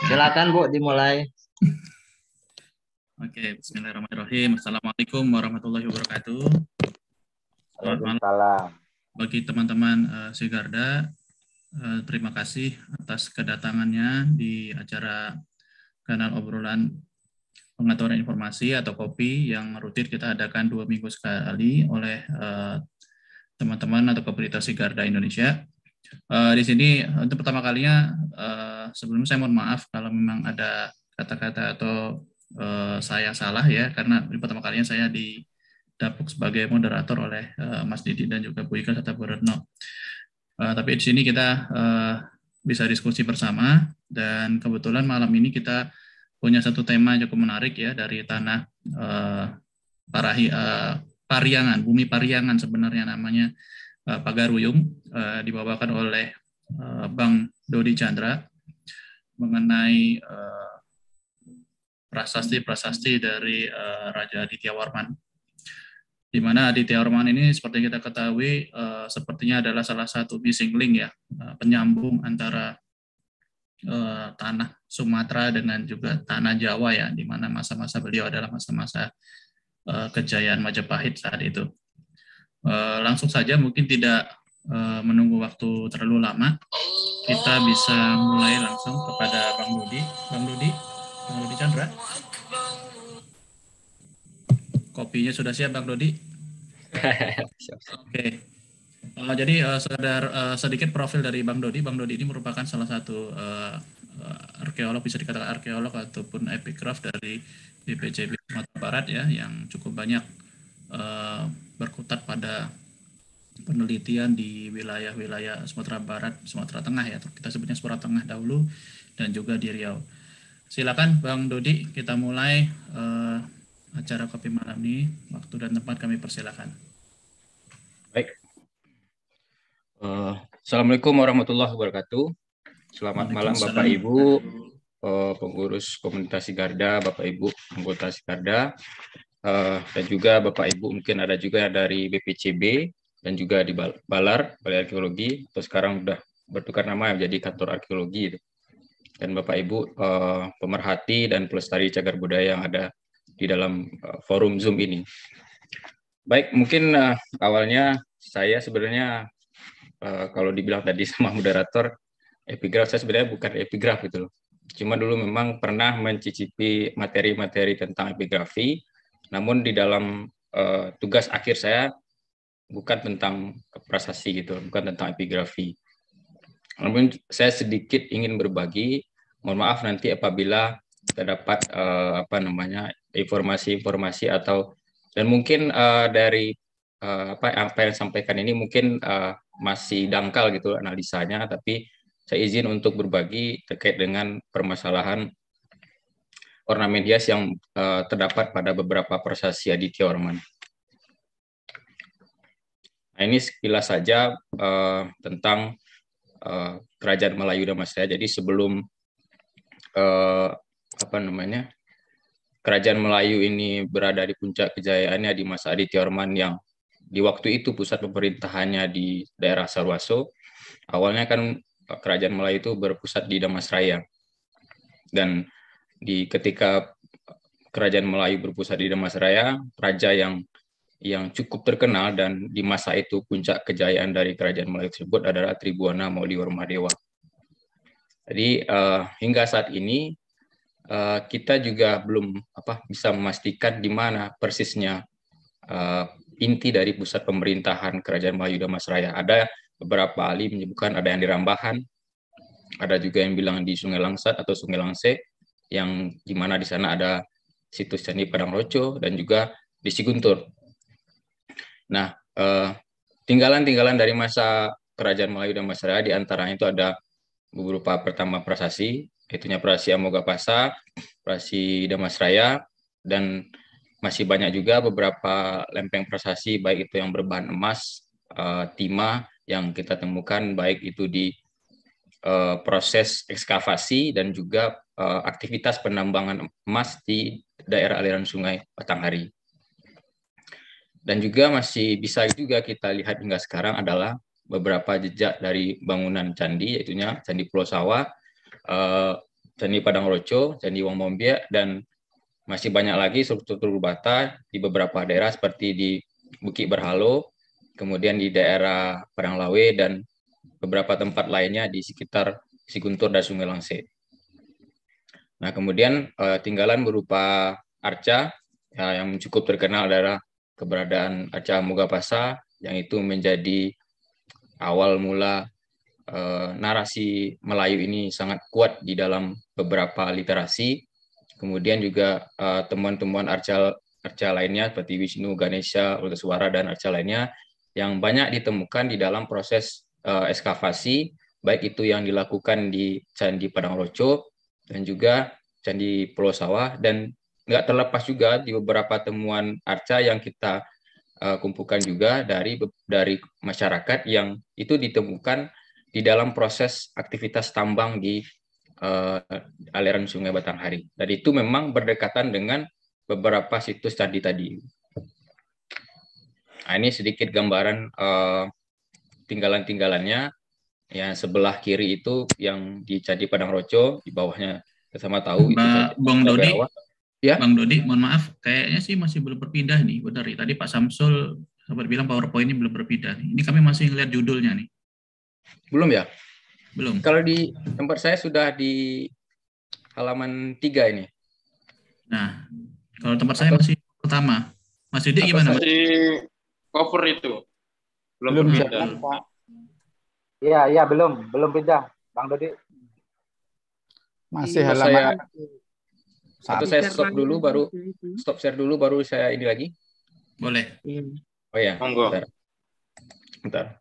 Silakan Bu dimulai. Oke, bismillahirrahmanirrahim. Assalamualaikum warahmatullahi wabarakatuh. Waalaikumsalam. Bagi teman-teman uh, Sigarda, uh, terima kasih atas kedatangannya di acara kanal obrolan pengaturan informasi atau kopi yang rutin kita adakan dua minggu sekali oleh eh, teman-teman uh, atau komunitas Sigarda Indonesia uh, di sini eh, untuk pertama kalinya uh, sebelumnya saya mohon maaf kalau memang ada kata-kata atau uh, saya salah ya karena di pertama kalinya saya didapuk sebagai moderator oleh uh, Mas Didi dan juga Bu Ika serta Bu Retno. Uh, tapi di sini kita uh, bisa diskusi bersama dan kebetulan malam ini kita punya satu tema yang cukup menarik ya dari tanah uh, parahi, uh, Pariangan, bumi Pariangan sebenarnya namanya Eh, Pagaruyung uh, dibawakan oleh uh, Bang Dodi Chandra mengenai prasasti prasasti-prasasti dari uh, Raja Aditya Warman. Di mana Aditya Warman ini seperti kita ketahui uh, sepertinya adalah salah satu missing link ya, uh, penyambung antara uh, tanah Sumatera dengan juga tanah Jawa ya, di mana masa-masa beliau adalah masa-masa uh, kejayaan Majapahit saat itu. Eh, langsung saja mungkin tidak eh, menunggu waktu terlalu lama kita bisa mulai langsung kepada Bang dodi Bang dodi Bang dodi Chandra kopinya sudah siap Bang Dodi oke okay. uh, eh, jadi uh, sadar, uh, sedikit profil dari Bang Dodi Bang Dodi ini merupakan salah satu uh, arkeolog bisa dikatakan arkeolog ataupun epigraf dari BPJB Sumatera Barat ya yang cukup banyak uh, berkutat pada penelitian di wilayah-wilayah Sumatera Barat, Sumatera Tengah ya, kita sebutnya Sumatera Tengah dahulu dan juga di Riau. Silakan Bang Dodi, kita mulai uh, acara kopi malam ini. Waktu dan tempat kami persilakan. Baik. Uh, Assalamualaikum warahmatullahi wabarakatuh. Selamat malam Bapak Ibu, uh, pengurus komunitas Garda, Bapak Ibu anggota Garda. Eh, dan juga Bapak Ibu mungkin ada juga dari BPCB dan juga di Balar, Balai Arkeologi, atau sekarang sudah bertukar nama menjadi kantor arkeologi. Dan Bapak Ibu eh, pemerhati dan pelestari cagar budaya yang ada di dalam eh, forum Zoom ini. Baik, mungkin awalnya saya sebenarnya kalau dibilang tadi sama moderator epigraf saya sebenarnya bukan epigraf gitu loh. Cuma dulu memang pernah mencicipi materi-materi tentang epigrafi namun di dalam uh, tugas akhir saya bukan tentang prasasti gitu, bukan tentang epigrafi. Namun saya sedikit ingin berbagi. Mohon maaf nanti apabila terdapat uh, eh, apa namanya informasi-informasi atau dan mungkin uh, dari uh, apa apa yang sampaikan ini mungkin uh, masih dangkal gitu analisanya tapi saya izin untuk berbagi terkait dengan permasalahan ornamen hias yang uh, terdapat pada beberapa prasasti Aditya Orman. Nah, ini sekilas saja uh, tentang uh, kerajaan Melayu dan Masaya. Jadi sebelum uh, apa namanya kerajaan Melayu ini berada di puncak kejayaannya di masa Aditya Orman yang di waktu itu pusat pemerintahannya di daerah Sarwaso. Awalnya kan kerajaan Melayu itu berpusat di Damasraya. Dan di ketika kerajaan Melayu berpusat di Damasraya, raja yang yang cukup terkenal dan di masa itu puncak kejayaan dari kerajaan Melayu tersebut adalah Tribuana Dewa. Jadi uh, hingga saat ini uh, kita juga belum apa bisa memastikan di mana persisnya uh, inti dari pusat pemerintahan kerajaan Melayu Damasraya. Ada beberapa ahli menyebutkan ada yang di Rambahan, ada juga yang bilang di Sungai Langsat atau Sungai Langse, yang di mana di sana ada situs candi Padang Roco dan juga di Siguntur. Nah, eh, tinggalan-tinggalan dari masa kerajaan Melayu dan Masyarakat di antaranya itu ada beberapa pertama prasasti, itunya prasasti Amoga Pasa, prasasti Damasraya, dan masih banyak juga beberapa lempeng prasasti baik itu yang berbahan emas, eh, timah yang kita temukan baik itu di eh, proses ekskavasi dan juga Eh, aktivitas penambangan emas di daerah aliran sungai Batanghari. Dan juga masih bisa juga kita lihat hingga sekarang adalah beberapa jejak dari bangunan candi, yaitu Candi Pulau Sawah, eh, Candi Padang Roco, Candi Wang Mombia, dan masih banyak lagi struktur bata di beberapa daerah seperti di Bukit Berhalo, kemudian di daerah Padang Lawe, dan beberapa tempat lainnya di sekitar Siguntur dan Sungai Langse. Nah, kemudian eh, tinggalan berupa arca ya, yang cukup terkenal adalah keberadaan arca Mugapasa yang itu menjadi awal mula eh, narasi Melayu ini sangat kuat di dalam beberapa literasi. Kemudian juga eh, temuan-temuan arca arca lainnya seperti Wisnu, Ganesha, Ultaswara dan arca lainnya yang banyak ditemukan di dalam proses eh, eskavasi baik itu yang dilakukan di Candi Padang Roco dan juga Candi Pulau Sawah dan nggak terlepas juga di beberapa temuan arca yang kita uh, kumpulkan juga dari dari masyarakat yang itu ditemukan di dalam proses aktivitas tambang di uh, aliran Sungai Batanghari. Dan itu memang berdekatan dengan beberapa situs candi tadi. Nah, ini sedikit gambaran uh, tinggalan-tinggalannya ya sebelah kiri itu yang di Candi Padang Roco di bawahnya sama tahu itu Bang Dodi ya Bang Dodi mohon maaf kayaknya sih masih belum berpindah nih benar tadi Pak Samsul sempat bilang PowerPoint ini belum berpindah nih. ini kami masih ngelihat judulnya nih belum ya belum kalau di tempat saya sudah di halaman tiga ini nah kalau tempat atau, saya masih pertama masih di gimana? Masih cover itu. Belum, belum berpindah. Pak. Iya, iya belum, belum pindah, Bang Dodi. Masih iya, halaman. Saya, satu saya stop dulu baru stop share dulu baru saya ini lagi. Boleh. Oh ya. Monggo. Bentar.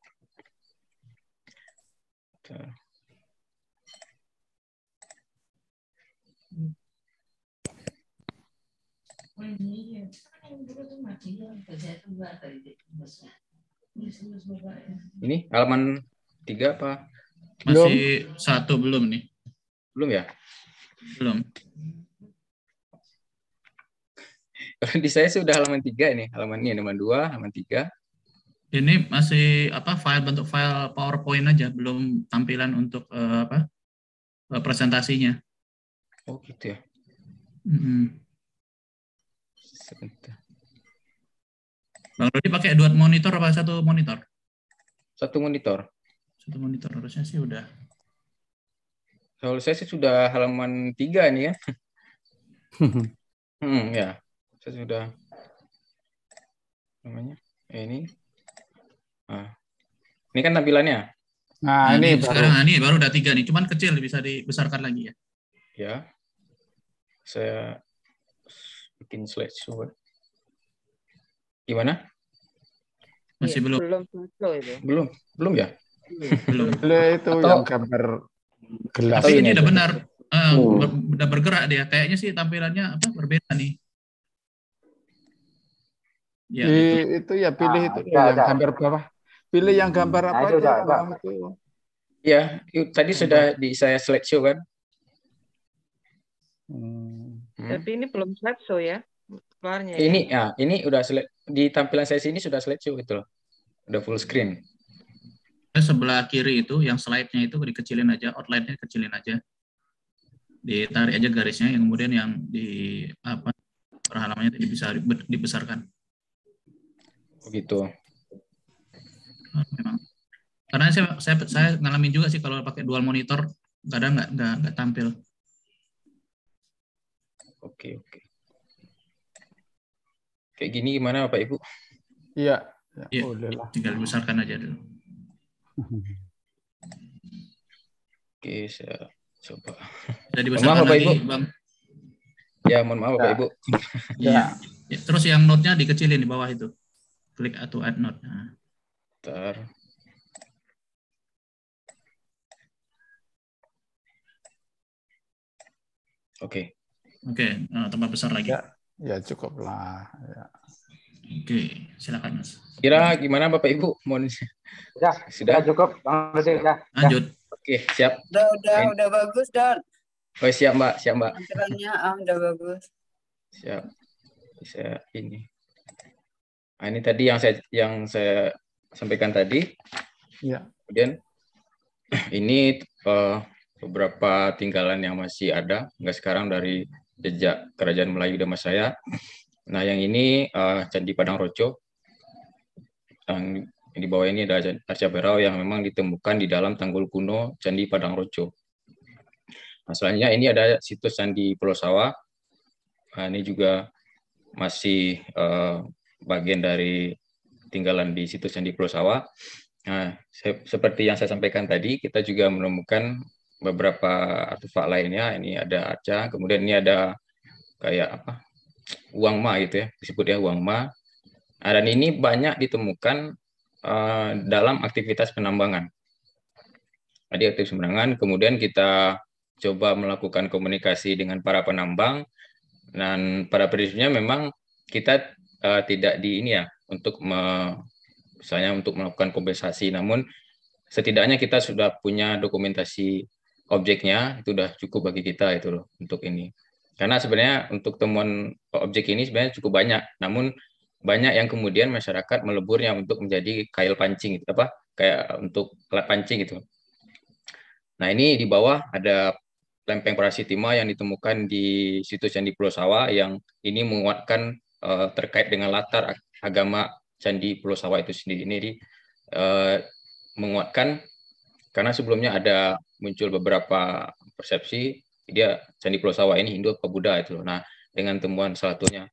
Bentar. Ini halaman tiga apa? Masih satu belum nih. Belum ya? Belum. Kalau di saya sudah halaman tiga ini, halaman ini halaman dua, halaman tiga. Ini masih apa file bentuk file PowerPoint aja, belum tampilan untuk uh, apa uh, presentasinya. Oh gitu ya. Mm -hmm. Sebentar. Bang Rudi pakai dua monitor apa satu monitor? Satu monitor untuk monitor harusnya sih udah. Kalau saya sih sudah halaman tiga ini ya. hmm, ya. Saya sudah namanya eh, ini. Nah. Ini kan tampilannya. Nah, nah ini, ini baru. Ah, ini baru udah tiga nih, cuman kecil bisa dibesarkan lagi ya. Ya. Saya bikin slideshow. Gimana? Masih iya, belum. Belum, belum ya? belum itu Atau, yang gambar gelas tapi ini udah benar uh, hmm. udah bergerak dia kayaknya sih tampilannya apa berbeda nih ya, Di, itu. itu ya pilih ah, itu ya, yang gambar bawah pilih yang gambar nah, apa nah, itu, udah, itu. ya tadi hmm. sudah di saya slideshow kan hmm. tapi ini belum slideshow ya keluarnya ya. ini ya. ya ini udah slide di tampilan saya sini sudah slideshow gitu loh udah full screen ya, sebelah kiri itu yang slide-nya itu dikecilin aja, outline-nya kecilin aja. Ditarik aja garisnya, yang kemudian yang di apa perhalamannya tadi bisa dibesarkan. Begitu. Oh, nah, memang. Karena saya, saya saya ngalamin juga sih kalau pakai dual monitor kadang nggak nggak nggak tampil. Oke oke. Kayak gini gimana Bapak Ibu? Iya. Ya, ya, tinggal dibesarkan aja dulu. Oke, saya coba. Sudah maaf Bapak Ibu. Bang. Ya, mohon maaf Bapak ya. Ibu. Ya. ya. Terus yang note-nya dikecilin di bawah itu. Klik atau add note. Nah. Bentar. Oke. Okay. Oke, okay. nah, eh, tambah besar lagi. Ya, ya cukup lah. Ya. Oke, silakan Mas. Kira gimana Bapak Ibu? Mohon Sudah, sudah cukup. Sudah. Lanjut. Oke, siap. Sudah, sudah bagus, Don. Oh, siap, Mbak. Siap, Mbak. Aturannya ah, sudah bagus. Siap. Bisa ini. Nah, ini tadi yang saya yang saya sampaikan tadi. Ya. Kemudian ini uh, beberapa tinggalan yang masih ada, nggak sekarang dari jejak kerajaan Melayu dan saya Nah, yang ini uh, candi Padang Rojo. Yang di bawah ini ada arca berau yang memang ditemukan di dalam tanggul kuno Candi Padang Rojo. Nah, selanjutnya ini ada situs Candi Pulau Sawah. Nah, ini juga masih uh, bagian dari tinggalan di situs Candi Pulau Sawah. Nah, se seperti yang saya sampaikan tadi, kita juga menemukan beberapa artefak lainnya. Ini ada arca, kemudian ini ada kayak apa uang ma gitu ya disebutnya uang ma nah, dan ini banyak ditemukan uh, dalam aktivitas penambangan tadi aktivitas penambangan kemudian kita coba melakukan komunikasi dengan para penambang dan pada prinsipnya memang kita uh, tidak di ini ya untuk me, misalnya untuk melakukan kompensasi namun setidaknya kita sudah punya dokumentasi objeknya itu sudah cukup bagi kita itu loh untuk ini karena sebenarnya untuk temuan objek ini sebenarnya cukup banyak, namun banyak yang kemudian masyarakat meleburnya untuk menjadi kail pancing gitu apa kayak untuk alat pancing gitu. Nah ini di bawah ada lempeng parasitima yang ditemukan di situs Candi Pulau Sawa yang ini menguatkan uh, terkait dengan latar agama Candi Pulau Sawa itu sendiri. Ini di, uh, menguatkan karena sebelumnya ada muncul beberapa persepsi dia Candi Pulau Sawah ini Hindu atau Buddha itu. loh. Nah, dengan temuan salah satunya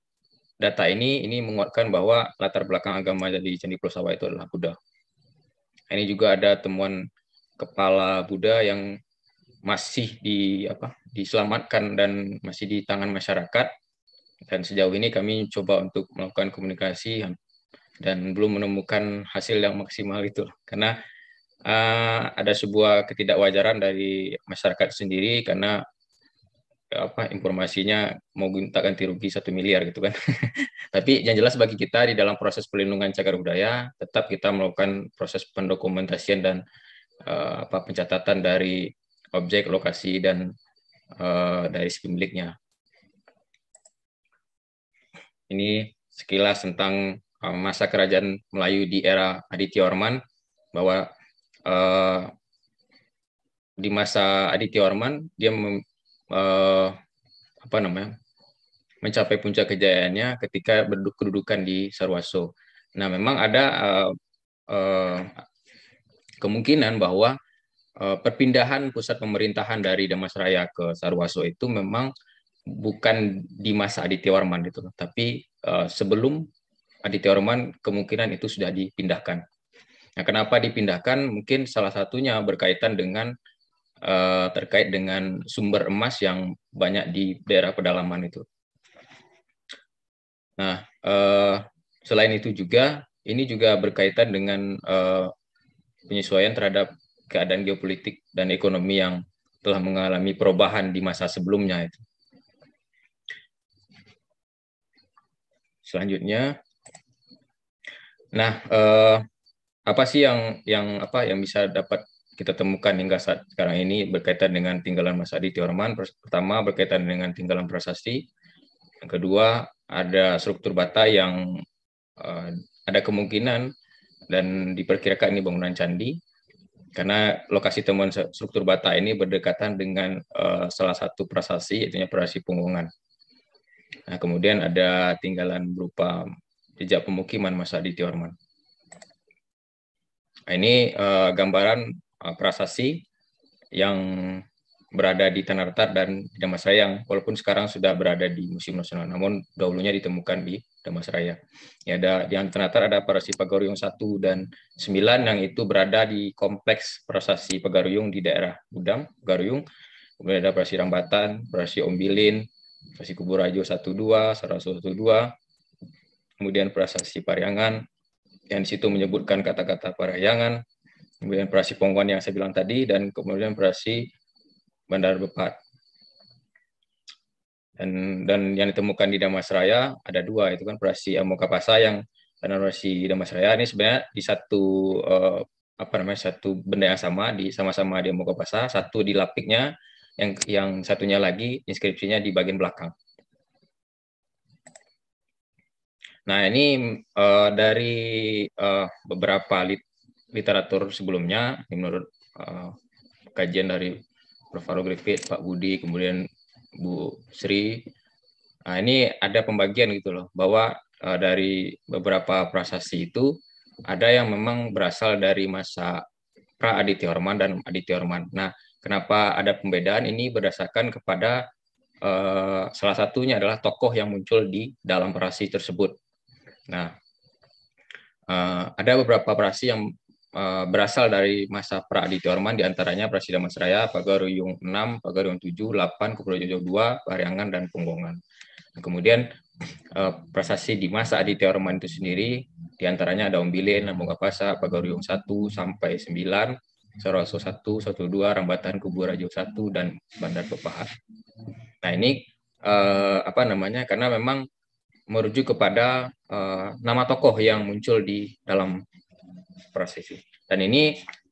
data ini ini menguatkan bahwa latar belakang agama dari Candi Pulau Sawah itu adalah Buddha. Ini juga ada temuan kepala Buddha yang masih di apa diselamatkan dan masih di tangan masyarakat dan sejauh ini kami coba untuk melakukan komunikasi dan belum menemukan hasil yang maksimal itu karena uh, ada sebuah ketidakwajaran dari masyarakat sendiri karena apa informasinya mau minta ganti rugi satu miliar gitu kan. Tapi yang jelas bagi kita di dalam proses pelindungan cagar budaya tetap kita melakukan proses pendokumentasian dan uh, apa pencatatan dari objek, lokasi dan uh, dari si pemiliknya. Ini sekilas tentang eh, masa kerajaan Melayu di era Aditya Orman bahwa uh, di masa Aditya Orman dia uh, apa namanya mencapai puncak kejayaannya ketika berkedudukan di Sarwaso. Nah, memang ada uh, uh, kemungkinan bahwa uh, perpindahan pusat pemerintahan dari Raya ke Sarwaso itu memang bukan di masa Aditya Warman itu, tapi uh, sebelum Aditya Warman kemungkinan itu sudah dipindahkan. Nah, kenapa dipindahkan? Mungkin salah satunya berkaitan dengan uh, terkait dengan sumber emas yang banyak di daerah pedalaman itu. Nah, uh, selain itu juga ini juga berkaitan dengan uh, penyesuaian terhadap keadaan geopolitik dan ekonomi yang telah mengalami perubahan di masa sebelumnya itu. Selanjutnya, nah eh, apa sih yang yang apa yang bisa dapat kita temukan hingga saat sekarang ini berkaitan dengan tinggalan Mas Adi Tiorman. Pertama berkaitan dengan tinggalan prasasti. Yang kedua ada struktur bata yang uh, ada kemungkinan dan diperkirakan ini bangunan candi karena lokasi temuan struktur bata ini berdekatan dengan uh, salah satu prasasti yaitu prasasti punggungan. Nah, kemudian ada tinggalan berupa jejak pemukiman Mas Adi Tiorman. Nah, ini uh, gambaran Eh, prasasti yang berada di Tanah Datar dan Damasraya yang walaupun sekarang sudah berada di Museum Nasional, namun dahulunya ditemukan di Damasraya. Ya, ada di Tanah Datar ada prasasti Pagaruyung 1 dan 9 yang itu berada di kompleks prasasti Pagaruyung di daerah Budang, Pagaruyung. Kemudian ada prasasti Rambatan, prasasti Ombilin, prasasti Rajo 12, Saraso 12, kemudian prasasti Pariangan, yang di situ menyebutkan kata-kata Pariangan, kemudian operasi Pongkon yang saya bilang tadi, dan kemudian operasi Bandar Bepat. Dan, dan yang ditemukan di Damas Raya ada dua, itu kan operasi Amokapasa eh, yang dan operasi Raya ini sebenarnya di satu eh, apa namanya satu benda yang sama di sama-sama di Amokapasa, satu di lapiknya, yang yang satunya lagi inskripsinya di bagian belakang. Nah, ini uh, dari uh, beberapa lit, literatur sebelumnya menurut uh, kajian dari Prof. Faro Griffith, Pak Budi, kemudian Bu Sri. Nah, ini ada pembagian gitu loh, bahwa uh, dari beberapa prasasti itu ada yang memang berasal dari masa pra Aditya dan Aditya Orman. Nah, kenapa ada pembedaan ini berdasarkan kepada uh, salah satunya adalah tokoh yang muncul di dalam prasasti tersebut. Nah, uh, ada beberapa prasasti yang Eh, berasal dari masa pra Praditya Orman diantaranya Prasida Mas Raya, Ruyung 6, Pagar Ruyung 7, 8, Kepulauan Kuprojo 2, Pariangan, dan Punggongan. Nah, kemudian uh, prasasti di masa Aditya Orman itu sendiri diantaranya ada Ombilin, Pasa, Ruyung 1 sampai 9, Soroso 1, 12, Rambatan, Kuburajo 1, dan Bandar Pepahat. Nah ini uh, apa namanya karena memang merujuk kepada uh, nama tokoh yang muncul di dalam proses ini. Dan ini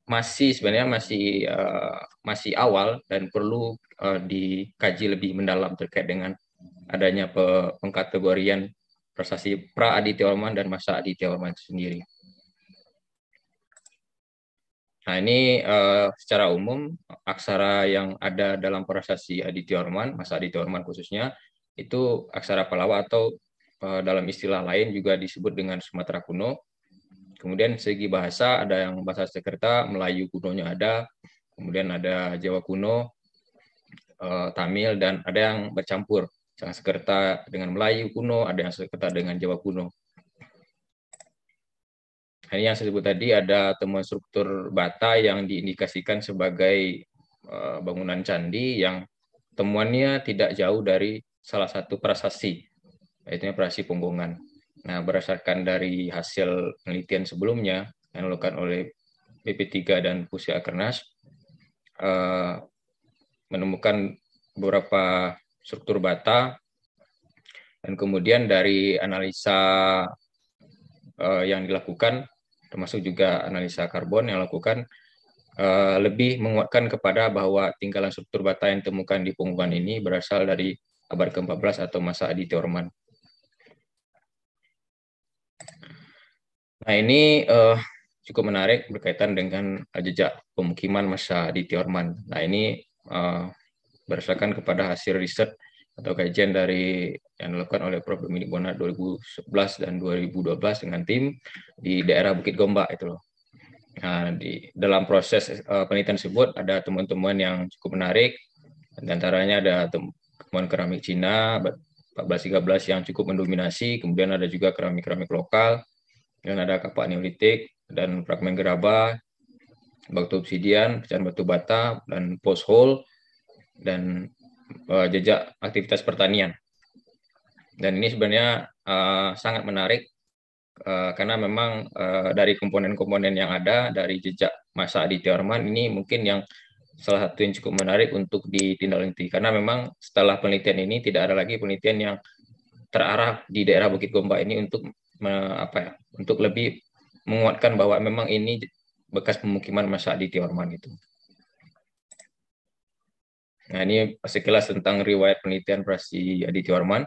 masih sebenarnya masih uh, masih awal dan perlu uh, dikaji lebih mendalam terkait dengan adanya pe pengkategorian prestasi pra Aditya dan masa Aditya itu sendiri. Nah ini uh, secara umum aksara yang ada dalam prestasi Aditya Orman, masa Aditya Orman khususnya itu aksara Palawa atau uh, dalam istilah lain juga disebut dengan Sumatera kuno Kemudian segi bahasa ada yang bahasa Sekerta, Melayu kuno kunonya ada, kemudian ada Jawa kuno, eh, Tamil dan ada yang bercampur. Yang Sekerta dengan Melayu kuno, ada yang Sekerta dengan Jawa kuno. Ini yang saya sebut tadi ada temuan struktur bata yang diindikasikan sebagai eh, bangunan candi yang temuannya tidak jauh dari salah satu prasasti, yaitu prasasti Punggungan. Nah, berdasarkan dari hasil penelitian sebelumnya yang dilakukan oleh BP3 dan Pusiakernas eh, menemukan beberapa struktur bata dan kemudian dari analisa eh, yang dilakukan termasuk juga analisa karbon yang dilakukan eh, lebih menguatkan kepada bahwa tinggalan struktur bata yang ditemukan di punggungan ini berasal dari abad ke-14 atau masa aditya Orman. Nah ini uh, cukup menarik berkaitan dengan jejak pemukiman masa di Tiorman. Nah ini uh, berdasarkan kepada hasil riset atau kajian dari yang dilakukan oleh Prof. Dominik Bonat 2011 dan 2012 dengan tim di daerah Bukit Gombak itu loh. Nah, di dalam proses uh, penelitian tersebut ada temuan-temuan yang cukup menarik, di antaranya ada temuan keramik Cina 1413 yang cukup mendominasi, kemudian ada juga keramik-keramik lokal, dan ada kapak neolitik dan fragmen geraba, batu obsidian, pecahan batu bata, dan hole dan uh, jejak aktivitas pertanian. Dan ini sebenarnya uh, sangat menarik uh, karena memang uh, dari komponen-komponen yang ada dari jejak masa di Orman ini mungkin yang salah satu yang cukup menarik untuk ditindaklanjuti karena memang setelah penelitian ini tidak ada lagi penelitian yang terarah di daerah Bukit Gombak ini untuk apa ya untuk lebih menguatkan bahwa memang ini bekas pemukiman masa Aditya Tiorman itu. Nah, ini sekilas tentang riwayat penelitian Prasi Aditya Warman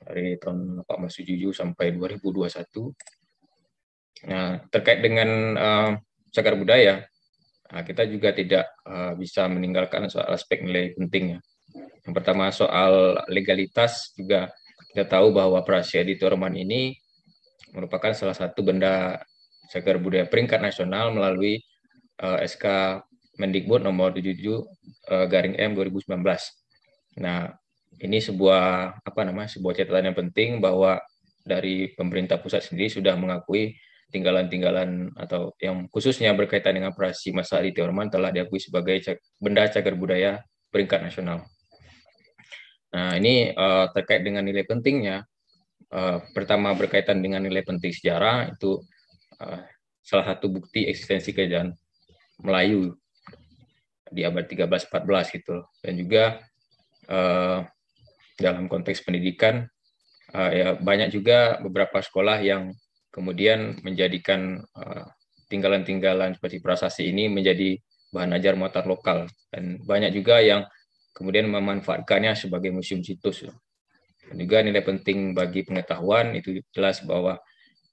dari tahun 1977 sampai 2021. Nah, terkait dengan uh, cagar budaya, nah, kita juga tidak uh, bisa meninggalkan soal aspek nilai pentingnya. Yang pertama soal legalitas juga kita tahu bahwa Prasya di Turman ini merupakan salah satu benda cagar budaya peringkat nasional melalui uh, eh, SK Mendikbud nomor 77 uh, eh, garing M 2019. Nah, ini sebuah apa namanya? sebuah catatan yang penting bahwa dari pemerintah pusat sendiri sudah mengakui tinggalan-tinggalan atau yang khususnya berkaitan dengan operasi Mas di Teorman telah diakui sebagai benda cagar budaya peringkat nasional. Nah, ini uh, terkait dengan nilai pentingnya. Uh, pertama berkaitan dengan nilai penting sejarah itu uh, salah satu bukti eksistensi kejadian Melayu di abad 13-14 gitu. Dan juga uh, dalam konteks pendidikan uh, ya banyak juga beberapa sekolah yang kemudian menjadikan tinggalan tinggalan-tinggalan seperti prasasti ini menjadi bahan ajar muatan lokal dan banyak juga yang kemudian memanfaatkannya sebagai museum situs. Dan juga nilai penting bagi pengetahuan itu jelas bahwa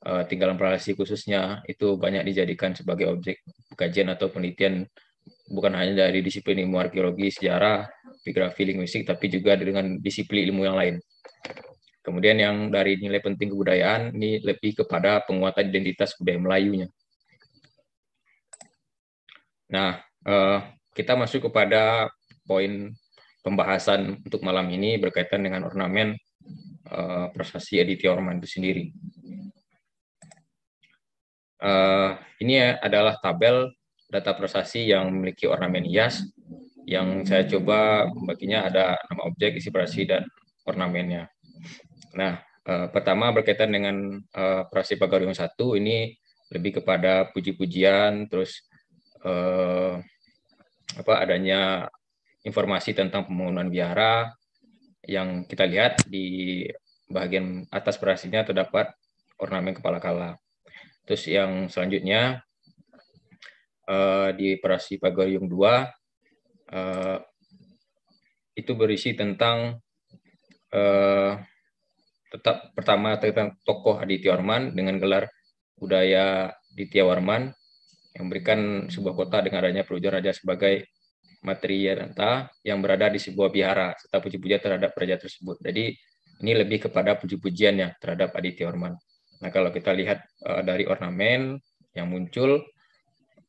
uh, eh, tinggalan prasasti khususnya itu banyak dijadikan sebagai objek kajian atau penelitian bukan hanya dari disiplin ilmu arkeologi, sejarah, epigrafi, linguistik, tapi juga dengan disiplin ilmu yang lain. Kemudian yang dari nilai penting kebudayaan ini lebih kepada penguatan identitas budaya Melayunya. Nah, eh, kita masuk kepada poin pembahasan untuk malam ini berkaitan dengan ornamen uh, eh, prestasi Aditya Orman itu sendiri. Uh, ini adalah tabel data prestasi yang memiliki ornamen hias yang saya coba membaginya ada nama objek, isi prestasi dan ornamennya. Nah, uh, pertama berkaitan dengan uh, prestasi Pagariung 1 ini lebih kepada puji-pujian terus eh, apa adanya informasi tentang pembangunan biara yang kita lihat di bagian atas perasinya terdapat ornamen kepala kala. Terus yang selanjutnya eh, di operasi Pagayung 2 eh, itu berisi tentang eh, tetap pertama tentang tokoh Aditya Warman dengan gelar budaya Aditya Warman yang memberikan sebuah kota dengan adanya perwujudan raja sebagai Matriaranta ya yang berada di sebuah biara serta puji-pujian terhadap raja tersebut. Jadi ini lebih kepada puji-pujiannya pujian ya terhadap Aditya Orman. Nah kalau kita lihat uh, dari ornamen yang muncul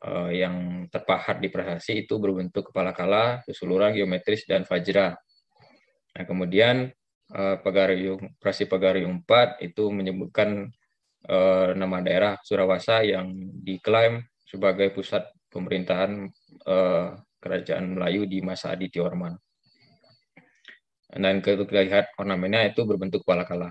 uh, yang terpahat di prasasti itu berbentuk kepala kala, keseluruhan geometris dan fajra. Nah kemudian uh, eh, Pegaruyung, Prasi Pegaruyung 4 itu menyebutkan uh, nama daerah Surawasa yang diklaim sebagai pusat pemerintahan uh, kerajaan Melayu di masa Aditya Orman. Dan kita lihat ornamennya itu berbentuk kepala kala.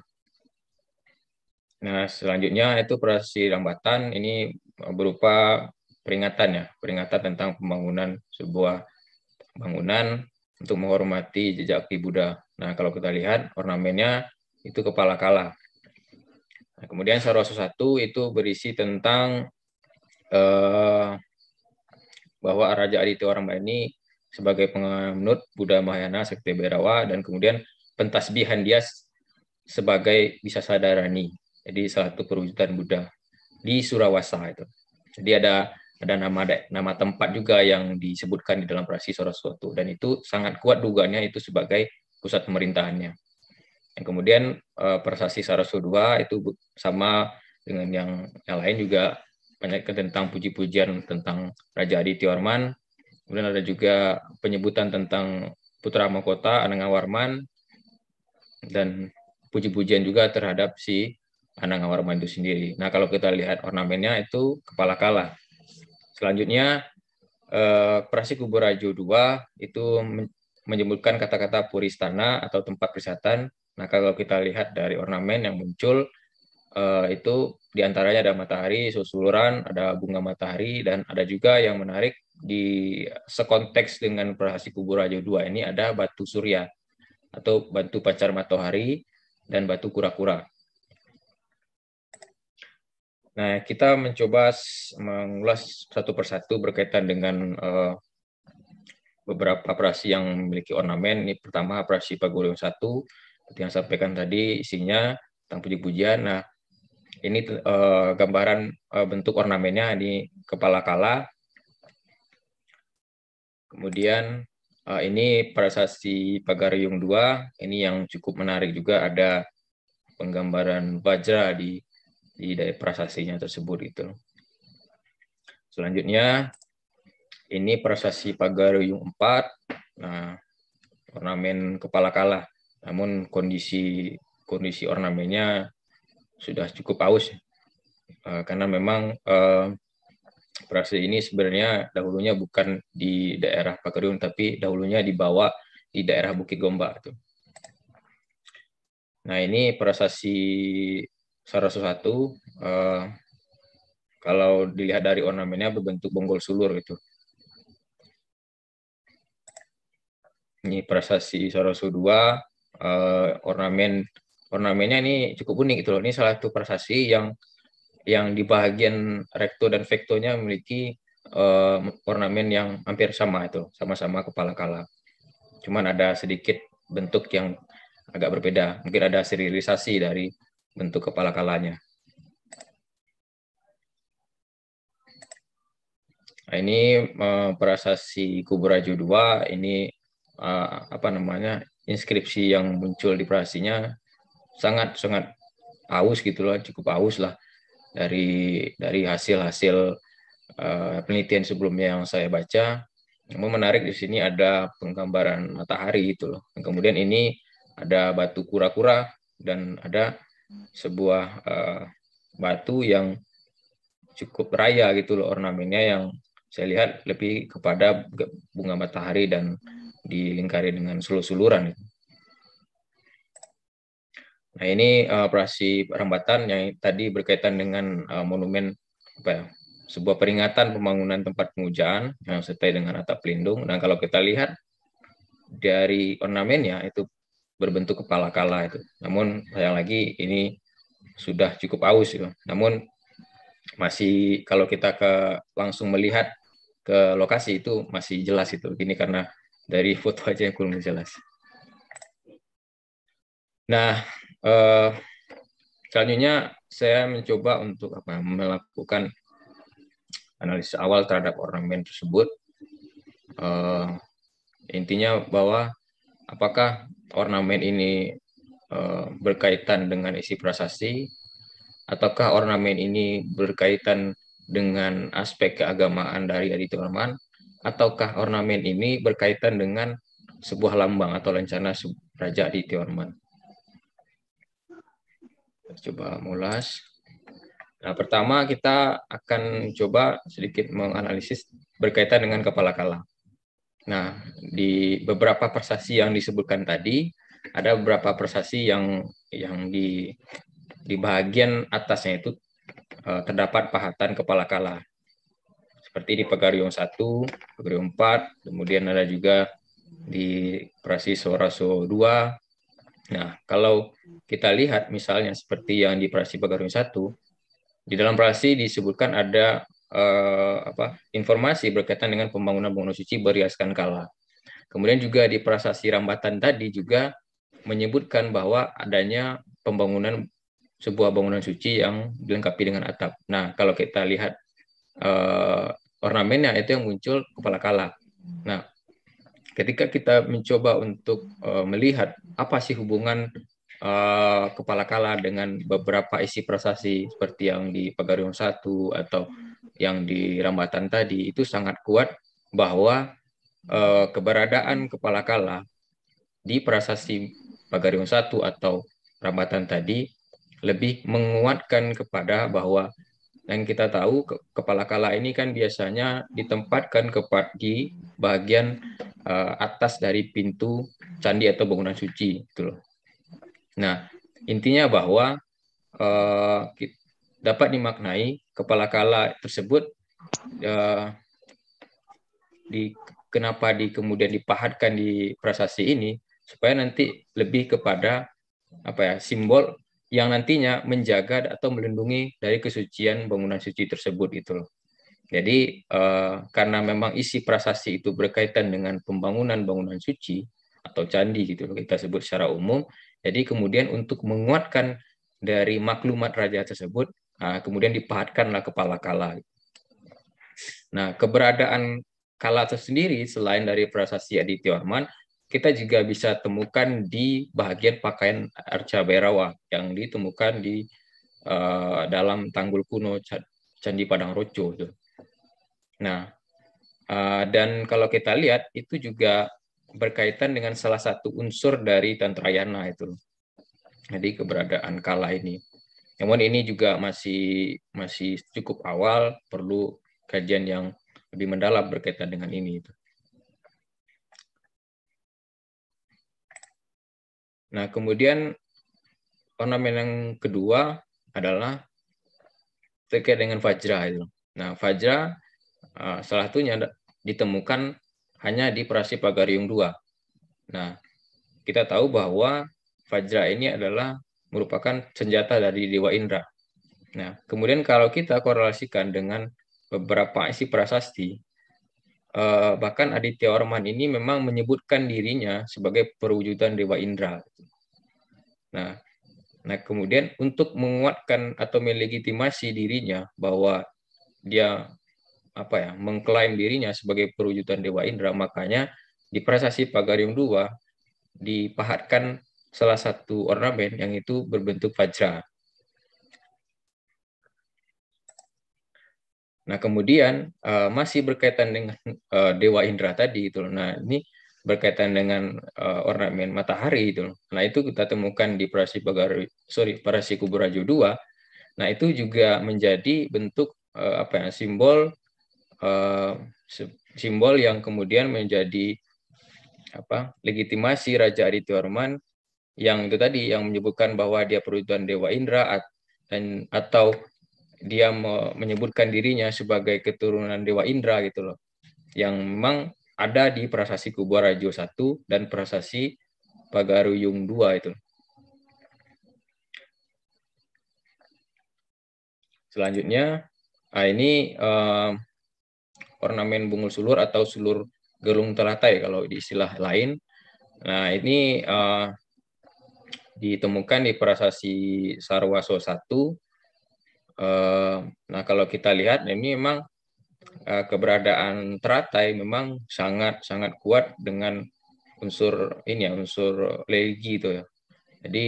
Nah, selanjutnya itu prasasti rambatan ini berupa peringatan ya, peringatan tentang pembangunan sebuah bangunan untuk menghormati jejak Ki Buddha. Nah, kalau kita lihat ornamennya itu kepala kala. Nah, kemudian Saroso satu itu berisi tentang eh, bahwa Raja Aditya Warma ini sebagai penganut Buddha Mahayana Sekte Berawa dan kemudian pentasbihan dia sebagai bisa sadarani. Jadi salah satu perwujudan Buddha di Surawasa itu. Jadi ada ada nama nama tempat juga yang disebutkan di dalam prasi Saraswati dan itu sangat kuat dugaannya itu sebagai pusat pemerintahannya. Dan kemudian eh, prasasti Saraswati itu sama dengan yang, yang lain juga banyaknya tentang puji-pujian tentang Raja Aditya Warman. Kemudian ada juga penyebutan tentang Putra Mahkota Ananga Warman dan puji-pujian juga terhadap si Ananga Warman itu sendiri. Nah, kalau kita lihat ornamennya itu kepala kala. Selanjutnya eh, Prasi Kubur Rajo II itu menyebutkan kata-kata puristana atau tempat perisatan. Nah, kalau kita lihat dari ornamen yang muncul uh, itu diantaranya ada matahari, susuluran, ada bunga matahari, dan ada juga yang menarik di sekonteks dengan prasasti kubur Raja II ini ada batu surya atau batu pacar matahari dan batu kura-kura. Nah, kita mencoba mengulas satu persatu berkaitan dengan uh, beberapa operasi yang memiliki ornamen. Ini pertama operasi Pagolium 1, seperti yang sampaikan tadi isinya tentang puji-pujian. Nah, ini uh, gambaran uh, bentuk ornamennya di kepala kala. Kemudian uh, ini prasasti yung dua. ini yang cukup menarik juga ada penggambaran Vajra di di daerah prasasinya tersebut itu. Selanjutnya ini prasasti yung empat. Nah, ornamen kepala kala. Namun kondisi kondisi ornamennya sudah cukup aus uh, eh, karena memang uh, operasi ini sebenarnya dahulunya bukan di daerah Pakariun tapi dahulunya dibawa di daerah Bukit Gombak tuh. Nah ini prasasti Sarasu satu uh, kalau dilihat dari ornamennya berbentuk bonggol sulur gitu. Ini prasasti Sarasu dua uh, ornamen ornamennya ini cukup unik gitu loh. Ini salah satu prasasti yang yang di bagian recto dan vectonya memiliki uh, ornamen yang hampir sama itu, sama-sama kepala kala. Cuman ada sedikit bentuk yang agak berbeda. Mungkin ada serialisasi dari bentuk kepala kalanya. Nah, ini uh, prasasti Kuburaju 2 ini uh, apa namanya inskripsi yang muncul di prasastinya sangat sangat aus gitu loh, cukup aus lah dari dari hasil-hasil uh, eh, penelitian sebelumnya yang saya baca. yang menarik di sini ada penggambaran matahari gitu loh. Dan kemudian ini ada batu kura-kura dan ada sebuah uh, batu yang cukup raya gitu loh ornamennya yang saya lihat lebih kepada bunga matahari dan dilingkari dengan sulur-suluran. Gitu. Nah ini uh, operasi perambatan yang tadi berkaitan dengan uh, monumen apa ya, sebuah peringatan pembangunan tempat pengujaan yang sertai dengan atap pelindung. Nah kalau kita lihat dari ornamennya itu berbentuk kepala kala itu. Namun sayang lagi ini sudah cukup aus ya Namun masih kalau kita ke langsung melihat ke lokasi itu masih jelas itu. Ini karena dari foto aja yang kurang jelas. Nah, Uh, selanjutnya saya mencoba untuk apa melakukan analisis awal terhadap ornamen tersebut. Uh, intinya bahwa apakah ornamen ini uh, berkaitan dengan isi prasasti ataukah ornamen ini berkaitan dengan aspek keagamaan dari Aditya Orman ataukah ornamen ini berkaitan dengan sebuah lambang atau lencana Raja Aditya Orman coba mulas. Nah, pertama kita akan coba sedikit menganalisis berkaitan dengan kepala kala. Nah, di beberapa prestasi yang disebutkan tadi, ada beberapa prestasi yang yang di di bagian atasnya itu eh, terdapat pahatan kepala kala. Seperti di Pagarium 1, Pagarium 4, kemudian ada juga di Prasi Soraso 2, Nah, kalau kita lihat misalnya seperti yang di Prasi Bagarung 1, di dalam Prasi disebutkan ada eh, apa informasi berkaitan dengan pembangunan bangunan suci beriaskan kala. Kemudian juga di Prasasti Rambatan tadi juga menyebutkan bahwa adanya pembangunan sebuah bangunan suci yang dilengkapi dengan atap. Nah, kalau kita lihat eh, ornamennya itu yang muncul kepala kala. Nah, ketika kita mencoba untuk uh, melihat apa sih hubungan uh, kepala kala dengan beberapa isi prasasti seperti yang di Pagarion satu atau yang di Rambatan tadi itu sangat kuat bahwa uh, keberadaan kepala kala di prasasti Pagarion satu atau Rambatan tadi lebih menguatkan kepada bahwa yang kita tahu ke kepala kala ini kan biasanya ditempatkan kepada di bagian uh, atas dari pintu candi atau bangunan suci gitu loh. Nah, intinya bahwa uh, dapat dimaknai kepala kala tersebut uh, di kenapa di kemudian dipahatkan di prasasti ini supaya nanti lebih kepada apa ya simbol yang nantinya menjaga atau melindungi dari kesucian bangunan suci tersebut itu Jadi uh, karena memang isi prasasti itu berkaitan dengan pembangunan bangunan suci atau candi gitu kita sebut secara umum. Jadi kemudian untuk menguatkan dari maklumat raja tersebut uh, kemudian dipahatkanlah kepala kala. Nah, keberadaan kala tersendiri selain dari prasasti Aditya Arman, kita juga bisa temukan di bagian pakaian arca Berawa yang ditemukan di uh, dalam tanggul kuno Candi Padang Roco Nah, uh, dan kalau kita lihat itu juga berkaitan dengan salah satu unsur dari Tantrayana itu. Jadi keberadaan kala ini. Namun ini juga masih masih cukup awal, perlu kajian yang lebih mendalam berkaitan dengan ini itu. Nah, kemudian ornamen yang kedua adalah terkait dengan Fajra. Nah, Fajra eh, salah satunya ditemukan hanya di Pagarium 2. Nah, kita tahu bahwa Fajra ini adalah merupakan senjata dari Dewa Indra. Nah, kemudian kalau kita korelasikan dengan beberapa isi prasasti, Uh, bahkan Aditya Orman ini memang menyebutkan dirinya sebagai perwujudan Dewa Indra. Nah, nah kemudian untuk menguatkan atau melegitimasi dirinya bahwa dia apa ya mengklaim dirinya sebagai perwujudan Dewa Indra, makanya di prasasti Pagarium II dipahatkan salah satu ornamen yang itu berbentuk fajar. Nah, kemudian uh, masih berkaitan dengan uh, dewa indra tadi itu. Nah, ini berkaitan dengan uh, ornamen matahari itu. Nah, itu kita temukan di Parasi Bagari, sorry, Parasi Kuburajo 2. Nah, itu juga menjadi bentuk uh, apa ya, simbol uh, simbol yang kemudian menjadi apa? legitimasi Raja Aditya Warman yang itu tadi yang menyebutkan bahwa dia perwujudan dewa indra dan atau dia me menyebutkan dirinya sebagai keturunan Dewa Indra gitu loh. Yang memang ada di prasasti Rajo 1 dan prasasti Pagaruyung 2 itu. Selanjutnya, nah ini eh, ornamen bungul sulur atau sulur gelung teratai kalau di istilah lain. Nah, ini eh, ditemukan di prasasti Sarwaso 1 Eh, nah, kalau kita lihat ini memang eh, keberadaan teratai memang sangat sangat kuat dengan unsur ini ya, unsur legi itu ya. Jadi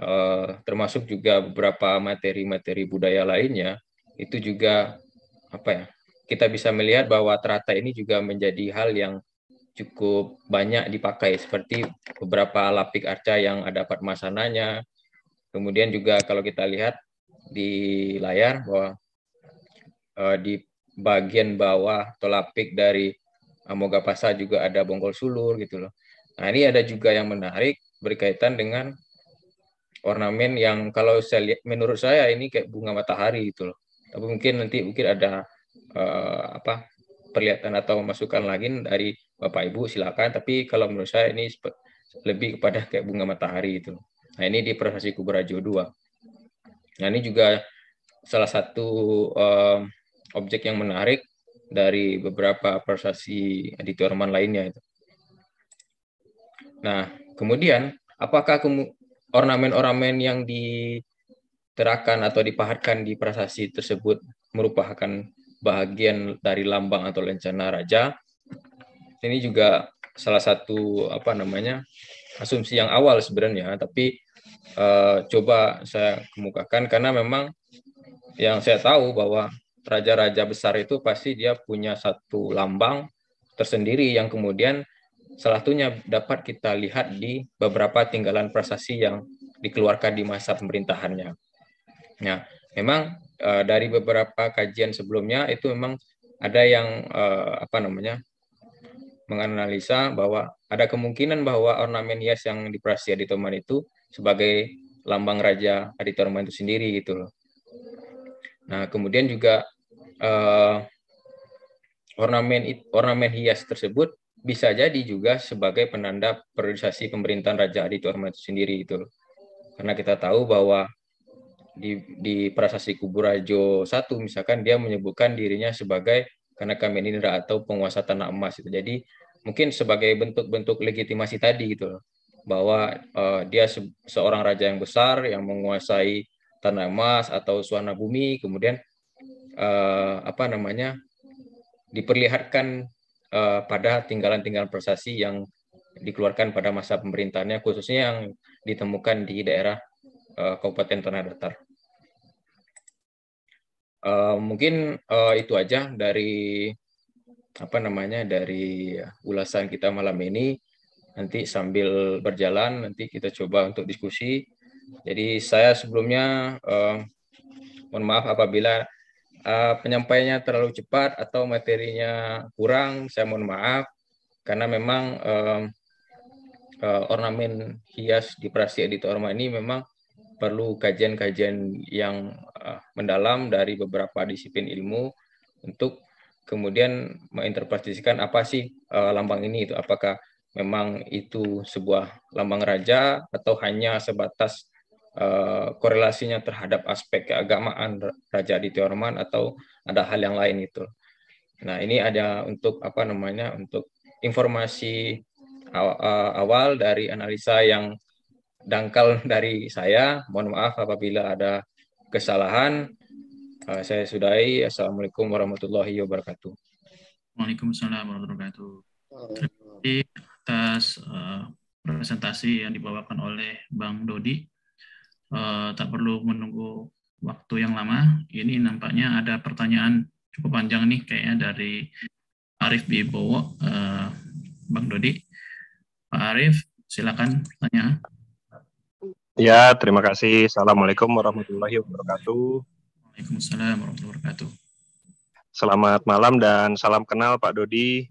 eh, termasuk juga beberapa materi-materi budaya lainnya itu juga apa ya? Kita bisa melihat bahwa teratai ini juga menjadi hal yang cukup banyak dipakai seperti beberapa lapik arca yang ada pada padmasananya. Kemudian juga kalau kita lihat di layar bahwa uh, di bagian bawah tolapik dari Amogapasa eh, juga ada bonggol sulur gitu loh. Nah ini ada juga yang menarik berkaitan dengan ornamen yang kalau saya lihat menurut saya ini kayak bunga matahari gitu loh. Tapi mungkin nanti mungkin ada uh, apa perlihatan atau masukan lagi dari Bapak Ibu silakan. Tapi kalau menurut saya ini lebih kepada kayak bunga matahari itu. Nah ini di prosesi Kubra Jo 2. Nah, ini juga salah satu um, objek yang menarik dari beberapa prestasi di Orman lainnya Nah, kemudian apakah ornamen-ornamen yang diterakan atau dipahatkan di prestasi tersebut merupakan bagian dari lambang atau lencana raja? Ini juga salah satu apa namanya asumsi yang awal sebenarnya, tapi uh, coba saya kemukakan karena memang yang saya tahu bahwa raja-raja besar itu pasti dia punya satu lambang tersendiri yang kemudian salah satunya dapat kita lihat di beberapa tinggalan prasasti yang dikeluarkan di masa pemerintahannya. Nah, memang uh, dari beberapa kajian sebelumnya itu memang ada yang uh, apa namanya menganalisa bahwa ada kemungkinan bahwa ornamen hias yang di Prasia di Toman itu sebagai lambang raja Aditya itu sendiri gitu loh. Nah, kemudian juga uh, ornamen ornamen hias tersebut bisa jadi juga sebagai penanda periodisasi pemerintahan Raja Aditya itu sendiri itu loh. Karena kita tahu bahwa di, di prasasti Kuburajo satu misalkan dia menyebutkan dirinya sebagai karena kami ini atau penguasa tanah emas itu. Jadi mungkin sebagai bentuk-bentuk legitimasi tadi gitu loh bahwa uh, dia se seorang raja yang besar yang menguasai tanah emas atau suana bumi kemudian uh, apa namanya diperlihatkan uh, pada tinggalan-tinggalan prestasi yang dikeluarkan pada masa pemerintahnya khususnya yang ditemukan di daerah uh, Kabupaten Tanah Datar. Uh, mungkin uh, itu aja dari apa namanya dari ulasan kita malam ini Nanti sambil berjalan nanti kita coba untuk diskusi. Jadi saya sebelumnya eh, mohon maaf apabila eh, penyampaiannya terlalu cepat atau materinya kurang, saya mohon maaf karena memang eh, eh, ornamen hias di Prasi Edit Orma ini memang perlu kajian-kajian yang uh, mendalam dari beberapa disiplin ilmu untuk kemudian menginterpretasikan apa sih uh, lambang ini itu apakah memang itu sebuah lambang raja atau hanya sebatas uh, korelasinya terhadap aspek keagamaan raja di Tiorman atau ada hal yang lain itu. Nah, ini ada untuk apa namanya? untuk informasi eh, awal dari analisa yang dangkal dari saya. Mohon maaf apabila ada kesalahan. Eh, saya sudahi. Assalamualaikum warahmatullahi wabarakatuh. Waalaikumsalam warahmatullahi wabarakatuh atas uh, presentasi yang dibawakan oleh Bang Dodi. Uh, tak perlu menunggu waktu yang lama. Ini nampaknya ada pertanyaan cukup panjang nih kayaknya dari Arif Bibowo, uh, Bang Dodi. Pak Arif, silakan tanya. Ya, terima kasih. Assalamualaikum warahmatullahi wabarakatuh. Waalaikumsalam warahmatullahi wabarakatuh. Selamat malam dan salam kenal Pak Dodi.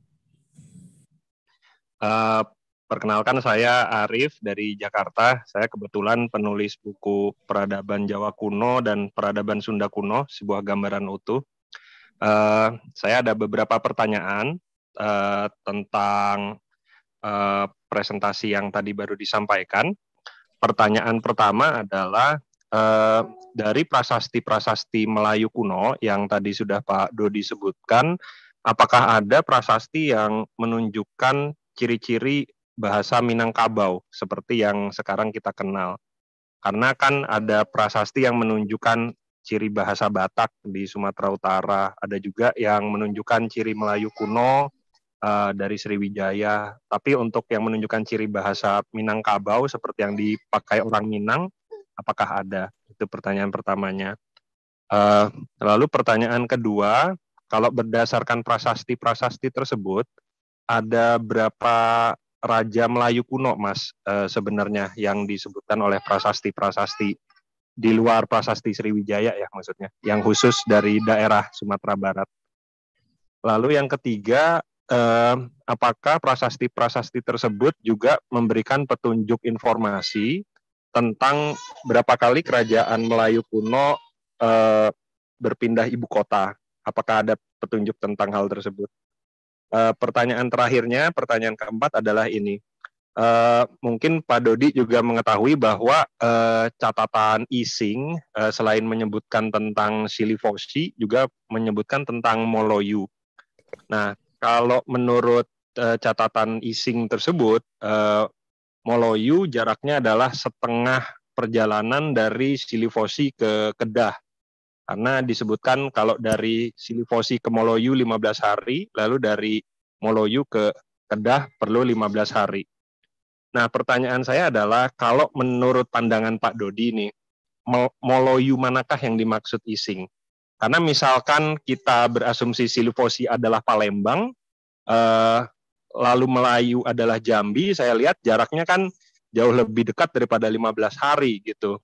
Eh, perkenalkan saya Arif dari Jakarta. Saya kebetulan penulis buku Peradaban Jawa Kuno dan Peradaban Sunda Kuno, sebuah gambaran utuh. Uh, saya ada beberapa pertanyaan uh, tentang uh, presentasi yang tadi baru disampaikan. Pertanyaan pertama adalah uh, dari prasasti-prasasti Melayu kuno yang tadi sudah Pak Dodi sebutkan, apakah ada prasasti yang menunjukkan ciri-ciri bahasa Minangkabau seperti yang sekarang kita kenal. Karena kan ada prasasti yang menunjukkan ciri bahasa Batak di Sumatera Utara, ada juga yang menunjukkan ciri Melayu kuno uh, dari Sriwijaya. Tapi untuk yang menunjukkan ciri bahasa Minangkabau seperti yang dipakai orang Minang, apakah ada? Itu pertanyaan pertamanya. Uh, lalu pertanyaan kedua, kalau berdasarkan prasasti-prasasti tersebut, ada berapa raja Melayu kuno, Mas, e, sebenarnya yang disebutkan oleh prasasti-prasasti di luar prasasti Sriwijaya ya maksudnya, yang khusus dari daerah Sumatera Barat. Lalu yang ketiga, e, apakah prasasti-prasasti tersebut juga memberikan petunjuk informasi tentang berapa kali kerajaan Melayu kuno e, berpindah ibu kota? Apakah ada petunjuk tentang hal tersebut? uh, pertanyaan terakhirnya, pertanyaan keempat adalah ini. Uh, mungkin Pak Dodi juga mengetahui bahwa uh, catatan Ising uh, selain menyebutkan tentang Silifosi juga menyebutkan tentang Moloyu. Nah, kalau menurut uh, catatan Ising tersebut, uh, Moloyu jaraknya adalah setengah perjalanan dari Silifosi ke Kedah. Karena disebutkan kalau dari Silifosi ke Moloyu 15 hari, lalu dari Moloyu ke Kedah perlu 15 hari. Nah, pertanyaan saya adalah kalau menurut pandangan Pak Dodi ini Moloyu manakah yang dimaksud ising? Karena misalkan kita berasumsi Silifosi adalah Palembang, eh, lalu Melayu adalah Jambi, saya lihat jaraknya kan jauh lebih dekat daripada 15 hari gitu.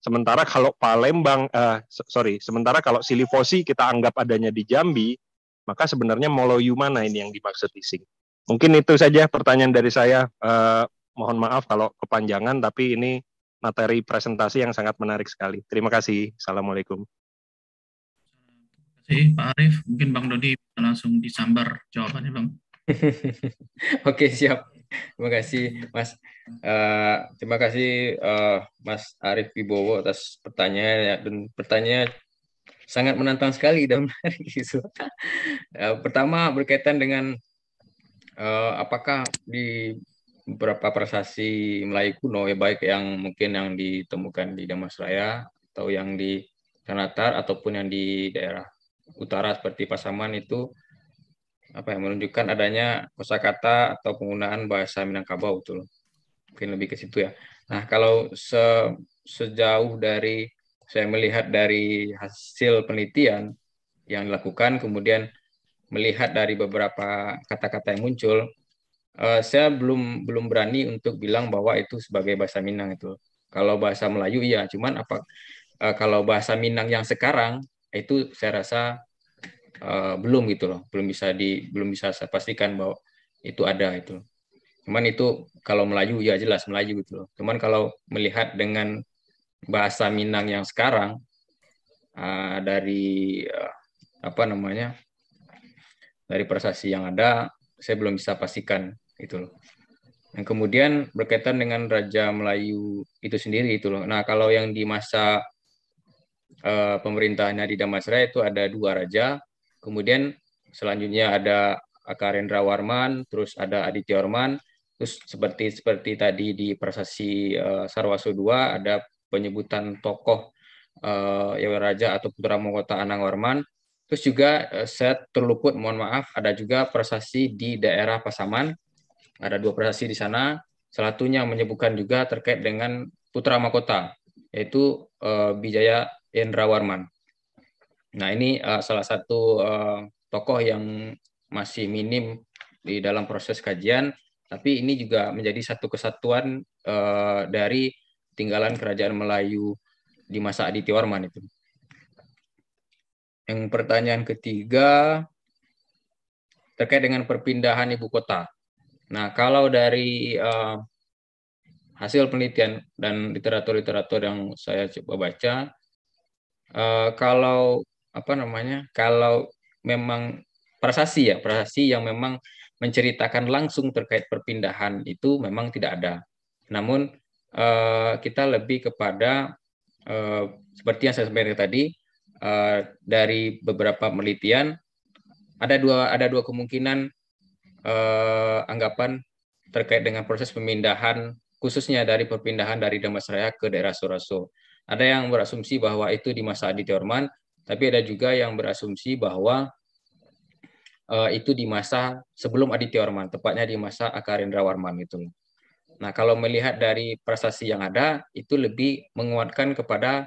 Sementara kalau Palembang, uh, sorry, sementara kalau Silifosi kita anggap adanya di Jambi, maka sebenarnya Moloyu mana ini yang dimaksud Ising? Mungkin itu saja pertanyaan dari saya. Uh, mohon maaf kalau kepanjangan, tapi ini materi presentasi yang sangat menarik sekali. Terima kasih. Assalamualaikum. Terima Pak Arief. Mungkin Bang Dodi langsung disambar jawabannya Bang. Oke siap terima kasih Mas. Uh, terima kasih uh, Mas Arief Wibowo atas pertanyaan ya, dan pertanyaan sangat menantang sekali dan menarik gitu. uh, pertama berkaitan dengan uh, apakah di beberapa prasasti Melayu kuno ya baik yang mungkin yang ditemukan di Damasraya atau yang di Kanatar ataupun yang di daerah utara seperti Pasaman itu apa ya menunjukkan adanya kosakata atau penggunaan bahasa Minangkabau betul. Mungkin lebih ke situ ya. Nah, kalau se sejauh dari saya melihat dari hasil penelitian yang dilakukan kemudian melihat dari beberapa kata-kata yang muncul uh, saya belum belum berani untuk bilang bahwa itu sebagai bahasa Minang itu. Kalau bahasa Melayu iya, cuman apa uh, kalau bahasa Minang yang sekarang itu saya rasa Eh, belum gitu loh belum bisa di belum bisa saya pastikan bahwa itu ada itu cuman itu kalau melaju ya jelas melaju gitu loh cuman kalau melihat dengan bahasa Minang yang sekarang uh, dari uh, apa namanya dari prestasi yang ada saya belum bisa pastikan itu loh yang kemudian berkaitan dengan Raja Melayu itu sendiri itu loh. Nah kalau yang di masa uh, pemerintahnya di Damasraya itu ada dua raja. Kemudian selanjutnya ada Akarendra Warman, terus ada Aditya Warman, terus seperti seperti tadi di prestasi uh, eh, Sarwaso 2 ada penyebutan tokoh uh, Raja atau Putra Mahkota Anang Warman. Terus juga uh, saya terluput, mohon maaf, ada juga prestasi di daerah Pasaman. Ada dua prestasi di sana. Salah satunya menyebutkan juga terkait dengan Putra Mahkota, yaitu uh, Bijaya Endra Warman. Nah ini uh, salah satu uh, tokoh yang masih minim di dalam proses kajian, tapi ini juga menjadi satu kesatuan uh, dari tinggalan kerajaan Melayu di masa Aditya Warman itu. Yang pertanyaan ketiga terkait dengan perpindahan ibu kota. Nah, kalau dari uh, hasil penelitian dan literatur-literatur yang saya coba baca, uh, kalau apa namanya kalau memang prasasti ya prasasti yang memang menceritakan langsung terkait perpindahan itu memang tidak ada. Namun eh, kita lebih kepada eh, seperti yang saya sampaikan tadi eh, dari beberapa penelitian ada dua ada dua kemungkinan eh, anggapan terkait dengan proses pemindahan khususnya dari perpindahan dari Damasraya ke daerah Suraso. Ada yang berasumsi bahwa itu di masa Aditya Orman, tapi ada juga yang berasumsi bahwa uh, itu di masa sebelum Aditya Warman, tepatnya di masa Akarendra Warman itu. Nah, kalau melihat dari prestasi yang ada, itu lebih menguatkan kepada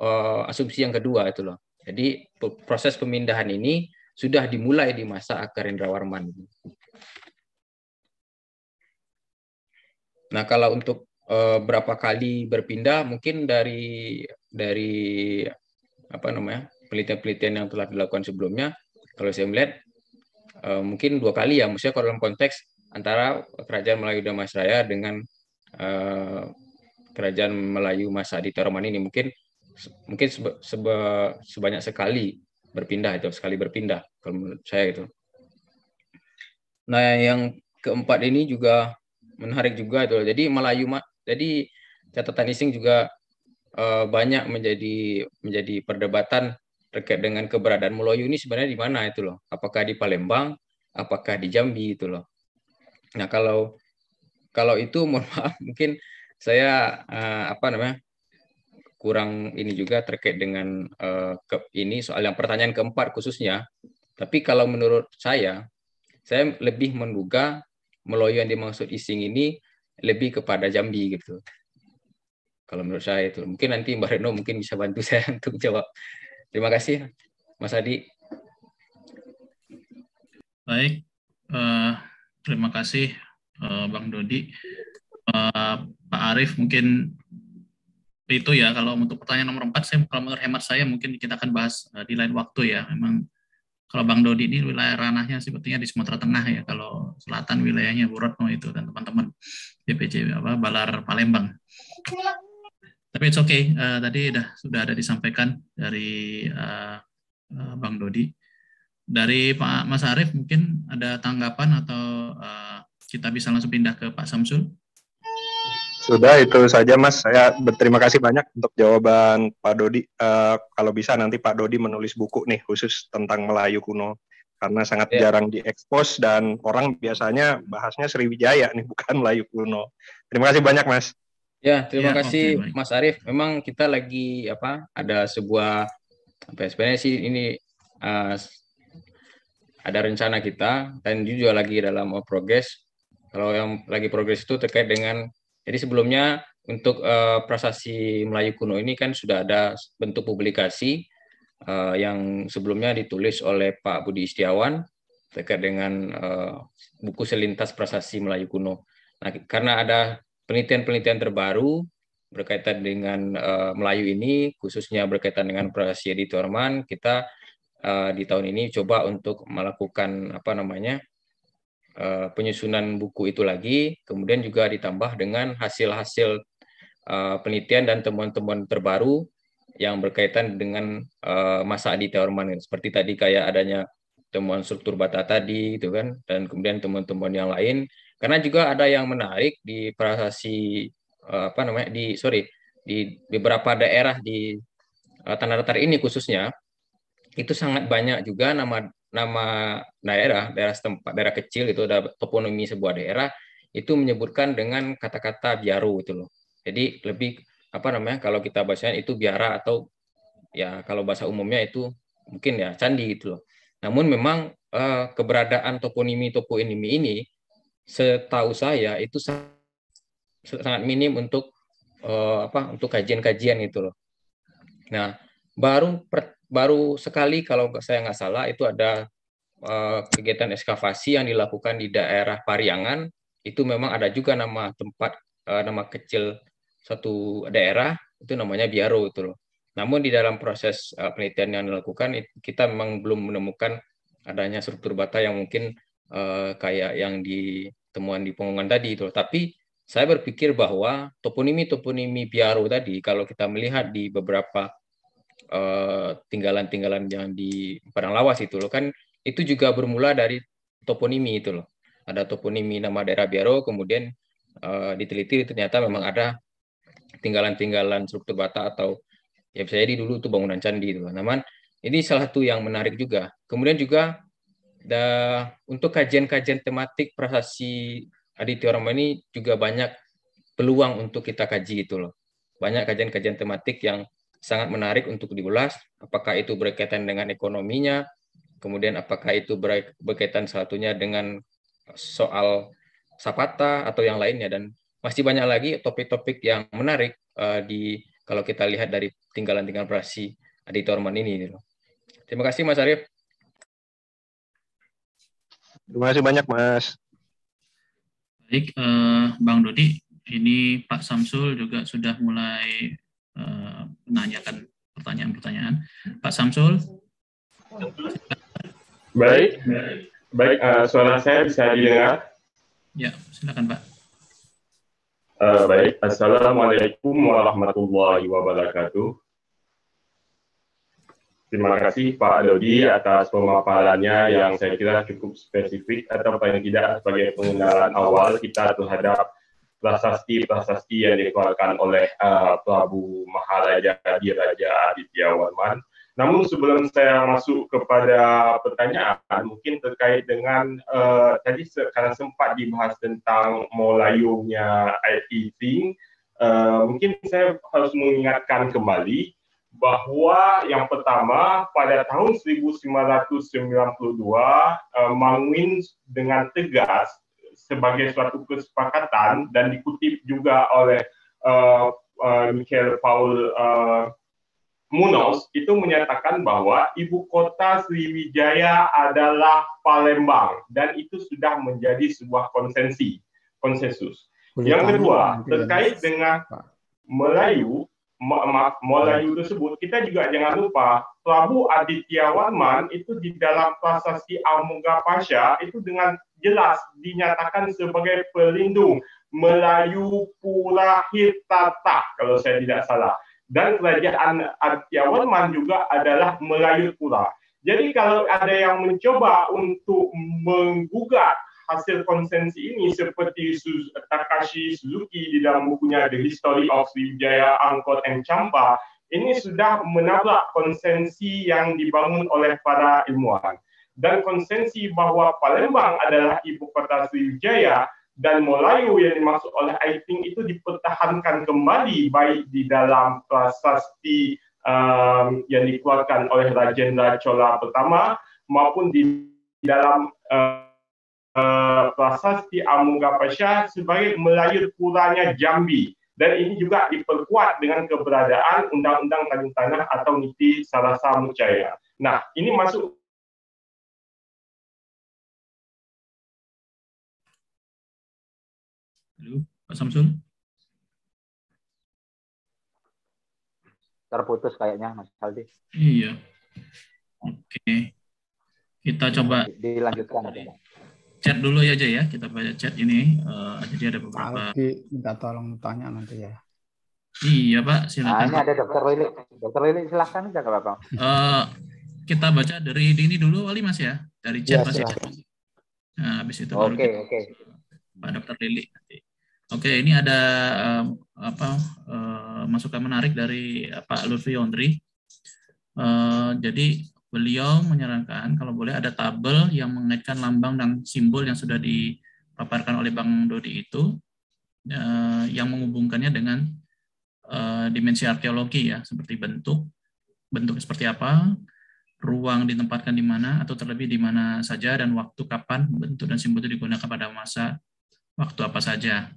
uh, asumsi yang kedua itu loh. Jadi proses pemindahan ini sudah dimulai di masa Akarendra Warman. Nah, kalau untuk uh, berapa kali berpindah, mungkin dari dari apa namanya penelitian-penelitian yang telah dilakukan sebelumnya, kalau saya melihat eh, mungkin dua kali ya, maksudnya kalau dalam konteks antara kerajaan Melayu Damasraya dengan eh, kerajaan Melayu masa di Taruman ini mungkin mungkin sebanyak sekali berpindah itu sekali berpindah kalau menurut saya itu. Nah yang keempat ini juga menarik juga itu. Jadi Melayu jadi catatan Ising juga eh, banyak menjadi menjadi perdebatan terkait dengan keberadaan Muloyo ini sebenarnya di mana itu loh. Apakah di Palembang, apakah di Jambi itu loh. Nah, kalau kalau itu mohon maaf mungkin saya uh, apa namanya? kurang ini juga terkait dengan uh, ke, ini soal yang pertanyaan keempat khususnya. Tapi kalau menurut saya, saya lebih menduga Meloyo yang dimaksud Ising ini lebih kepada Jambi gitu. Kalau menurut saya itu mungkin nanti Mbak Reno mungkin bisa bantu saya untuk jawab Terima kasih, Mas Adi. Baik, uh, terima kasih uh, Bang Dodi. Uh, Pak Arief mungkin itu ya kalau untuk pertanyaan nomor empat, saya kalau menurut hemat saya mungkin kita akan bahas uh, di lain waktu ya memang kalau Bang Dodi ini wilayah ranahnya sepertinya di Sumatera Tengah ya kalau selatan wilayahnya Burotno itu dan teman-teman DPC apa Balar Palembang tapi it's okay. Uh, tadi sudah sudah ada disampaikan dari uh, Bang Dodi. Dari Pak Mas Arief mungkin ada tanggapan atau uh, kita bisa langsung pindah ke Pak Samsul. Sudah itu saja Mas. Saya berterima kasih banyak untuk jawaban Pak Dodi. Uh, kalau bisa nanti Pak Dodi menulis buku nih khusus tentang Melayu kuno karena sangat yeah. jarang diekspos dan orang biasanya bahasnya Sriwijaya nih bukan Melayu kuno. Terima kasih banyak Mas. Ya, terima ya, kasih okay, Mas Arief. Memang kita lagi apa? Ada sebuah apa ya, sebenarnya sih ini uh, ada rencana kita dan juga lagi dalam progres. Kalau yang lagi progres itu terkait dengan jadi sebelumnya untuk uh, prasasti Melayu kuno ini kan sudah ada bentuk publikasi uh, yang sebelumnya ditulis oleh Pak Budi Istiawan terkait dengan uh, buku selintas prasasti Melayu kuno. Nah, karena ada penelitian-penelitian terbaru berkaitan dengan uh, Melayu ini, khususnya berkaitan dengan operasi di Torman, kita uh, di tahun ini coba untuk melakukan apa namanya uh, penyusunan buku itu lagi, kemudian juga ditambah dengan hasil-hasil uh, penelitian dan temuan-temuan terbaru yang berkaitan dengan uh, masa di Torman. seperti tadi kayak adanya temuan struktur bata tadi itu kan dan kemudian temuan-temuan yang lain karena juga ada yang menarik di prasasi eh, apa namanya di sorry di beberapa daerah di uh, tanah datar ini khususnya itu sangat banyak juga nama nama daerah daerah setempat daerah kecil itu ada toponomi sebuah daerah itu menyebutkan dengan kata-kata biaru itu loh. Jadi lebih apa namanya kalau kita bahasnya itu biara atau ya kalau bahasa umumnya itu mungkin ya candi gitu loh. Namun memang eh, keberadaan toponimi toponimi ini setahu saya itu sangat, sangat minim untuk uh, apa untuk kajian-kajian itu loh. Nah, baru per, baru sekali kalau saya nggak salah itu ada uh, kegiatan ekskavasi yang dilakukan di daerah Pariangan itu memang ada juga nama tempat uh, nama kecil satu daerah itu namanya Biaro itu loh. Namun di dalam proses uh, penelitian yang dilakukan kita memang belum menemukan adanya struktur bata yang mungkin Eh, kayak yang ditemuan di punggungan tadi itu. Tapi saya berpikir bahwa toponimi-toponimi biaro tadi, kalau kita melihat di beberapa eh, tinggalan-tinggalan uh, yang di Padang Lawas itu loh kan itu juga bermula dari toponimi itu loh. Ada toponimi nama daerah Biaro, kemudian uh, diteliti ternyata memang ada tinggalan-tinggalan struktur bata atau ya bisa jadi dulu itu bangunan candi itu. Namun ini salah satu yang menarik juga. Kemudian juga Da, untuk kajian-kajian tematik prasasti Aditya Rama ini juga banyak peluang untuk kita kaji gitu loh. Banyak kajian-kajian tematik yang sangat menarik untuk diulas, apakah itu berkaitan dengan ekonominya, kemudian apakah itu berkaitan satunya dengan soal sapata atau yang lainnya dan masih banyak lagi topik-topik yang menarik uh, di kalau kita lihat dari tinggalan-tinggalan prasasti Adi Rama ini. Gitu Terima kasih Mas Arief. Terima kasih banyak, Mas. Baik, eh, Bang Dodi, ini Pak Samsul juga sudah mulai eh, menanyakan pertanyaan-pertanyaan. Pak Samsul? Baik, baik. Uh, suara saya bisa didengar? Ya, silakan Pak. Uh, baik, Assalamualaikum warahmatullahi wabarakatuh. Terima kasih Pak Dodi atas pemaparannya yang saya kira cukup spesifik atau paling tidak sebagai pengenalan awal kita terhadap prasasti-prasasti yang dikeluarkan oleh uh, Prabu Maharaja Raja Aditya Warman. Namun sebelum saya masuk kepada pertanyaan, mungkin terkait dengan uh, tadi karena sempat dibahas tentang molayungnya IT uh, eh, mungkin saya harus mengingatkan kembali bahwa yang pertama pada tahun 1992 eh, Mangwin dengan tegas sebagai suatu kesepakatan dan dikutip juga oleh eh, eh, Michael Paul eh, Munoz itu menyatakan bahwa ibu kota Sriwijaya adalah Palembang dan itu sudah menjadi sebuah konsensi konsensus. Yang kedua ya. terkait dengan Melayu Melayu tersebut, kita juga jangan lupa Prabu Aditya Warman itu di dalam prasasti Amoga Pasha itu dengan jelas dinyatakan sebagai pelindung Melayu Pura Hitata, kalau saya tidak salah. Dan kerajaan Aditya Warman juga adalah Melayu Pura. Jadi kalau ada yang mencoba untuk menggugat hasil konsensi ini seperti Suz, Takashi Suzuki di dalam bukunya The History of Sriwijaya Angkot and Champa ini sudah menabrak konsensi yang dibangun oleh para ilmuwan dan konsensi bahwa Palembang adalah ibu kota Sriwijaya dan Melayu yang dimaksud oleh Aiting itu dipertahankan kembali baik di dalam prasasti um, yang dikeluarkan oleh Rajendra Chola pertama maupun di dalam uh, uh, eh, prasasti Amungga Pasha sebagai Melayu Kuranya Jambi dan ini juga diperkuat dengan keberadaan Undang-Undang Tanjung Tanah atau NITI Sarasa Mucaya. Nah, ini masuk Halo, Pak Samsung. Terputus kayaknya Mas Aldi. Iya. Oke. Kita coba dilanjutkan. Oke chat dulu ya aja ya kita baca chat ini uh, jadi ada beberapa Alki, minta tolong tanya nanti ya iya pak silakan ah, ini ada dokter Lili dokter Lili silahkan, aja kalau apa uh, eh, kita baca dari ini dulu wali mas ya dari chat ya, mas ya nah, habis itu oke okay, oke okay. pak dokter Lili Oke, ini ada um, apa uh, masukan menarik dari Pak Lutfi Yondri. Uh, jadi beliau menyarankan kalau boleh ada tabel yang mengaitkan lambang dan simbol yang sudah dipaparkan oleh Bang Dodi itu eh, yang menghubungkannya dengan eh, dimensi arkeologi ya seperti bentuk bentuk seperti apa ruang ditempatkan di mana atau terlebih di mana saja dan waktu kapan bentuk dan simbol itu digunakan pada masa waktu apa saja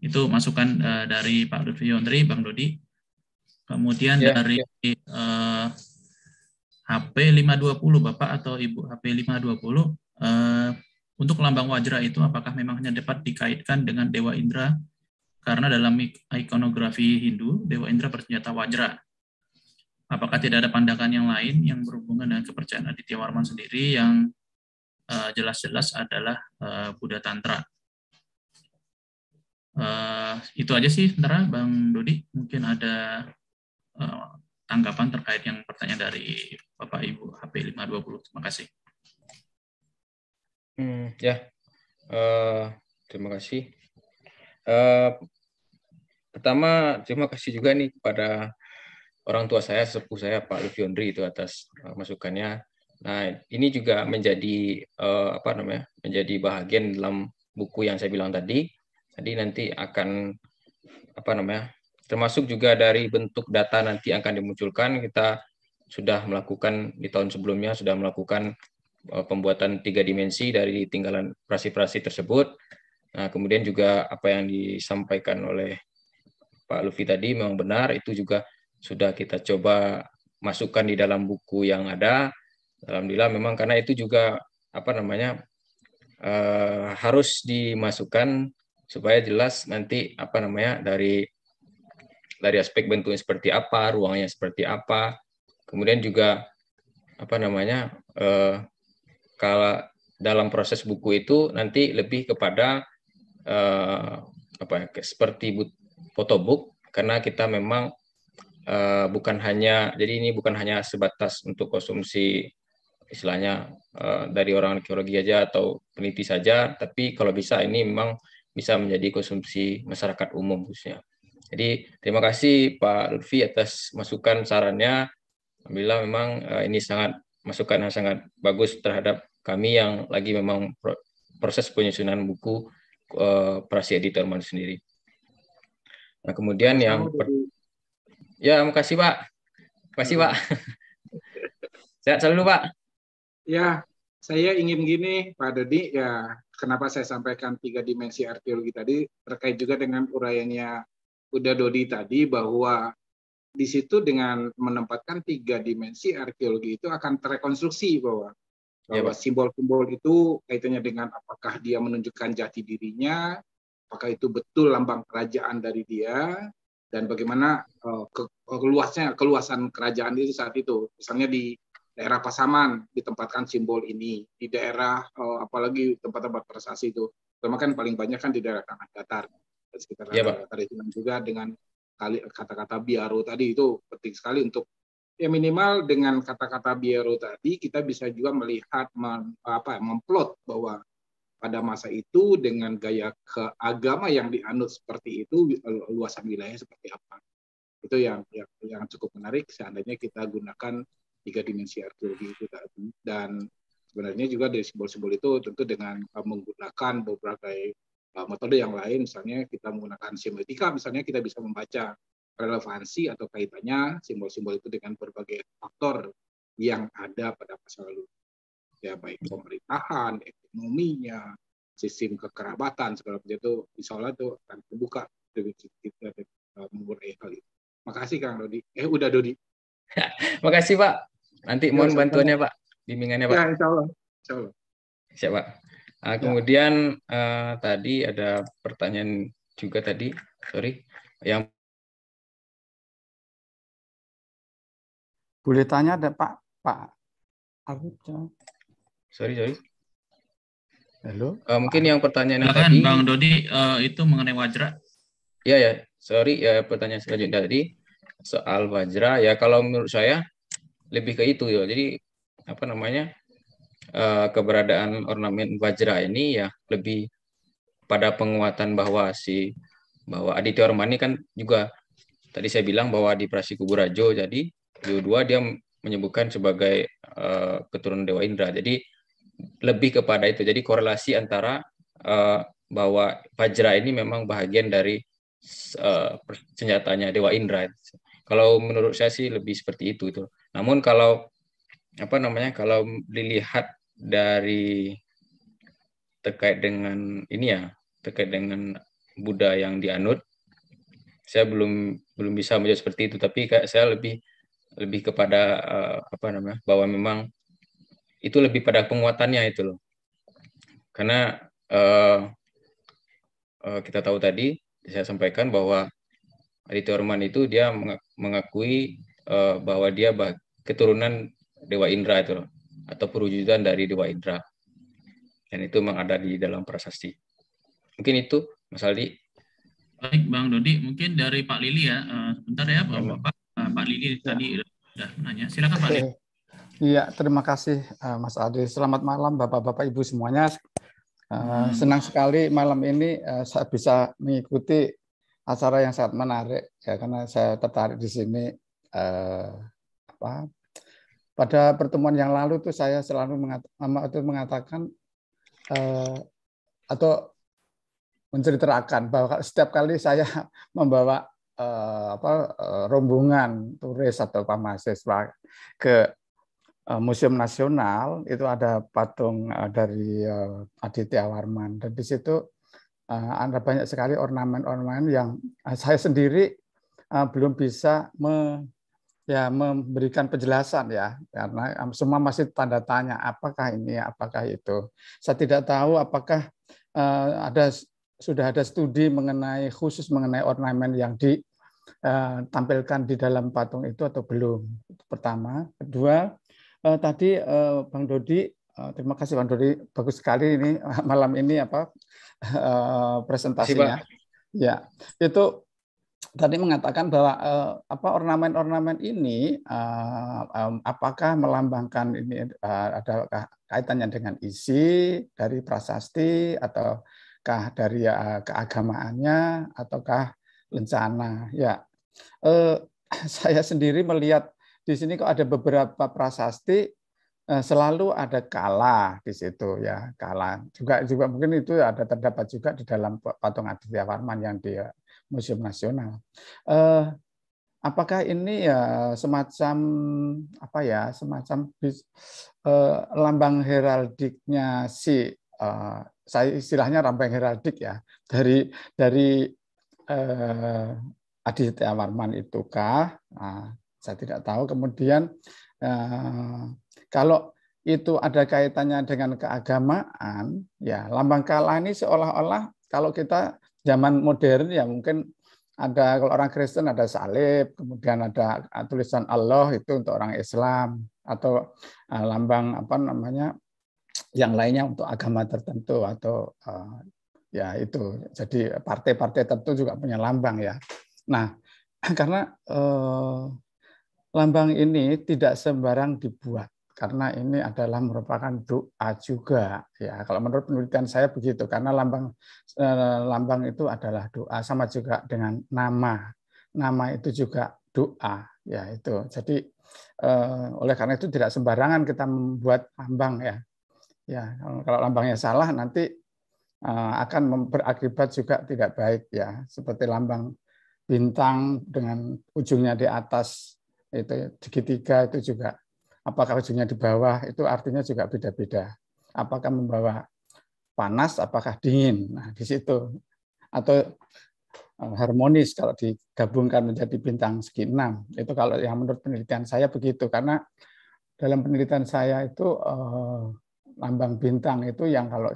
itu masukan eh, dari Pak Dodi Yondri Bang Dodi kemudian ya, dari ya. Eh, HP 520 Bapak atau Ibu HP 520 eh, untuk lambang wajra itu apakah memang hanya dapat dikaitkan dengan Dewa Indra karena dalam ikonografi Hindu Dewa Indra bersenjata wajra apakah tidak ada pandangan yang lain yang berhubungan dengan kepercayaan Aditya Warman sendiri yang eh, jelas-jelas uh, adalah uh, Buddha Tantra. Uh, itu aja sih sementara Bang Dodi mungkin ada uh, tanggapan terkait yang pertanyaan dari Bapak Ibu HP 520. Terima kasih. Hmm, ya, uh, terima kasih. Uh, pertama, terima kasih juga nih kepada orang tua saya, sepupu saya Pak Lufiondri itu atas uh, masukannya. Nah, ini juga menjadi uh, apa namanya? menjadi bahagian dalam buku yang saya bilang tadi. Tadi nanti akan apa namanya? Termasuk juga dari bentuk data nanti akan dimunculkan, kita sudah melakukan di tahun sebelumnya sudah melakukan eh, pembuatan tiga dimensi dari tinggalan prasi-prasi tersebut. Nah, kemudian juga apa yang disampaikan oleh Pak Lufi tadi memang benar itu juga sudah kita coba masukkan di dalam buku yang ada. Alhamdulillah memang karena itu juga apa namanya eh, harus dimasukkan supaya jelas nanti apa namanya dari dari aspek bentuknya seperti apa, ruangnya seperti apa, kemudian juga apa namanya eh, kalau dalam proses buku itu nanti lebih kepada eh, apa ya, seperti seperti book karena kita memang eh, bukan hanya jadi ini bukan hanya sebatas untuk konsumsi istilahnya eh, dari orang arkeologi aja atau peneliti saja tapi kalau bisa ini memang bisa menjadi konsumsi masyarakat umum khususnya. Jadi terima kasih Pak Lutfi atas masukan sarannya. Alhamdulillah memang uh, ini sangat masukan yang sangat bagus terhadap kami yang lagi memang proses penyusunan buku uh, eh, Prasi Editor Man sendiri. Nah, kemudian yang per... ya kasih Pak. kasih Pak. Sehat selalu Pak. Ya, saya ingin gini Pak Dedi, ya kenapa saya sampaikan tiga dimensi arkeologi tadi terkait juga dengan uraiannya udah Dodi tadi bahwa di situ dengan menempatkan tiga dimensi arkeologi itu akan terrekonstruksi bahwa iya, bahwa simbol-simbol itu kaitannya dengan apakah dia menunjukkan jati dirinya, apakah itu betul lambang kerajaan dari dia, dan bagaimana uh, keluasnya keluasan kerajaan itu saat itu. Misalnya di daerah Pasaman ditempatkan simbol ini, di daerah eh, apalagi tempat-tempat prestasi itu, terutama kan paling banyak kan di daerah tanah datar sekitar ya, Pak. juga dengan kata-kata biaro tadi itu penting sekali untuk ya minimal dengan kata-kata biaro tadi kita bisa juga melihat men, apa memplot bahwa pada masa itu dengan gaya keagama yang dianut seperti itu luasan wilayah seperti apa itu yang yang, yang cukup menarik seandainya kita gunakan tiga dimensi arkeologi itu tadi dan sebenarnya juga dari simbol-simbol itu tentu dengan eh, menggunakan beberapa Uh, metode yang lain, misalnya kita menggunakan semiotika, misalnya kita bisa membaca relevansi atau kaitannya simbol-simbol itu dengan berbagai faktor yang ada pada masa lalu. Ya, baik pemerintahan, ekonominya, sistem kekerabatan, segala macam itu, insya Allah itu akan terbuka uh, mengurai hal itu. Makasih Kang Dodi. Eh, udah Dodi. Makasih Pak. Nanti ya, mohon bantuannya Pak, bimbingannya Pak. Ya, insya Allah. Insya Allah. Siap Pak. Nah, kemudian ya. uh, tadi ada pertanyaan juga tadi, sorry, yang boleh tanya ada Pak Pak Arif. Sorry, sorry. Halo. Uh, mungkin Pak. yang pertanyaan yang tadi. Bang Dodi uh, itu mengenai wajra. Ya ya, sorry ya pertanyaan selanjutnya tadi soal wajra ya kalau menurut saya lebih ke itu ya. Jadi apa namanya? uh, keberadaan ornamen Vajra ini ya lebih pada penguatan bahwa si bahwa Aditya Ormani kan juga tadi saya bilang bahwa di Prasi kuburajo jadi dua dia menyebutkan sebagai uh, keturunan Dewa Indra. Jadi lebih kepada itu. Jadi korelasi antara uh, bahwa Vajra ini memang bahagian dari uh, senjatanya Dewa Indra. Kalau menurut saya sih lebih seperti itu itu. Namun kalau apa namanya kalau dilihat dari terkait dengan ini ya terkait dengan Buddha yang dianut saya belum belum bisa menjawab seperti itu tapi kayak saya lebih lebih kepada uh, apa namanya bahwa memang itu lebih pada penguatannya itu loh karena uh, uh, kita tahu tadi saya sampaikan bahwa Aditya Orman itu dia mengakui uh, bahwa dia keturunan Dewa Indra itu loh atau perwujudan dari dewa Indra. Dan itu memang ada di dalam prasasti. Mungkin itu, Mas Aldi. Baik, Bang Dodi. Mungkin dari Pak Lili ya. Eh, sebentar ya, Pak, Bapak. Iya, eh, Pak Lili ya. tadi iya. sudah nanya Silakan Pak Lili. Eh, iya, terima kasih Mas Aldi Selamat malam Bapak-Bapak Ibu semuanya. Hmm. Senang sekali malam ini saya bisa mengikuti acara yang sangat menarik ya karena saya tertarik di sini apa pada pertemuan yang lalu tuh saya selalu mengat mengatakan eh, atau menceritakan bahwa setiap kali saya membawa eh, apa eh, rombongan turis atau mahasiswa ke eh, Museum Nasional itu ada patung eh, dari eh, Aditya Warman dan di situ eh, ada banyak sekali ornamen-ornamen yang eh, saya sendiri uh, belum bisa me ya memberikan penjelasan ya karena semua masih tanda tanya apakah ini apakah itu saya tidak tahu apakah uh, ada sudah ada studi mengenai khusus mengenai ornamen yang ditampilkan eh, di dalam patung itu atau belum itu pertama kedua uh, tadi uh, bang Dodi uh, terima kasih bang Dodi bagus sekali ini malam ini apa uh, presentasinya Siapa? ya itu tadi mengatakan bahwa uh, apa ornamen-ornamen ini um, apakah melambangkan ini uh, ada kaitannya dengan isi dari prasasti ataukah dari uh, keagamaannya ataukah lencana ya uh, saya sendiri melihat di sini kok ada beberapa prasasti selalu ada kala di situ ya kala juga juga mungkin itu ada terdapat juga di dalam patung Aditya Warman yang dia Museum Nasional. Eh, apakah ini ya semacam apa ya semacam eh, lambang heraldiknya si eh, saya istilahnya lambang heraldik ya dari dari eh, Aditya Warman itu kah? Nah, saya tidak tahu. Kemudian eh, kalau itu ada kaitannya dengan keagamaan, ya lambang kala ini seolah-olah kalau kita zaman modern ya mungkin ada kalau orang Kristen ada salib, kemudian ada ah, tulisan Allah itu untuk orang Islam atau ah, lambang apa namanya yang lainnya untuk agama tertentu atau uh, ya itu. Jadi partai-partai tertentu juga punya lambang ya. Nah, karena uh, lambang ini tidak sembarang dibuat karena ini adalah merupakan doa juga ya kalau menurut penelitian saya begitu karena lambang eh, lambang itu adalah doa sama juga dengan nama nama itu juga doa ya itu jadi eh, oleh karena itu tidak sembarangan kita membuat lambang ya ya kalau lambangnya salah nanti eh, akan berakibat juga tidak baik ya seperti lambang bintang dengan ujungnya di atas itu segitiga itu juga apakah ujungnya di bawah itu artinya juga beda-beda. Apakah membawa panas, apakah dingin. Nah, di situ atau eh, harmonis kalau digabungkan menjadi bintang segi enam Itu kalau yang menurut penelitian saya begitu karena dalam penelitian saya itu eh, lambang bintang itu yang kalau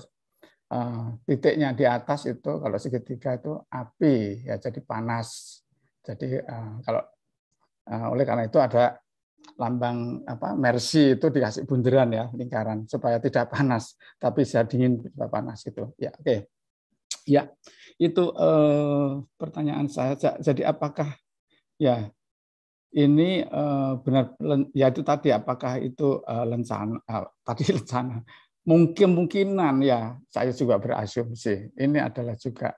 eh, titiknya di atas itu kalau segitiga itu api ya jadi panas. Jadi kalau oleh karena itu ada lambang apa mercy itu dikasih bunderan ya lingkaran supaya tidak panas tapi saya dingin tidak panas gitu ya oke okay. ya itu eh, pertanyaan saya jadi apakah ya ini eh, benar ya itu tadi apakah itu eh, lencana eh, tadi lencana mungkin mungkinan ya saya juga berasumsi ini adalah juga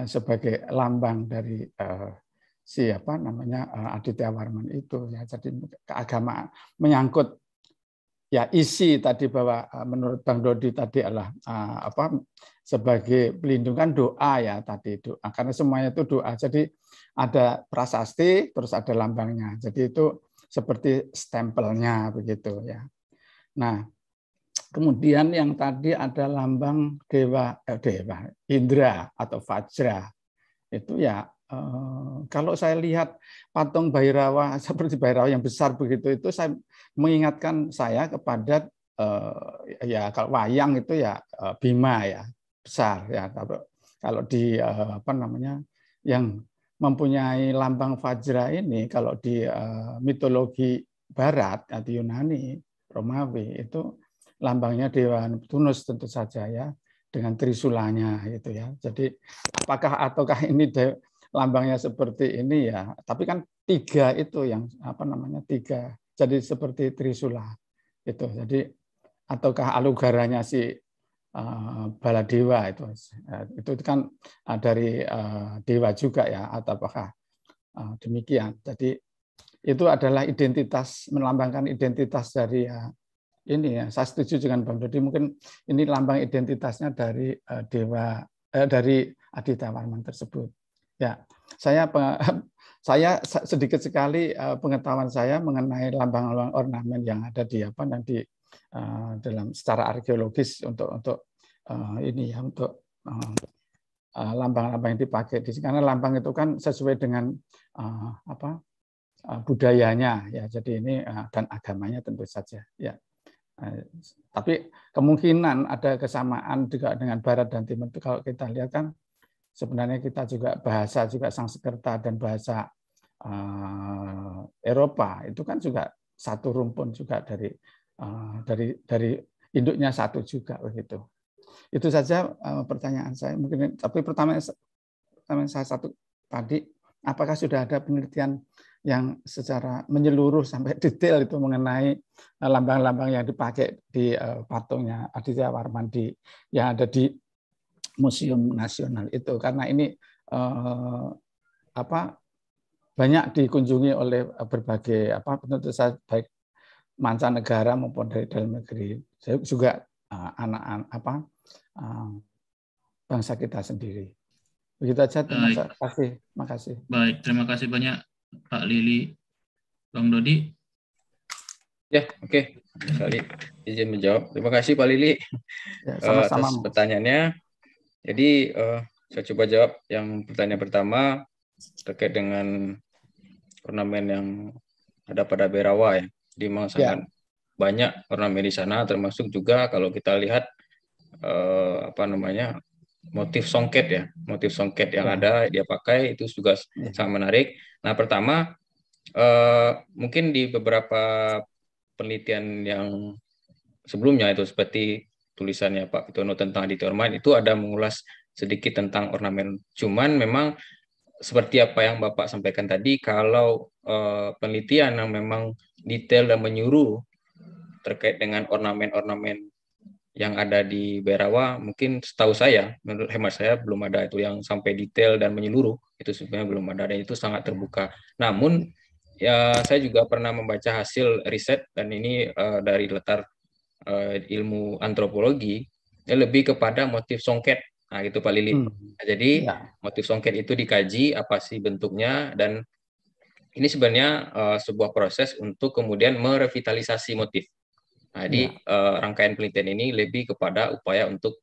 eh, sebagai lambang dari eh, siapa namanya eh, Aditya Warman itu ya jadi keagamaan menyangkut ya isi tadi bahwa eh, menurut Bang Dodi tadi adalah eh, apa sebagai pelindungan doa ya tadi itu karena semuanya itu doa jadi ada prasasti terus ada lambangnya jadi itu seperti stempelnya begitu ya nah kemudian yang tadi ada lambang dewa eh, dewa Indra atau Fajra itu ya Eh, kalau saya lihat patung Bayrawa seperti Bayrawa yang besar begitu itu saya mengingatkan saya kepada uh, ya kalau wayang itu ya eh, Bima ya besar ya tapi kalau di apa namanya yang mempunyai lambang Fajra ini kalau di mitologi barat atau Yunani Romawi itu lambangnya dewa Neptunus tentu saja ya dengan trisulanya itu ya. Jadi apakah ataukah ini lambangnya seperti ini ya. Tapi kan tiga itu yang apa namanya tiga. Jadi seperti Trisula itu. Jadi ataukah alugaranya si uh, Baladewa itu eh, itu kan uh, dari uh, dewa juga ya atau apakah uh, demikian. Jadi itu adalah identitas melambangkan identitas dari ya ini ya saya setuju dengan Bang Dodi mungkin ini lambang identitasnya dari dewa eh, dari Adita Warman tersebut. Ya, saya saya sedikit sekali eh, pengetahuan saya mengenai lambang-lambang ornamen yang ada di apa nanti eh, dalam secara arkeologis untuk untuk eh, ini ya untuk lambang-lambang yang dipakai di sini karena lambang itu kan sesuai dengan apa budayanya ya jadi ini dan agamanya tentu saja ya tapi kemungkinan ada kesamaan juga dengan Barat dan Timur. Kalau kita lihat kan sebenarnya kita juga bahasa juga Sanskerta dan bahasa uh, Eropa itu kan juga satu rumpun juga dari uh, dari dari induknya satu juga begitu. Itu saja uh, pertanyaan saya mungkin tapi pertama pertama saya satu tadi apakah sudah ada penelitian yang secara menyeluruh sampai detail itu mengenai lambang-lambang yang dipakai di patungnya Aditya Warman di yang ada di museum nasional itu karena ini eh, apa banyak dikunjungi oleh berbagai apa tentu saja baik mancanegara maupun dari dalam negeri saya juga anak-anak eh, apa eh, bangsa kita sendiri begitu aja terima baik. kasih baik terima kasih banyak Pak Lili Bang Dodi ya oke okay. Kali izin menjawab terima kasih Pak Lili ya, eh, sama -sama. atas pertanyaannya jadi uh, saya coba jawab yang pertanyaan pertama terkait dengan ornamen yang ada pada Berawa ya. Jadi memang yeah. banyak ornamen di sana termasuk juga kalau kita lihat uh, apa namanya motif songket ya motif songket yang yeah. ada dia pakai itu juga yeah. sangat menarik. Nah pertama uh, mungkin di beberapa penelitian yang sebelumnya itu seperti tulisannya Pak Pitono tentang Aditya Orman itu ada mengulas sedikit tentang ornamen. Cuman memang seperti apa yang Bapak sampaikan tadi, kalau uh, penelitian yang memang detail dan menyuruh terkait dengan ornamen-ornamen yang ada di Berawa, mungkin setahu saya, menurut hemat saya belum ada itu yang sampai detail dan menyeluruh, itu sebenarnya belum ada dan itu sangat terbuka. Namun ya saya juga pernah membaca hasil riset dan ini uh, dari Letar uh, ilmu antropologi ya lebih kepada motif songket nah itu Pak Lili hmm. nah, jadi ya. motif songket itu dikaji apa sih bentuknya dan ini sebenarnya uh, sebuah proses untuk kemudian merevitalisasi motif nah, jadi ya. uh, eh, rangkaian penelitian ini lebih kepada upaya untuk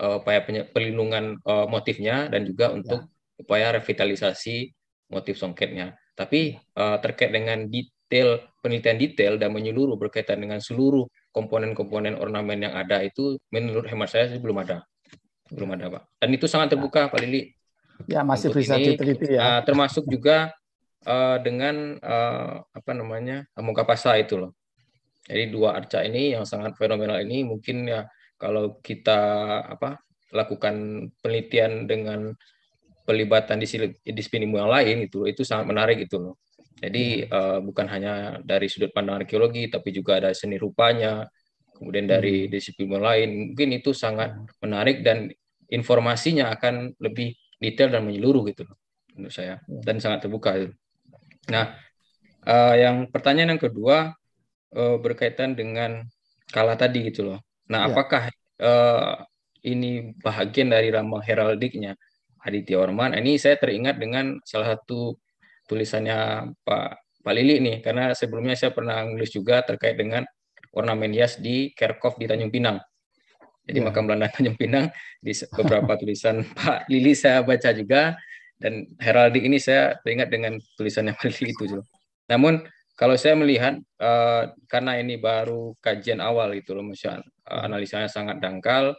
uh, upaya pelindungan uh, motifnya dan juga iya. untuk ya. upaya revitalisasi motif songketnya tapi uh, terkait dengan detail penelitian detail dan menyeluruh berkaitan dengan seluruh komponen-komponen ornamen yang ada itu menurut hemat saya sih belum ada. Belum ya. ada, Pak. Dan itu sangat ya. terbuka, Pak Lili. Ya, masih Untuk bisa ini, diteliti ya. Uh, termasuk juga uh, dengan uh, apa namanya? Muka pasa itu loh. Jadi dua arca ini yang sangat fenomenal ini mungkin ya kalau kita apa lakukan penelitian dengan pelibatan di disiplin ilmu yang lain itu itu sangat menarik itu loh. Jadi uh, bukan hanya dari sudut pandang arkeologi, tapi juga ada seni rupanya, kemudian dari hmm. disiplin lain. Mungkin itu sangat hmm. menarik dan informasinya akan lebih detail dan menyeluruh gitu menurut saya hmm. dan sangat terbuka. Nah, uh, yang pertanyaan yang kedua uh, berkaitan dengan kala tadi gitu loh. Nah, ya. apakah uh, ini bahagian dari ramal heraldiknya Aditya Orman? Nah, ini saya teringat dengan salah satu tulisannya Pak Pak Lili nih karena sebelumnya saya pernah nulis juga terkait dengan ornamen hias di Kerkov di Tanjung Pinang. Jadi ya. makam Belanda Tanjung Pinang di beberapa tulisan Pak Lili saya baca juga dan heraldik ini saya teringat dengan tulisannya Pak Lili itu. Juga. Namun kalau saya melihat eh, karena ini baru kajian awal itu loh misalnya, eh, analisanya sangat dangkal.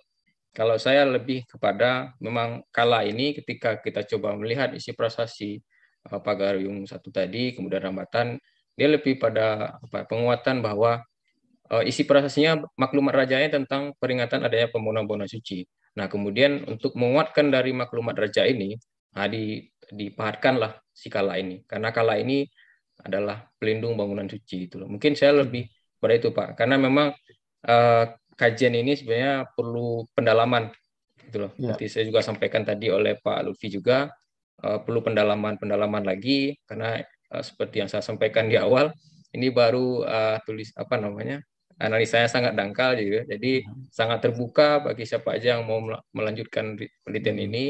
Kalau saya lebih kepada memang kala ini ketika kita coba melihat isi prasasti yang satu tadi, kemudian Rambatan, dia lebih pada apa, penguatan bahwa uh, isi prasasnya maklumat rajanya tentang peringatan adanya pembunuhan bono suci. Nah, kemudian untuk menguatkan dari maklumat raja ini, nah, di, dipahatkanlah si kala ini. Karena kala ini adalah pelindung bangunan suci itu Mungkin saya lebih pada itu Pak, karena memang uh, kajian ini sebenarnya perlu pendalaman gitu loh. Ya. saya juga sampaikan tadi oleh Pak Lutfi juga Eh, perlu pendalaman-pendalaman lagi karena eh, seperti yang saya sampaikan di awal ini baru uh, tulis apa namanya analisanya sangat dangkal juga gitu ya. jadi iya. sangat terbuka bagi siapa aja yang mau melanjutkan penelitian ini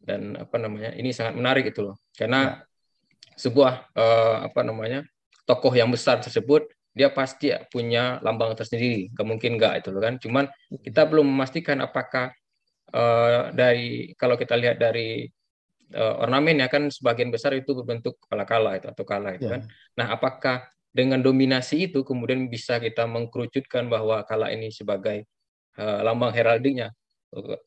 dan apa namanya ini sangat menarik itu loh karena iya. sebuah uh, apa namanya tokoh yang besar tersebut dia pasti punya lambang tersendiri gak mungkin nggak itu loh kan cuman kita belum memastikan apakah uh, dari kalau kita lihat dari uh, ornamen ya kan sebagian besar itu berbentuk kala-kala itu atau kala itu yeah. kan. Nah, apakah dengan dominasi itu kemudian bisa kita mengkerucutkan bahwa kala ini sebagai uh, lambang heraldiknya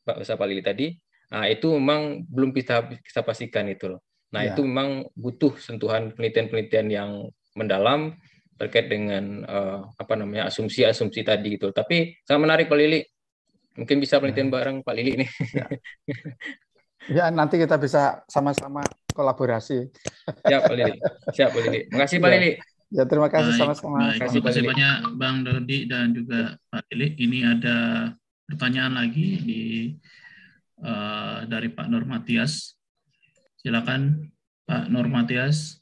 Pak Lili tadi? Nah, itu memang belum kita kita pastikan itu loh. Nah, yeah. itu memang butuh sentuhan penelitian-penelitian yang mendalam terkait dengan uh, apa namanya asumsi-asumsi tadi gitu. Tapi sangat menarik Pak Lili. Mungkin bisa penelitian nah. bareng Pak Lili ini. Ya. Ya, nanti kita bisa sama-sama kolaborasi. Siap, Pak Lili. Siap, Pak Lili. Makasih, Pak ya. Lili. Ya, terima kasih sama-sama. Terima kasih, kasih banyak Bang Dodi dan juga Pak Lili. Ini ada pertanyaan lagi di uh, dari Pak Normatias. Silakan Pak Normatias.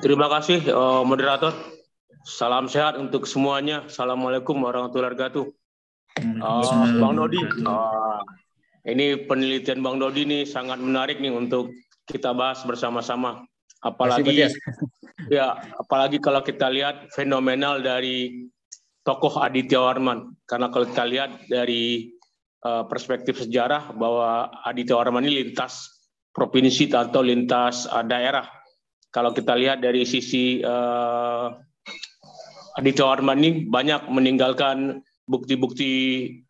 Terima kasih uh, moderator. Salam sehat untuk semuanya. Assalamualaikum warahmatullahi wabarakatuh. Oh, Bang Dodi. Oh, ini penelitian Bang Dodi nih sangat menarik nih untuk kita bahas bersama-sama. Apalagi Masih, ya, apalagi kalau kita lihat fenomenal dari tokoh Aditya Warman. Karena kalau kita lihat dari eh, perspektif sejarah bahwa Aditya Warman ini lintas provinsi atau lintas eh, daerah. Kalau kita lihat dari sisi uh, Aditya Warman ini banyak meninggalkan bukti-bukti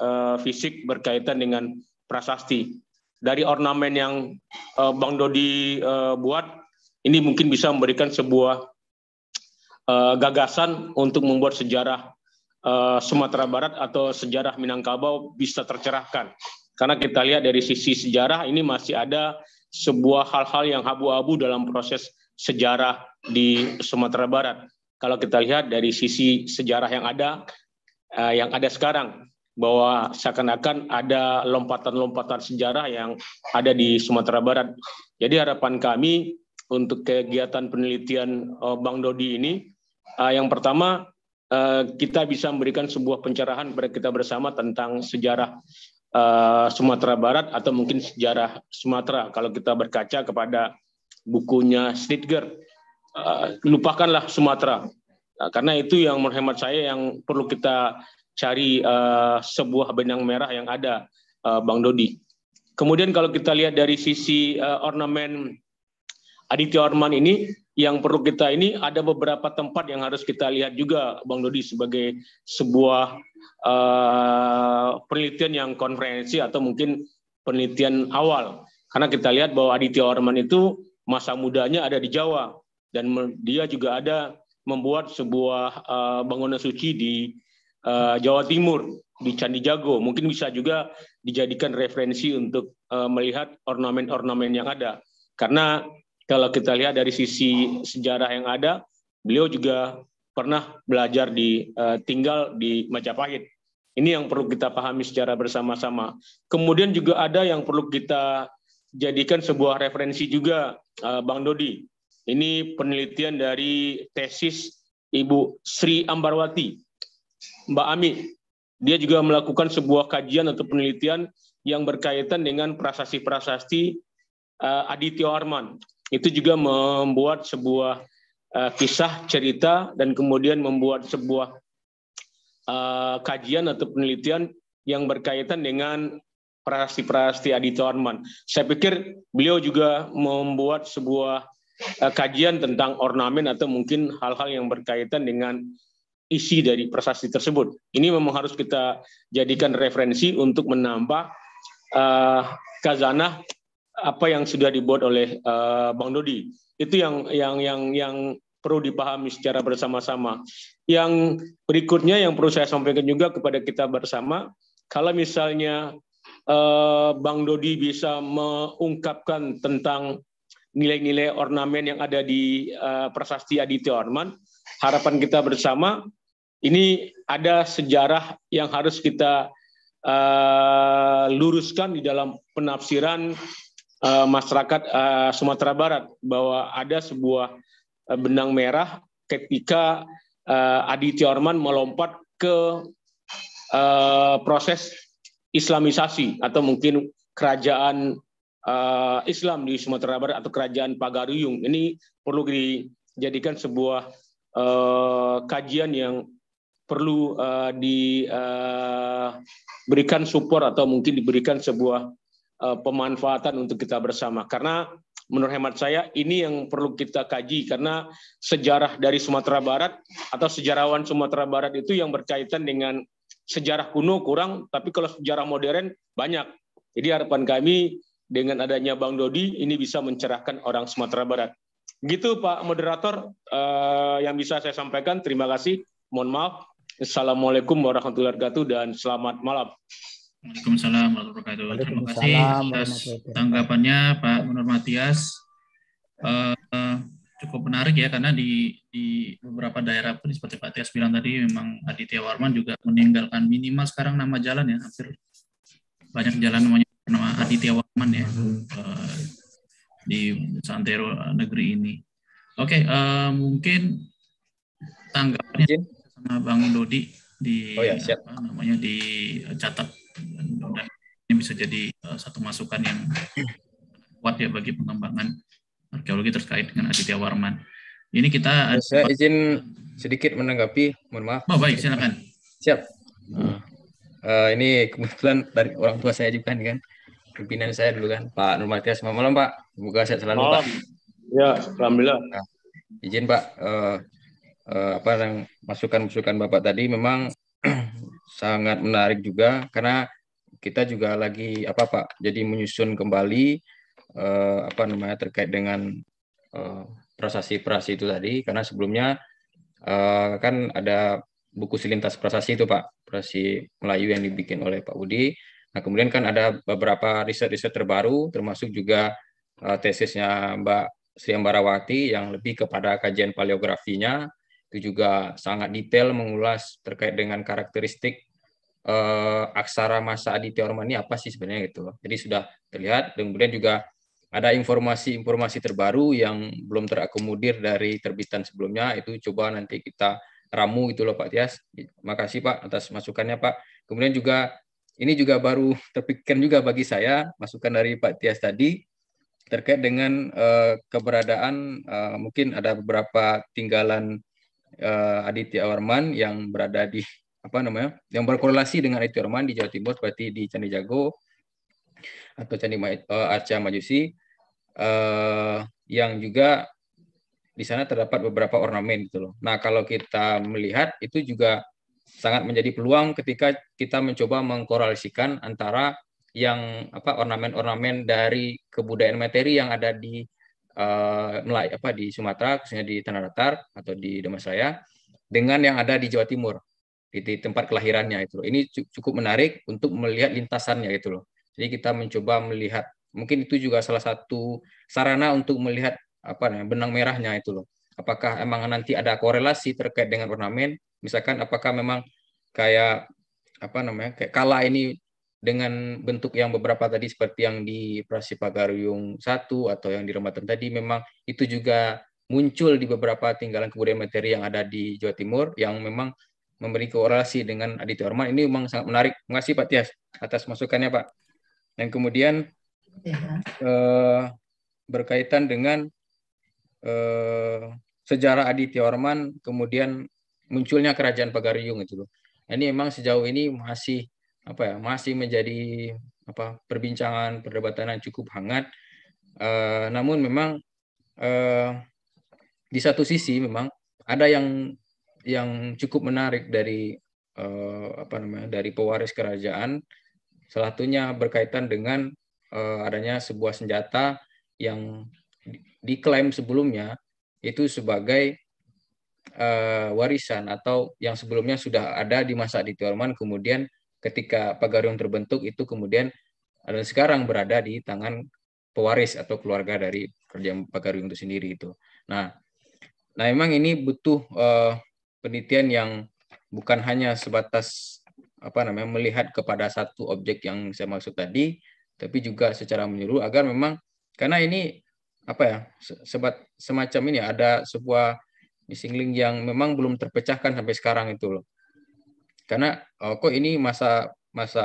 uh, fisik berkaitan dengan prasasti. Dari ornamen yang uh, Bang Dodi uh, buat, ini mungkin bisa memberikan sebuah uh, gagasan untuk membuat sejarah uh, Sumatera Barat atau sejarah Minangkabau bisa tercerahkan. Karena kita lihat dari sisi sejarah ini masih ada sebuah hal-hal yang abu-abu dalam proses sejarah di Sumatera Barat. Kalau kita lihat dari sisi sejarah yang ada, uh, yang ada sekarang bahwa seakan-akan ada lompatan-lompatan sejarah yang ada di Sumatera Barat. Jadi harapan kami untuk kegiatan penelitian uh, Bang Dodi ini, uh, yang pertama uh, kita bisa memberikan sebuah pencerahan kepada kita bersama tentang sejarah uh, Sumatera Barat atau mungkin sejarah Sumatera kalau kita berkaca kepada bukunya Stitger. Uh, lupakanlah Sumatera. Nah, karena itu yang menurut saya yang perlu kita cari uh, sebuah benang merah yang ada, uh, Bang Dodi. Kemudian kalau kita lihat dari sisi uh, ornamen Aditya Orman ini, yang perlu kita ini ada beberapa tempat yang harus kita lihat juga, Bang Dodi sebagai sebuah uh, penelitian yang konferensi atau mungkin penelitian awal. Karena kita lihat bahwa Aditya Orman itu masa mudanya ada di Jawa dan dia juga ada membuat sebuah uh, bangunan suci di uh, Jawa Timur di Candi Jago. Mungkin bisa juga dijadikan referensi untuk uh, melihat ornamen-ornamen yang ada. Karena kalau kita lihat dari sisi sejarah yang ada, beliau juga pernah belajar di uh, tinggal di Majapahit. Ini yang perlu kita pahami secara bersama-sama. Kemudian juga ada yang perlu kita jadikan sebuah referensi juga uh, Bang Dodi ini penelitian dari tesis Ibu Sri Ambarwati, Mbak Ami. Dia juga melakukan sebuah kajian atau penelitian yang berkaitan dengan prasasti-prasasti eh, Aditya Arman. Itu juga membuat sebuah eh, kisah cerita dan kemudian membuat sebuah eh, kajian atau penelitian yang berkaitan dengan prasasti-prasasti Aditya Arman. Saya pikir beliau juga membuat sebuah Eh, kajian tentang ornamen atau mungkin hal-hal yang berkaitan dengan isi dari prasasti tersebut. Ini memang harus kita jadikan referensi untuk menambah uh, eh, kazanah apa yang sudah dibuat oleh uh, Bang Dodi. Itu yang yang yang yang perlu dipahami secara bersama-sama. Yang berikutnya yang perlu saya sampaikan juga kepada kita bersama, kalau misalnya uh, Bang Dodi bisa mengungkapkan tentang nilai-nilai ornamen yang ada di uh, prasasti Aditya Orman. Harapan kita bersama ini ada sejarah yang harus kita uh, luruskan di dalam penafsiran uh, masyarakat uh, Sumatera Barat bahwa ada sebuah uh, benang merah ketika uh, Aditya Orman melompat ke uh, proses Islamisasi atau mungkin kerajaan uh, Islam di Sumatera Barat atau kerajaan Pagaruyung. Ini perlu dijadikan sebuah uh, kajian yang perlu uh, eh, diberikan uh, support atau mungkin diberikan sebuah uh, pemanfaatan untuk kita bersama. Karena menurut hemat saya ini yang perlu kita kaji karena sejarah dari Sumatera Barat atau sejarawan Sumatera Barat itu yang berkaitan dengan sejarah kuno kurang, tapi kalau sejarah modern banyak. Jadi harapan kami dengan adanya Bang Dodi ini bisa mencerahkan orang Sumatera Barat. Gitu Pak Moderator uh, yang bisa saya sampaikan. Terima kasih. Mohon maaf. Assalamualaikum warahmatullahi wabarakatuh dan selamat malam. Waalaikumsalam warahmatullahi wabarakatuh. Terima kasih atas tanggapannya Pak Menur Matias. Uh, cukup menarik ya karena di di beberapa daerah pun seperti Pak Tias bilang tadi memang Aditya Warman juga meninggalkan minimal sekarang nama jalan ya hampir banyak jalan namanya nama Aditya Waman ya eh, di Santero negeri ini. Oke, okay, uh, eh, mungkin tanggapannya Izin. sama Bang Dodi di oh ya, siap. apa namanya dicatat dan ini bisa jadi uh, satu masukan yang kuat ya bagi pengembangan arkeologi terkait dengan Aditya Warman. Ini kita ya, saya izin sedikit menanggapi, mohon maaf. Oh, baik, silakan. Siap. Uh, ini kebetulan dari orang tua saya juga kan pimpinan saya dulu kan, Pak Nurmatias Selamat malam, Pak. Semoga sehat selalu, malam. Pak. Ya, alhamdulillah. Nah, izin, Pak, uh, uh, apa yang masukan-masukan Bapak tadi memang sangat menarik juga karena kita juga lagi apa Pak, jadi menyusun kembali uh, apa namanya terkait dengan uh, prasasti itu tadi karena sebelumnya uh, kan ada buku selintas prasasti itu Pak, prasasti Melayu yang dibikin oleh Pak Budi Nah, kemudian kan ada beberapa riset-riset terbaru, termasuk juga uh, tesisnya Mbak Sri Ambarawati yang lebih kepada kajian paleografinya, itu juga sangat detail mengulas terkait dengan karakteristik uh, aksara masa Aditya Orman ini apa sih sebenarnya itu. Jadi sudah terlihat, dan kemudian juga ada informasi-informasi terbaru yang belum terakomodir dari terbitan sebelumnya, itu coba nanti kita ramu itu loh Pak Tias. kasih Pak atas masukannya Pak. Kemudian juga ini juga baru terpikirkan juga bagi saya masukan dari Pak Tias tadi terkait dengan uh, keberadaan uh, mungkin ada beberapa tinggalan uh, Aditya Warman yang berada di apa namanya yang berkorelasi dengan Aditya Warman di Jawa Timur seperti di Candi Jago atau Candi uh, Arca Majusi uh, yang juga di sana terdapat beberapa ornamen gitu loh. Nah, kalau kita melihat itu juga sangat menjadi peluang ketika kita mencoba mengkorelasikan antara yang apa ornamen-ornamen dari kebudayaan materi yang ada di uh, apa di Sumatera khususnya di tanah datar atau di rumah saya dengan yang ada di Jawa Timur gitu, di tempat kelahirannya itu loh. Ini cukup menarik untuk melihat lintasannya itu loh. Jadi kita mencoba melihat mungkin itu juga salah satu sarana untuk melihat apa benang merahnya itu loh. Apakah emang nanti ada korelasi terkait dengan ornamen? Misalkan apakah memang kayak apa namanya kayak kala ini dengan bentuk yang beberapa tadi seperti yang di Prasipagariung satu atau yang di Rembatan tadi memang itu juga muncul di beberapa tinggalan kebudayaan materi yang ada di Jawa Timur yang memang memberi korelasi dengan Aditya Orman ini memang sangat menarik. Terima kasih Pak Tias atas masukannya Pak. Dan kemudian ya. eh, berkaitan dengan eh, sejarah Aditya Warman kemudian munculnya Kerajaan Pagaruyung itu loh. Nah, ini memang sejauh ini masih apa ya masih menjadi apa perbincangan perdebatan yang cukup hangat. Uh, namun memang uh, di satu sisi memang ada yang yang cukup menarik dari eh, apa namanya dari pewaris kerajaan salah satunya berkaitan dengan adanya sebuah senjata yang diklaim sebelumnya itu sebagai uh, warisan atau yang sebelumnya sudah ada di masa di Tuarman kemudian ketika pagarung terbentuk itu kemudian eh, dan sekarang berada di tangan pewaris atau keluarga dari kerja pagarung itu sendiri itu. Nah, nah memang ini butuh uh, penelitian yang bukan hanya sebatas apa namanya melihat kepada satu objek yang saya maksud tadi, tapi juga secara menyeluruh agar memang karena ini apa ya sebat semacam ini ya, ada sebuah missing link yang memang belum terpecahkan sampai sekarang itu loh karena oh, kok ini masa masa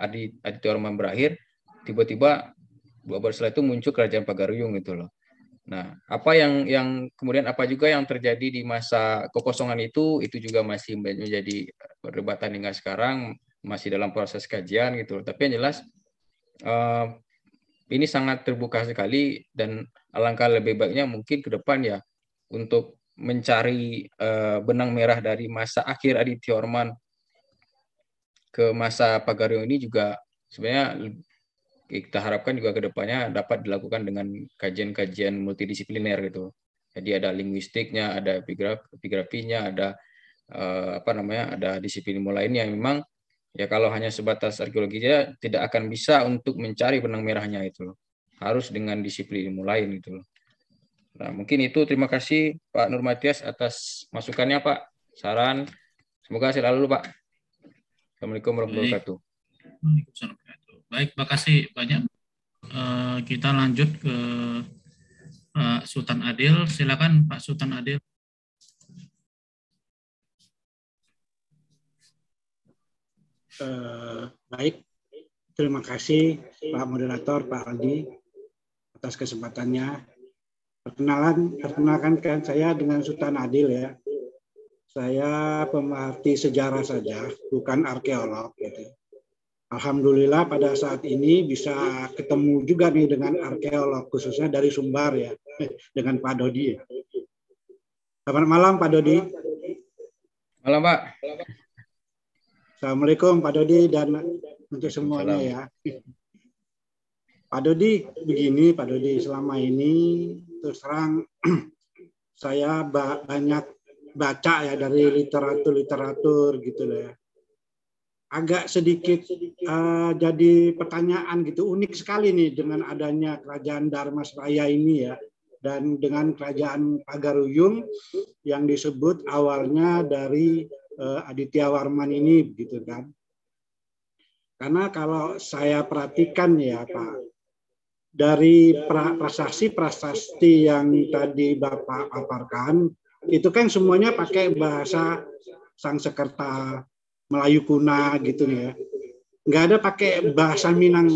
Adi Aditya Orman berakhir tiba-tiba dua bulan setelah itu muncul kerajaan Pagaruyung itu loh nah apa yang yang kemudian apa juga yang terjadi di masa kekosongan itu itu juga masih menjadi perdebatan hingga sekarang masih dalam proses kajian gitu loh tapi yang jelas uh, ini sangat terbuka sekali dan alangkah lebih baiknya mungkin ke depan ya untuk mencari uh, benang merah dari masa akhir Aditya Orman ke masa Pagario ini juga sebenarnya kita harapkan juga ke depannya dapat dilakukan dengan kajian-kajian multidisipliner gitu. Jadi ada linguistiknya, ada epigrafinya, ada uh, apa namanya, ada disiplin lainnya. Memang Ya kalau hanya sebatas arkeologi saja tidak akan bisa untuk mencari benang merahnya itu loh. Harus dengan disiplin ilmu lain itu loh. Nah, mungkin itu terima kasih Pak Nurmatias atas masukannya Pak, saran. Semoga selalu Pak. Assalamualaikum warahmatullahi wabarakatuh. baik Baik, makasih banyak. Eh, kita lanjut ke Pak eh, Sultan Adil. Silakan Pak Sultan Adil. Eh, baik. Terima kasih Pak Moderator, Pak Aldi atas kesempatannya. Perkenalan, perkenalkan kan saya dengan Sultan Adil ya. Saya pemerhati sejarah saja, bukan arkeolog gitu. Alhamdulillah pada saat ini bisa ketemu juga nih dengan arkeolog khususnya dari Sumbar ya, dengan Pak Dodi. Selamat malam Pak Dodi. Malam Pak. Assalamualaikum Pak Dodi dan untuk semuanya ya. Pak Dodi begini Pak Dodi selama ini terus terang saya ba banyak baca ya dari literatur-literatur gitu loh ya. Agak sedikit uh, jadi pertanyaan gitu unik sekali nih dengan adanya kerajaan Dharma Seraya ini ya dan dengan kerajaan Pagaruyung yang disebut awalnya dari Eh, Aditya Warman ini gitu kan. Karena kalau saya perhatikan ya Pak, dari prasasti-prasasti yang tadi Bapak paparkan, itu kan semuanya pakai bahasa Sang Sekerta, Melayu kuna gitu ya. Nggak ada pakai bahasa Minang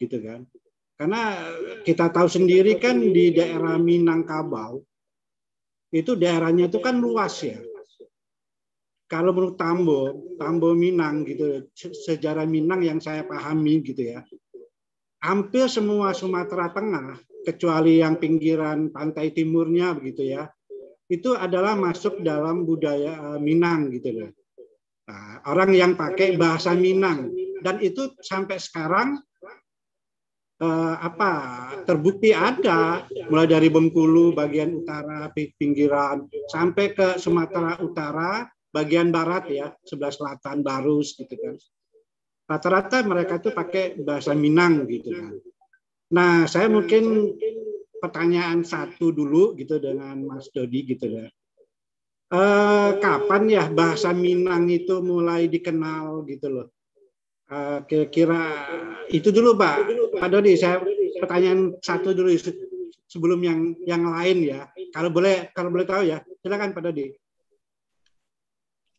gitu kan. Karena kita tahu sendiri kan di daerah Minangkabau, itu daerahnya itu kan luas ya kalau menurut Tambo, Tambo Minang gitu, sejarah Minang yang saya pahami gitu ya, hampir semua Sumatera Tengah, kecuali yang pinggiran pantai timurnya begitu ya, itu adalah masuk dalam budaya eh, Minang gitu loh. Nah, orang yang pakai bahasa Minang dan itu sampai sekarang eh, apa terbukti ada mulai dari Bengkulu bagian utara pinggiran sampai ke Sumatera Utara bagian barat ya, sebelah selatan, Barus gitu kan. Rata-rata mereka itu pakai bahasa Minang gitu kan. Nah, saya mungkin pertanyaan satu dulu gitu dengan Mas Dodi gitu ya. E, kapan ya bahasa Minang itu mulai dikenal gitu loh? Eh, kira-kira itu dulu Pak. Pak Dodi, saya pertanyaan satu dulu sebelum yang yang lain ya. Kalau boleh kalau boleh tahu ya, silakan Pak Dodi.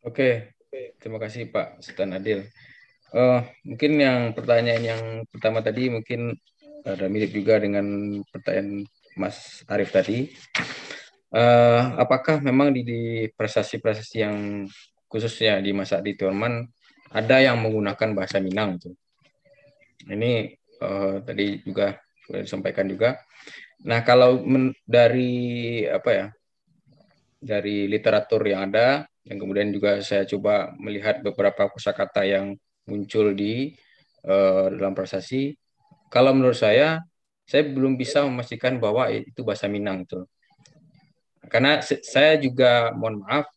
Oke, terima kasih Pak Sultan Adil. Uh, mungkin yang pertanyaan yang pertama tadi mungkin ada mirip juga dengan pertanyaan Mas Arief tadi. Uh, apakah memang di, di prestasi-prestasi yang khususnya di masa di Turman ada yang menggunakan bahasa Minang itu? Ini uh, tadi juga sudah disampaikan juga. Nah kalau dari apa ya dari literatur yang ada yang kemudian juga saya coba melihat beberapa kosakata yang muncul di uh, dalam prasasti. Kalau menurut saya, saya belum bisa memastikan bahwa itu bahasa Minang itu. Karena saya juga mohon maaf,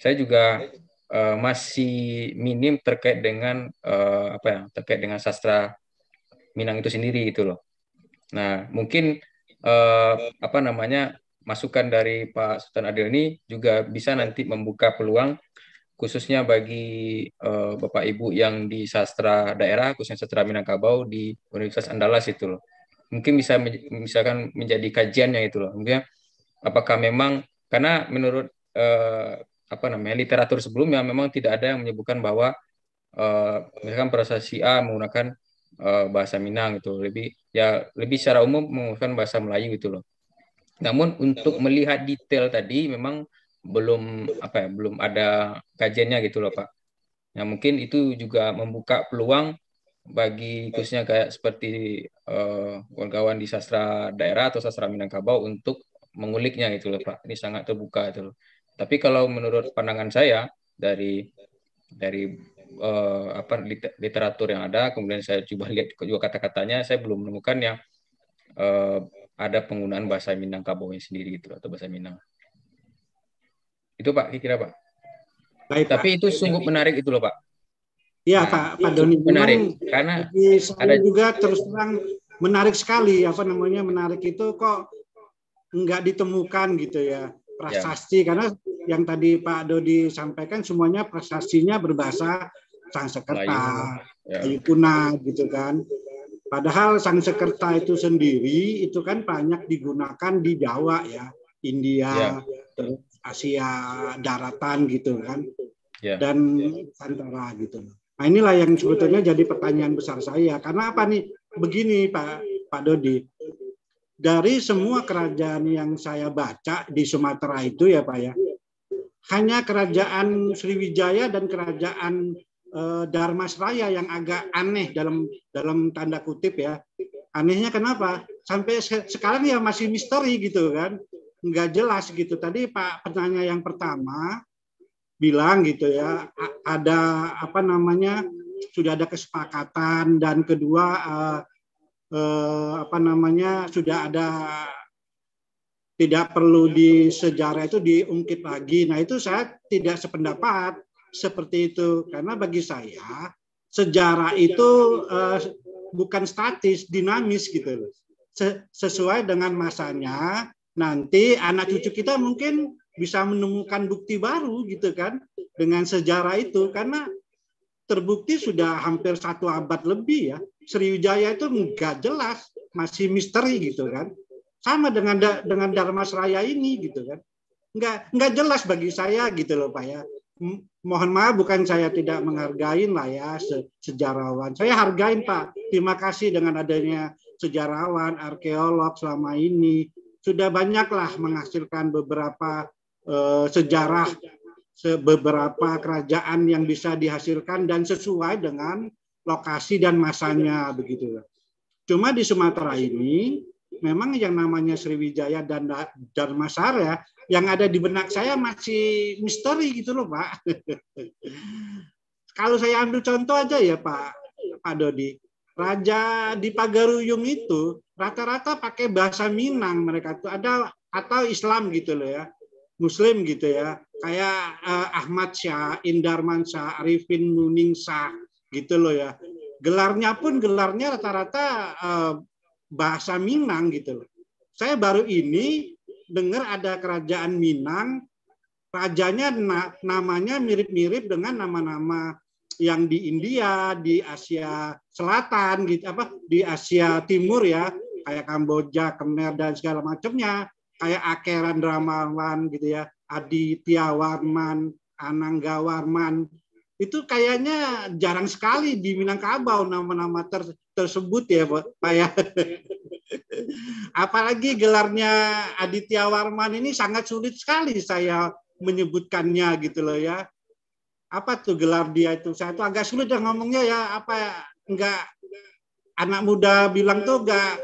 saya juga uh, masih minim terkait dengan uh, apa ya, terkait dengan sastra Minang itu sendiri itu loh. Nah, mungkin uh, apa namanya masukan dari Pak Sultan Adil ini juga bisa nanti membuka peluang khususnya bagi uh, Bapak Ibu yang di sastra daerah khususnya sastra Minangkabau di Universitas Andalas itu loh. Mungkin bisa misalkan menjadi yang itu loh. Mungkin apakah memang karena menurut uh, apa namanya literatur sebelumnya memang tidak ada yang menyebutkan bahwa uh, misalkan prestasi A menggunakan uh, bahasa Minang itu lebih ya lebih secara umum menggunakan bahasa Melayu itu loh. Namun untuk melihat detail tadi memang belum apa ya, belum ada kajiannya gitu loh Pak. Nah mungkin itu juga membuka peluang bagi khususnya kayak seperti uh, kawan-kawan di sastra daerah atau sastra Minangkabau untuk menguliknya gitu loh Pak. Ini sangat terbuka itu Tapi kalau menurut pandangan saya dari dari uh, apa literatur yang ada, kemudian saya coba lihat juga kata-katanya, saya belum menemukan yang uh, ada penggunaan bahasa Minang Minangkabaunya sendiri itu atau bahasa Minang. Itu Pak, kira Pak. Baik, Tapi Pak. itu sungguh menarik itu loh Pak. Iya nah, Pak, Pak Doni. Menarik karena ada juga terus terang menarik sekali apa namanya menarik itu kok nggak ditemukan gitu ya prasasti ya. karena yang tadi Pak Dodi sampaikan semuanya prasastinya berbahasa Sanskerta, ya. Kuna gitu kan. Padahal sang sekerta itu sendiri itu kan banyak digunakan di Jawa ya, India, yeah. Ya. Asia daratan gitu kan, yeah. dan yeah. gitu. Nah inilah yang sebetulnya jadi pertanyaan besar saya. Karena apa nih? Begini Pak Pak Dodi, dari semua kerajaan yang saya baca di Sumatera itu ya Pak ya, hanya kerajaan Sriwijaya dan kerajaan Eh, dharma seraya yang agak aneh dalam dalam tanda kutip ya. Anehnya kenapa? Sampai se sekarang ya masih misteri gitu kan, nggak jelas gitu. Tadi Pak pertanyaan yang pertama bilang gitu ya, ada apa namanya sudah ada kesepakatan dan kedua eh, eh, apa namanya sudah ada tidak perlu di sejarah itu diungkit lagi. Nah itu saya tidak sependapat seperti itu karena bagi saya sejarah itu uh, bukan statis, dinamis gitu loh. Sesuai dengan masanya, nanti anak cucu kita mungkin bisa menemukan bukti baru gitu kan dengan sejarah itu karena terbukti sudah hampir satu abad lebih ya Sriwijaya itu nggak jelas masih misteri gitu kan sama dengan dengan Dharma Seraya ini gitu kan nggak nggak jelas bagi saya gitu loh pak ya mohon maaf bukan saya tidak menghargai lah ya se sejarawan. Saya hargain Pak. Terima kasih dengan adanya sejarawan, arkeolog selama ini sudah banyaklah menghasilkan beberapa eh, sejarah beberapa kerajaan yang bisa dihasilkan dan sesuai dengan lokasi dan masanya begitu. Cuma di Sumatera ini memang yang namanya Sriwijaya dan ya yang ada di benak saya masih misteri gitu loh Pak. Kalau saya ambil contoh aja ya Pak, Pak Dodi. Raja di Pagaruyung itu rata-rata pakai bahasa Minang mereka tuh ada atau Islam gitu loh ya. Muslim gitu ya. Kayak eh, Ahmad Syah, Indarman Syah, Arifin Muning Syah gitu loh ya. Gelarnya pun gelarnya rata-rata eh, bahasa Minang gitu loh. Saya baru ini dengar ada kerajaan Minang, rajanya na namanya mirip-mirip dengan nama-nama yang di India, di Asia Selatan gitu apa di Asia Timur ya, kayak Kamboja, Khmer dan segala macamnya, kayak Akeran Dramawan gitu ya, Aditya Warman, Anangga Warman. Itu kayaknya jarang sekali di Minangkabau nama-nama ter tersebut ya, Pak ya. Apalagi gelarnya Aditya Warman ini sangat sulit sekali saya menyebutkannya gitu loh ya. Apa tuh gelar dia itu? Saya tuh agak sulit ya ngomongnya ya apa enggak ya? anak muda bilang tuh enggak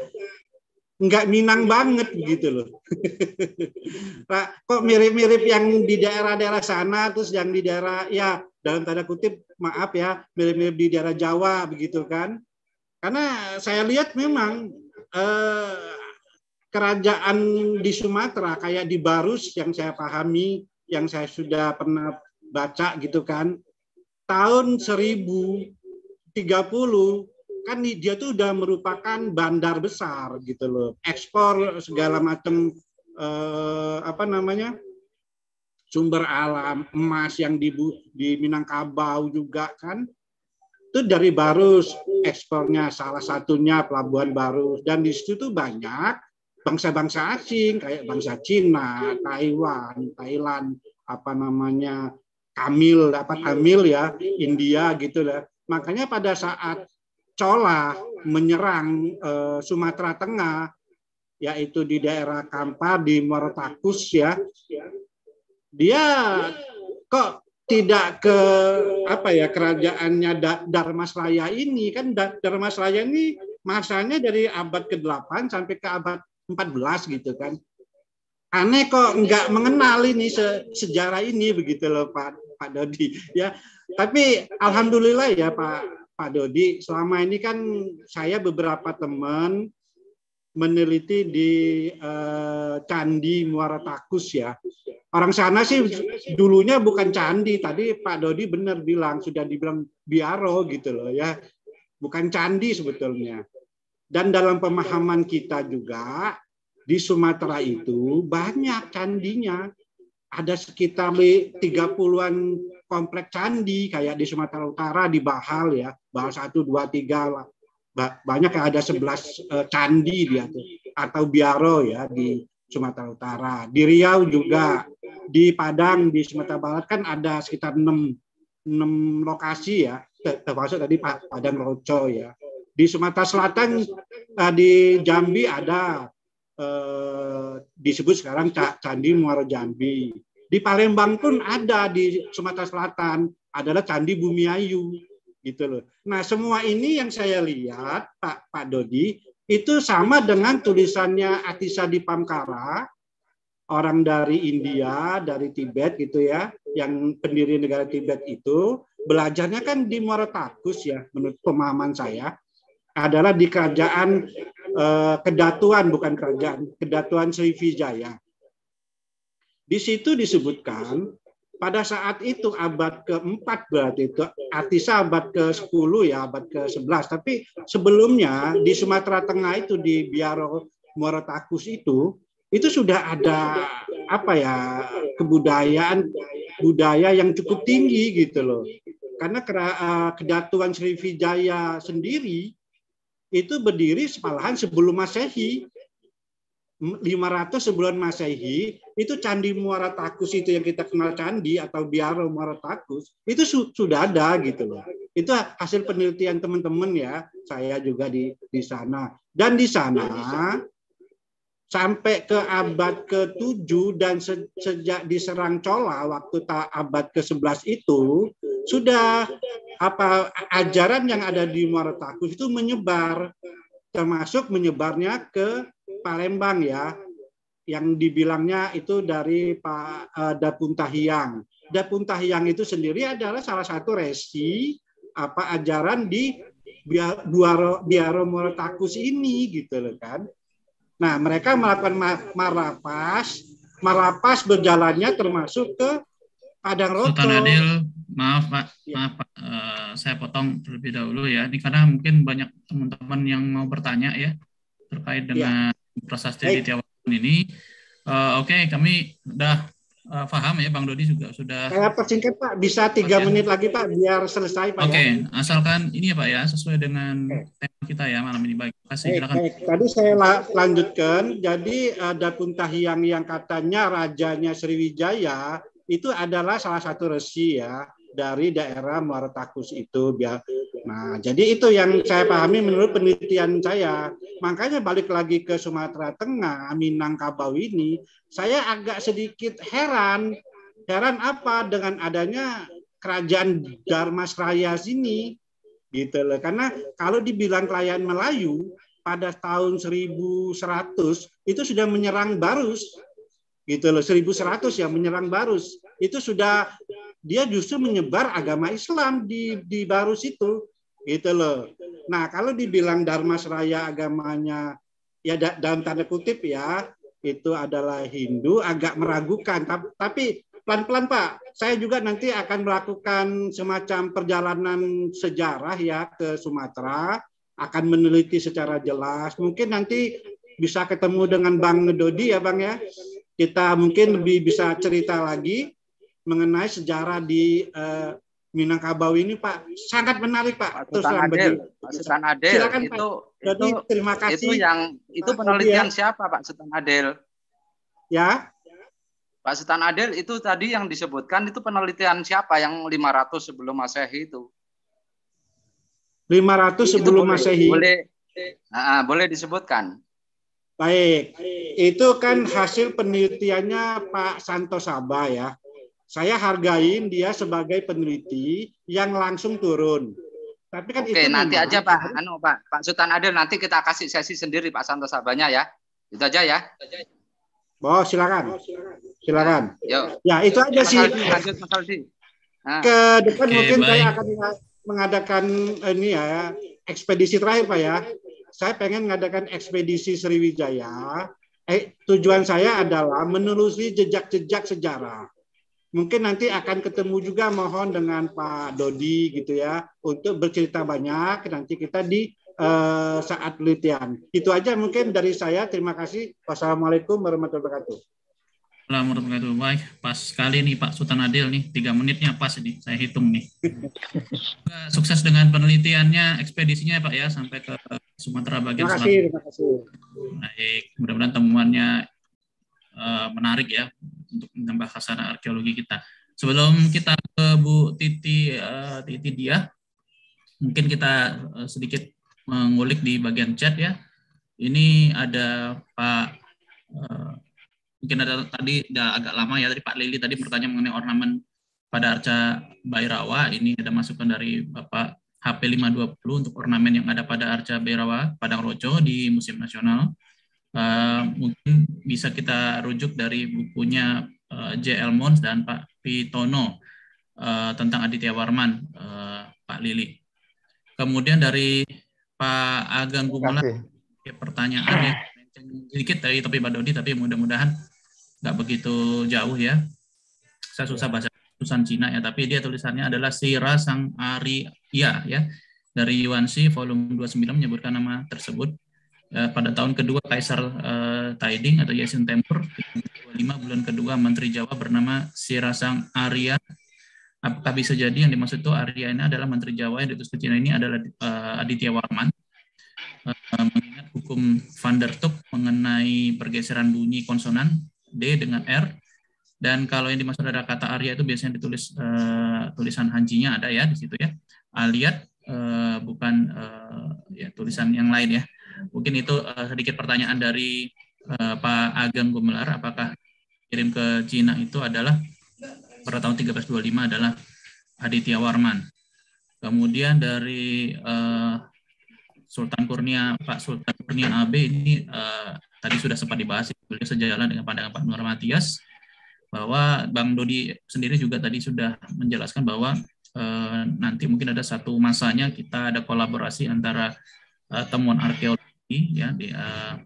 enggak minang banget gitu loh. Pak, kok mirip-mirip yang di daerah-daerah sana terus yang di daerah ya dalam tanda kutip maaf ya mirip-mirip di daerah Jawa begitu kan. Karena saya lihat memang Eh, kerajaan di Sumatera kayak di Barus yang saya pahami, yang saya sudah pernah baca gitu kan, tahun 1030 kan dia tuh udah merupakan bandar besar gitu loh, ekspor segala macam eh, apa namanya sumber alam emas yang di di Minangkabau juga kan itu dari Barus ekspornya salah satunya pelabuhan Barus dan di situ tuh banyak bangsa-bangsa asing kayak bangsa Cina, Taiwan, Thailand, apa namanya Kamil dapat Kamil ya India gitu lah. Makanya pada saat Cola menyerang e, Sumatera Tengah yaitu di daerah Kampar di Mortakus ya dia kok tidak ke apa ya kerajaannya Darmasraya ini kan Darmasraya ini masanya dari abad ke-8 sampai ke abad 14 gitu kan. Aneh kok nggak mengenal ini se sejarah ini begitu loh Pak Pak Dodi ya. Tapi alhamdulillah ya Pak Pak Dodi selama ini kan saya beberapa teman meneliti di uh, Candi Muara Takus ya. Orang sana sih dulunya bukan candi, tadi Pak Dodi benar bilang sudah dibilang biaro gitu loh ya. Bukan candi sebetulnya. Dan dalam pemahaman kita juga di Sumatera itu banyak candinya. Ada sekitar 30-an komplek candi kayak di Sumatera Utara di Bahal ya. Bahal 1 2 3 lah banyak yang ada 11 uh, eh, candi dia atau biaro ya di Sumatera Utara, di Riau juga, di Padang, di Sumatera Barat kan ada sekitar 6 6 lokasi ya, termasuk tadi Padang Roco ya. Di Sumatera Selatan eh, di Jambi ada eh, disebut sekarang Candi Muara Jambi. Di Palembang pun ada di Sumatera Selatan adalah Candi Bumiayu gitu loh. Nah semua ini yang saya lihat Pak Pak Dodi itu sama dengan tulisannya Atisa di Pamkara orang dari India dari Tibet gitu ya yang pendiri negara Tibet itu belajarnya kan di Muara Takus ya menurut pemahaman saya adalah di kerajaan eh, kedatuan bukan kerajaan kedatuan Sriwijaya. Di situ disebutkan pada saat itu abad keempat berarti itu Atisa abad ke-10 ya abad ke-11. Tapi sebelumnya di Sumatera Tengah itu di Biaro Morotakus itu itu sudah ada apa ya kebudayaan budaya yang cukup tinggi gitu loh. Karena eh, kedatuan Sriwijaya sendiri itu berdiri malahan sebelum Masehi. 500 sebelum Masehi itu candi Muara Takus itu yang kita kenal candi atau biaro Muara Takus itu su sudah ada gitu loh. Itu hasil penelitian teman-teman ya, saya juga di di sana. Dan di sana sampai ke abad ke-7 dan se sejak diserang Cola waktu ta abad ke-11 itu sudah apa ajaran yang ada di Muara Takus itu menyebar termasuk menyebarnya ke Palembang ya yang dibilangnya itu dari Pak Dapunta eh, Dapun Dapunta Dapun itu sendiri adalah salah satu resi apa ajaran di Biaro Biaro Morotakus ini gitu loh kan. Nah, mereka melakukan marapas, marapas berjalannya termasuk ke Padang Roto. Sultan Adil, maaf Pak, iya. maaf Pak, uh, saya potong terlebih dahulu ya. Ini karena mungkin banyak teman-teman yang mau bertanya ya terkait iya. dengan ya. di di ini. Uh, Oke, okay, kami udah uh, paham ya Bang Dodi juga sudah. Saya persingkat Pak, bisa tiga menit lagi Pak biar selesai Pak. Ya. Oke, okay. asalkan ini ya Pak ya sesuai dengan okay. tema kita ya malam ini. Baik, terima kasih. Hey, Tadi saya la lanjutkan. Jadi ada yang yang katanya rajanya Sriwijaya itu adalah salah satu resi ya dari daerah Muara Takus itu biar nah jadi itu yang saya pahami menurut penelitian saya makanya balik lagi ke Sumatera Tengah Minangkabau ini saya agak sedikit heran heran apa dengan adanya kerajaan Darmas Raya sini gitu loh karena kalau dibilang kelayan Melayu pada tahun 1100 itu sudah menyerang Barus gitu loh 1100 yang menyerang Barus itu sudah dia justru menyebar agama Islam di di Barus itu gitu loh. Nah kalau dibilang Dharma Seraya agamanya ya da, dalam tanda kutip ya itu adalah Hindu agak meragukan tapi, pelan-pelan Pak saya juga nanti akan melakukan semacam perjalanan sejarah ya ke Sumatera akan meneliti secara jelas mungkin nanti bisa ketemu dengan Bang Dodi ya Bang ya kita mungkin lebih bisa cerita lagi mengenai sejarah di uh, Minangkabau ini Pak sangat menarik Pak. Terus Adel, Pak Sultan Adel Silakan, itu Pak. Jadi, itu terima kasih. Itu yang itu penelitian ya. siapa Pak Sultan Adel? Ya. Pak Sultan Adel itu tadi yang disebutkan itu penelitian siapa yang 500 sebelum Masehi itu? 500 sebelum itu Masehi. Boleh Nah, boleh disebutkan. Baik. Itu kan hasil penelitiannya Pak Santo Sabah ya saya hargain dia sebagai peneliti yang langsung turun. Tapi kan Oke, itu nanti memang... aja Pak, ya. anu Pak, Pak Sultan Adil nanti kita kasih sesi sendiri Pak Santo Sabanya ya. Itu aja ya. Oh, silakan. silakan. Silakan. Yo. Ya, itu aja sih. Lanjut Mas sih. Ke depan okay, mungkin saya akan mengadakan eh, ini ya, ekspedisi terakhir Pak ya. Saya pengen mengadakan ekspedisi Sriwijaya. Eh, tujuan saya adalah menelusuri jejak-jejak sejarah Mungkin nanti akan ketemu juga mohon dengan Pak Dodi gitu ya untuk bercerita banyak nanti kita di uh, saat penelitian. Itu aja mungkin dari saya. Terima kasih. Wassalamualaikum warahmatullahi wabarakatuh. Assalamualaikum Baik, pas sekali nih Pak Sultan Adil nih, tiga menitnya pas nih, saya hitung nih. Sukses dengan penelitiannya, ekspedisinya ya, Pak ya, sampai ke Sumatera bagian terima kasih, selatan. Terima kasih. Baik, mudah-mudahan temuannya uh, menarik ya untuk menambah khasana arkeologi kita. Sebelum kita ke Bu Titi uh, Titi dia, mungkin kita uh, sedikit mengulik di bagian chat ya. Ini ada Pak uh, mungkin ada tadi udah agak lama ya dari Pak Lili tadi bertanya mengenai ornamen pada arca Bairawa. Ini ada masukan dari Bapak HP 520 untuk ornamen yang ada pada arca Bairawa Padang Rojo di Museum Nasional Eh, mungkin bisa kita rujuk dari bukunya uh, J. L. Mons dan Pak Pitono uh, tentang Aditya Warman, uh, Pak Lili. Kemudian dari Pak Ageng Kumala, pertanyaan ya sedikit dari Topi Badodi, tapi mudah-mudahan nggak begitu jauh ya. Saya susah ya. bahasa tulisan Cina ya, tapi dia tulisannya adalah Sira Sang Ari Ya ya dari Si volume 29 menyebutkan nama tersebut Eh, pada tahun kedua Kaisar uh, Taiding atau Yasin Tempur, lima bulan kedua Menteri Jawa bernama Sirasang Arya. Apakah bisa jadi yang dimaksud itu Arya ini adalah Menteri Jawa yang diutus ke Cina ini adalah uh, Aditya Warman? Uh, mengingat hukum Van der Tuk mengenai pergeseran bunyi konsonan D dengan R, dan kalau yang dimaksud ada kata Arya itu biasanya ditulis uh, tulisan Hanjinya ada ya di situ ya. Aliat uh, bukan uh, ya tulisan yang lain ya. Mungkin itu uh, sedikit pertanyaan dari uh, Pak Ageng Gumelar, apakah kirim ke Cina itu adalah pada tahun 1325 adalah Aditya Warman. Kemudian dari uh, Sultan Kurnia, Pak Sultan Kurnia AB ini uh, tadi sudah sempat dibahas, beliau sejalan dengan pandangan Pak Nur Matias, bahwa Bang Dodi sendiri juga tadi sudah menjelaskan bahwa uh, nanti mungkin ada satu masanya kita ada kolaborasi antara uh, temuan arkeologi ya di, uh,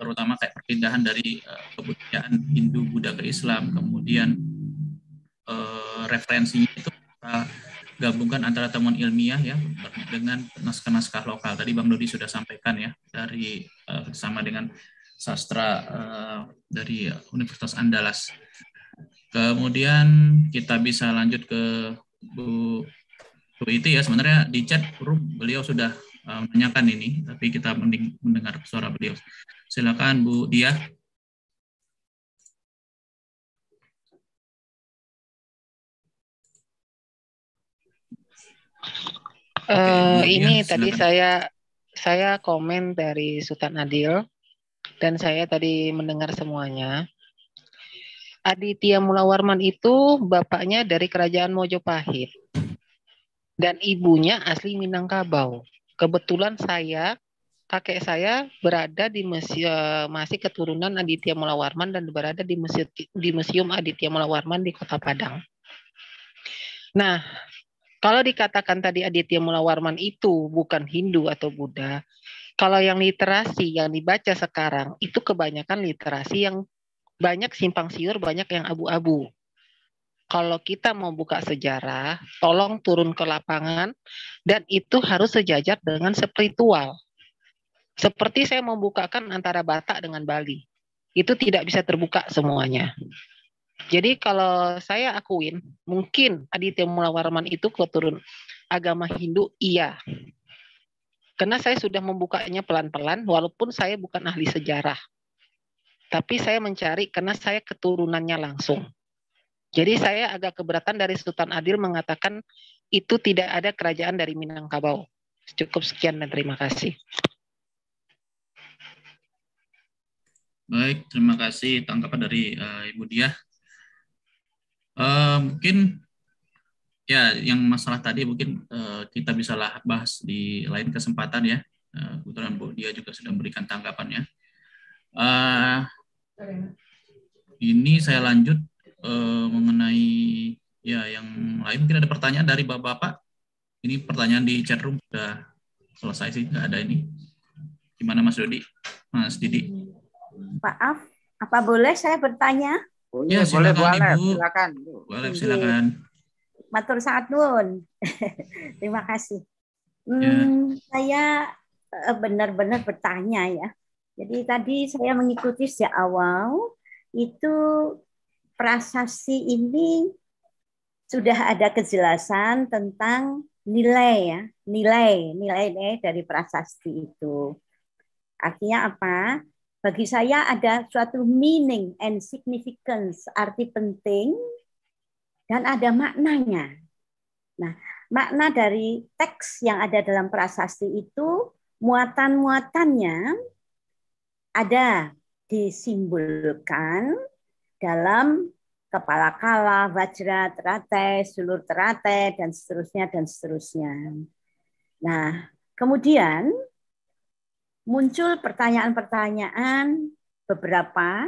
terutama kayak perpindahan dari uh, kebudayaan Hindu Buddha ke Islam kemudian uh, referensinya itu kita gabungkan antara temuan ilmiah ya dengan naskah-naskah lokal tadi Bang Dodi sudah sampaikan ya dari uh, sama dengan sastra uh, dari Universitas Andalas kemudian kita bisa lanjut ke Bu Bu Iti ya sebenarnya di chat room beliau sudah Eh, menanyakan ini, tapi kita mending mendengar suara beliau. Silakan Bu Dia. Uh, eh, Oke, ini ya, tadi saya saya komen dari Sultan Adil dan saya tadi mendengar semuanya. Aditya Mula Warman itu bapaknya dari kerajaan Mojopahit dan ibunya asli Minangkabau kebetulan saya kakek saya berada di museum, eh, masih keturunan Aditya Mula Warman dan berada di museum, di museum Aditya Mula Warman di Kota Padang. Nah, kalau dikatakan tadi Aditya Mula Warman itu bukan Hindu atau Buddha, kalau yang literasi yang dibaca sekarang itu kebanyakan literasi yang banyak simpang siur, banyak yang abu-abu kalau kita mau buka sejarah, tolong turun ke lapangan dan itu harus sejajar dengan spiritual. Seperti saya membukakan antara Batak dengan Bali. Itu tidak bisa terbuka semuanya. Jadi kalau saya akuin, mungkin Aditya Mula Warman itu keturun agama Hindu, iya. Karena saya sudah membukanya pelan-pelan, walaupun saya bukan ahli sejarah. Tapi saya mencari karena saya keturunannya langsung jadi saya agak keberatan dari Sultan Adil mengatakan itu tidak ada kerajaan dari Minangkabau. Cukup sekian dan terima kasih. Baik, terima kasih tanggapan dari uh, Ibu Dia. Uh, eh, mungkin ya yang masalah tadi mungkin uh, kita bisa lah bahas di lain kesempatan ya. Uh, Bu Diah juga sudah memberikan tanggapannya. Uh, ini saya lanjut uh, mengenai ya yang lain mungkin ada pertanyaan dari bapak-bapak ini pertanyaan di chat room sudah selesai sih nggak ada ini gimana Mas Dodi Mas Didi maaf apa boleh saya bertanya oh, ya, ya, boleh boleh Ibu. silakan boleh silakan matur nun terima kasih ya. hmm, ya. saya eh, benar-benar bertanya ya jadi tadi saya mengikuti sejak awal itu prasasti ini sudah ada kejelasan tentang nilai ya, nilai, nilai, nilai dari prasasti itu. Artinya apa? Bagi saya ada suatu meaning and significance, arti penting dan ada maknanya. Nah, makna dari teks yang ada dalam prasasti itu muatan-muatannya ada disimbolkan dalam kepala kala, wajra teratai, sulur teratai, dan seterusnya, dan seterusnya. Nah, kemudian muncul pertanyaan-pertanyaan beberapa,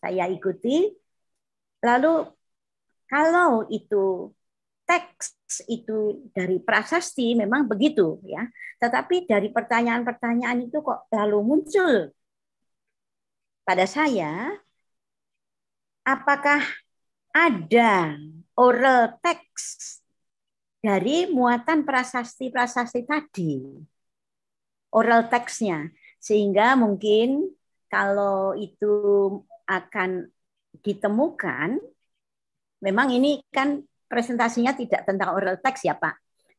saya ikuti, lalu kalau itu teks itu dari prasasti memang begitu ya. Tetapi dari pertanyaan-pertanyaan itu kok lalu muncul pada saya apakah ada oral teks dari muatan prasasti-prasasti tadi. Oral teksnya, Sehingga mungkin kalau itu akan ditemukan, memang ini kan presentasinya tidak tentang oral teks ya Pak.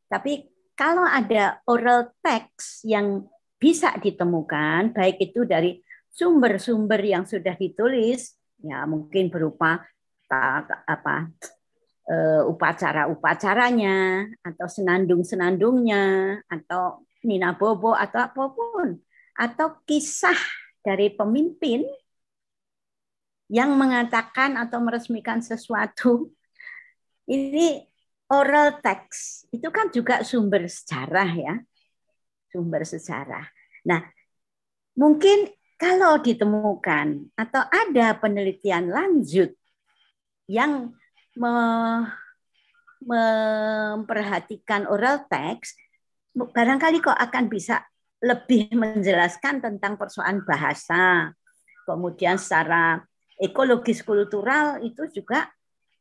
Tapi kalau ada oral teks yang bisa ditemukan, baik itu dari sumber-sumber yang sudah ditulis ya mungkin berupa apa eh, upacara-upacaranya atau senandung-senandungnya atau Nina Bobo atau apapun atau kisah dari pemimpin yang mengatakan atau meresmikan sesuatu ini oral text itu kan juga sumber sejarah ya sumber sejarah. Nah mungkin kalau ditemukan atau ada penelitian lanjut yang me memperhatikan oral text, barangkali kok akan bisa lebih menjelaskan tentang persoalan bahasa. Kemudian secara ekologis kultural itu juga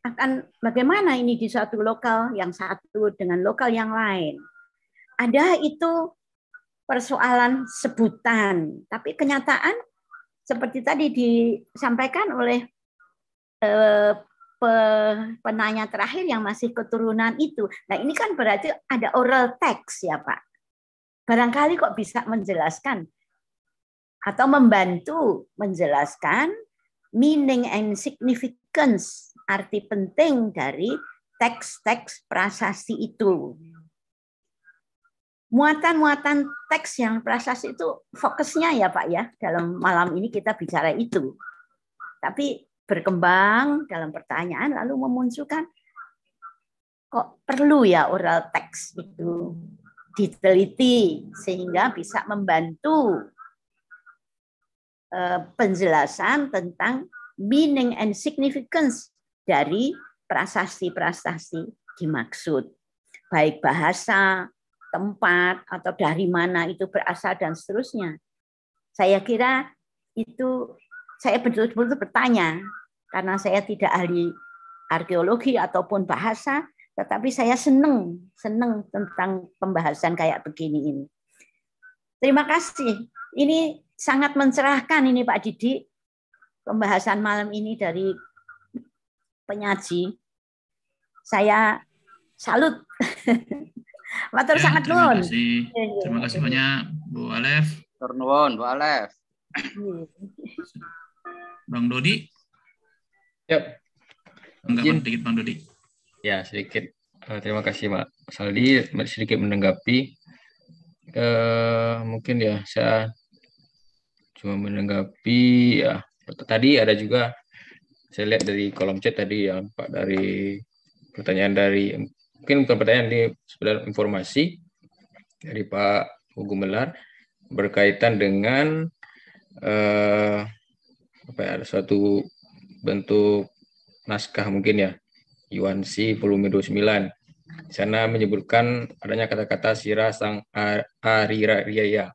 akan bagaimana ini di suatu lokal yang satu dengan lokal yang lain. Ada itu persoalan sebutan, tapi kenyataan seperti tadi disampaikan oleh eh, penanya terakhir yang masih keturunan itu. Nah, ini kan berarti ada oral text ya, Pak. Barangkali kok bisa menjelaskan atau membantu menjelaskan meaning and significance, arti penting dari teks-teks prasasti itu muatan-muatan teks yang prasasti itu fokusnya ya Pak ya dalam malam ini kita bicara itu. Tapi berkembang dalam pertanyaan lalu memunculkan kok perlu ya oral teks itu diteliti sehingga bisa membantu e, penjelasan tentang meaning and significance dari prasasti-prasasti dimaksud baik bahasa tempat atau dari mana itu berasal dan seterusnya. Saya kira itu saya betul-betul bertanya karena saya tidak ahli arkeologi ataupun bahasa, tetapi saya senang senang tentang pembahasan kayak begini ini. Terima kasih. Ini sangat mencerahkan ini Pak Didi pembahasan malam ini dari penyaji. Saya salut. Matur ya, sangat nuwun. Terima kasih. Terima kasih banyak Bu Alef. Nuwun Bu Alef. Iya. Bang Dodi. Yap. Tanggapan sedikit Bang Dodi. Ya, sedikit. Eh, terima kasih Pak Saldi sedikit menanggapi eh, mungkin ya saya cuma menanggapi ya tadi ada juga saya lihat dari kolom chat tadi ya Pak dari pertanyaan dari mungkin bukan pertanyaan ini sebenarnya informasi dari Pak Hugumelar berkaitan dengan eh, apa ya, ada suatu bentuk naskah mungkin ya Yuanxi volume 29 di sana menyebutkan adanya kata-kata sira sang ariraya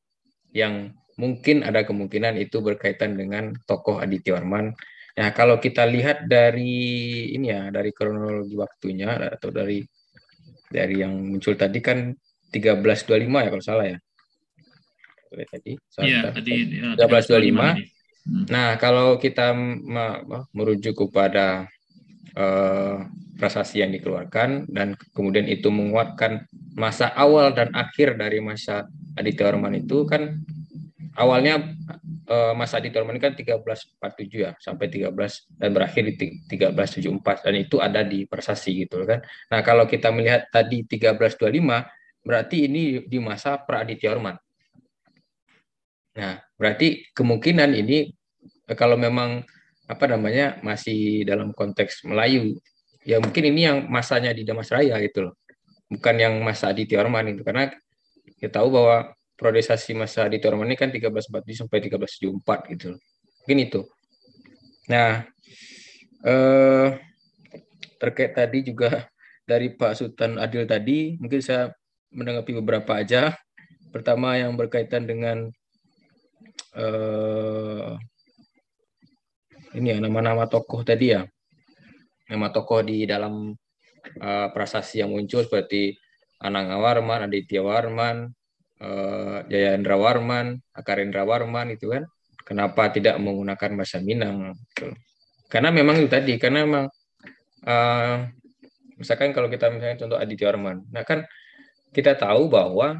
yang mungkin ada kemungkinan itu berkaitan dengan tokoh Aditya Warman. Nah, kalau kita lihat dari ini ya, dari kronologi waktunya atau dari dari yang muncul tadi kan 1325 ya kalau salah ya. Iya, tadi. ya, tadi 1325. Nah, kalau kita merujuk kepada eh, prasasti yang dikeluarkan dan kemudian itu menguatkan masa awal dan akhir dari masa Aditya Orman itu kan awalnya uh, Mas di Dorman kan 1347 ya sampai 13 dan berakhir di 1374 dan itu ada di prestasi gitu kan. Nah, kalau kita melihat tadi 1325 berarti ini di masa pra Aditya Orman. Nah, berarti kemungkinan ini eh, kalau memang apa namanya masih dalam konteks Melayu ya mungkin ini yang masanya di Damas Raya gitu loh bukan yang masa Aditya Orman itu karena kita tahu bahwa periodisasi masa di Tormen ini kan 13.40 sampai 1374 gitu. Mungkin itu. Nah, eh, terkait tadi juga dari Pak Sultan Adil tadi, mungkin saya menanggapi beberapa aja. Pertama yang berkaitan dengan eh, ini ya nama-nama tokoh tadi ya, nama tokoh di dalam eh, prasasti yang muncul seperti Anang Warman, Aditya Warman, uh, eh, Jaya Indra Warman, Akar Indra Warman itu kan. Kenapa tidak menggunakan bahasa Minang? Gitu. Karena memang itu tadi, karena memang uh, misalkan kalau kita misalnya contoh Aditya Warman, nah kan kita tahu bahwa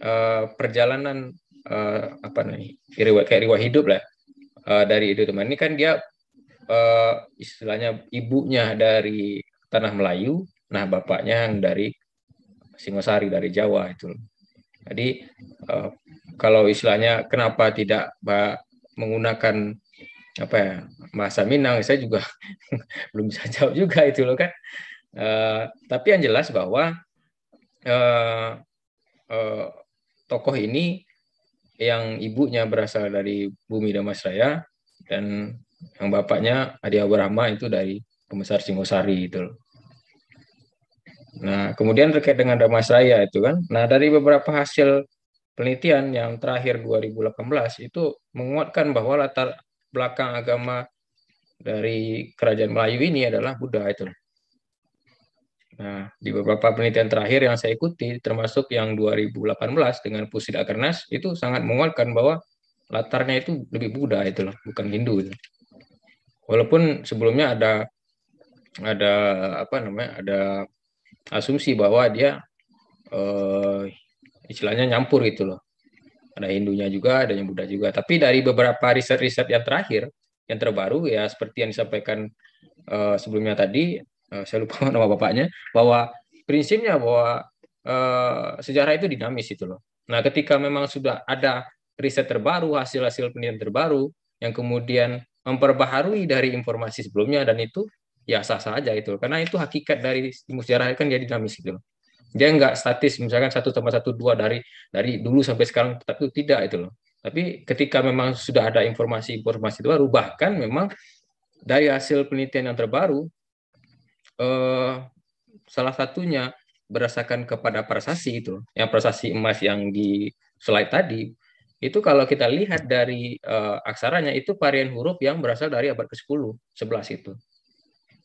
uh, perjalanan uh, apa nih riwa, kayak riwayat hidup lah uh, dari itu teman ini kan dia uh, istilahnya ibunya dari tanah Melayu, nah bapaknya yang dari Singosari dari Jawa itu. Jadi uh, kalau istilahnya kenapa tidak Pak menggunakan apa ya bahasa Minang, saya juga belum bisa jawab juga itu loh kan. Uh, tapi yang jelas bahwa uh, uh, tokoh ini yang ibunya berasal dari Bumi Damasraya dan yang bapaknya Adi Abrahma itu dari pembesar Singosari itu loh. Nah, kemudian terkait dengan damai saya itu kan. Nah, dari beberapa hasil penelitian yang terakhir 2018 itu menguatkan bahwa latar belakang agama dari kerajaan Melayu ini adalah Buddha itu. Nah, di beberapa penelitian terakhir yang saya ikuti, termasuk yang 2018 dengan Pusid Akarnas, itu sangat menguatkan bahwa latarnya itu lebih Buddha itu loh, bukan Hindu. Itu. Walaupun sebelumnya ada ada apa namanya ada asumsi bahwa dia eh, istilahnya nyampur gitu loh. Ada Hindunya juga, ada yang Buddha juga. Tapi dari beberapa riset-riset yang terakhir, yang terbaru ya seperti yang disampaikan eh, sebelumnya tadi, eh, saya lupa nama bapaknya, bahwa prinsipnya bahwa eh, sejarah itu dinamis itu loh. Nah, ketika memang sudah ada riset terbaru, hasil-hasil penelitian terbaru yang kemudian memperbaharui dari informasi sebelumnya dan itu ya sah-sah aja itu karena itu hakikat dari ilmu sejarah kan jadi dinamis gitu loh dia nggak statis misalkan satu tambah satu dua dari dari dulu sampai sekarang tapi itu tidak itu loh tapi ketika memang sudah ada informasi-informasi itu baru bahkan memang dari hasil penelitian yang terbaru eh, salah satunya berdasarkan kepada prestasi itu yang prestasi emas yang di slide tadi itu kalau kita lihat dari uh, aksaranya itu varian huruf yang berasal dari abad ke-10, 11 itu.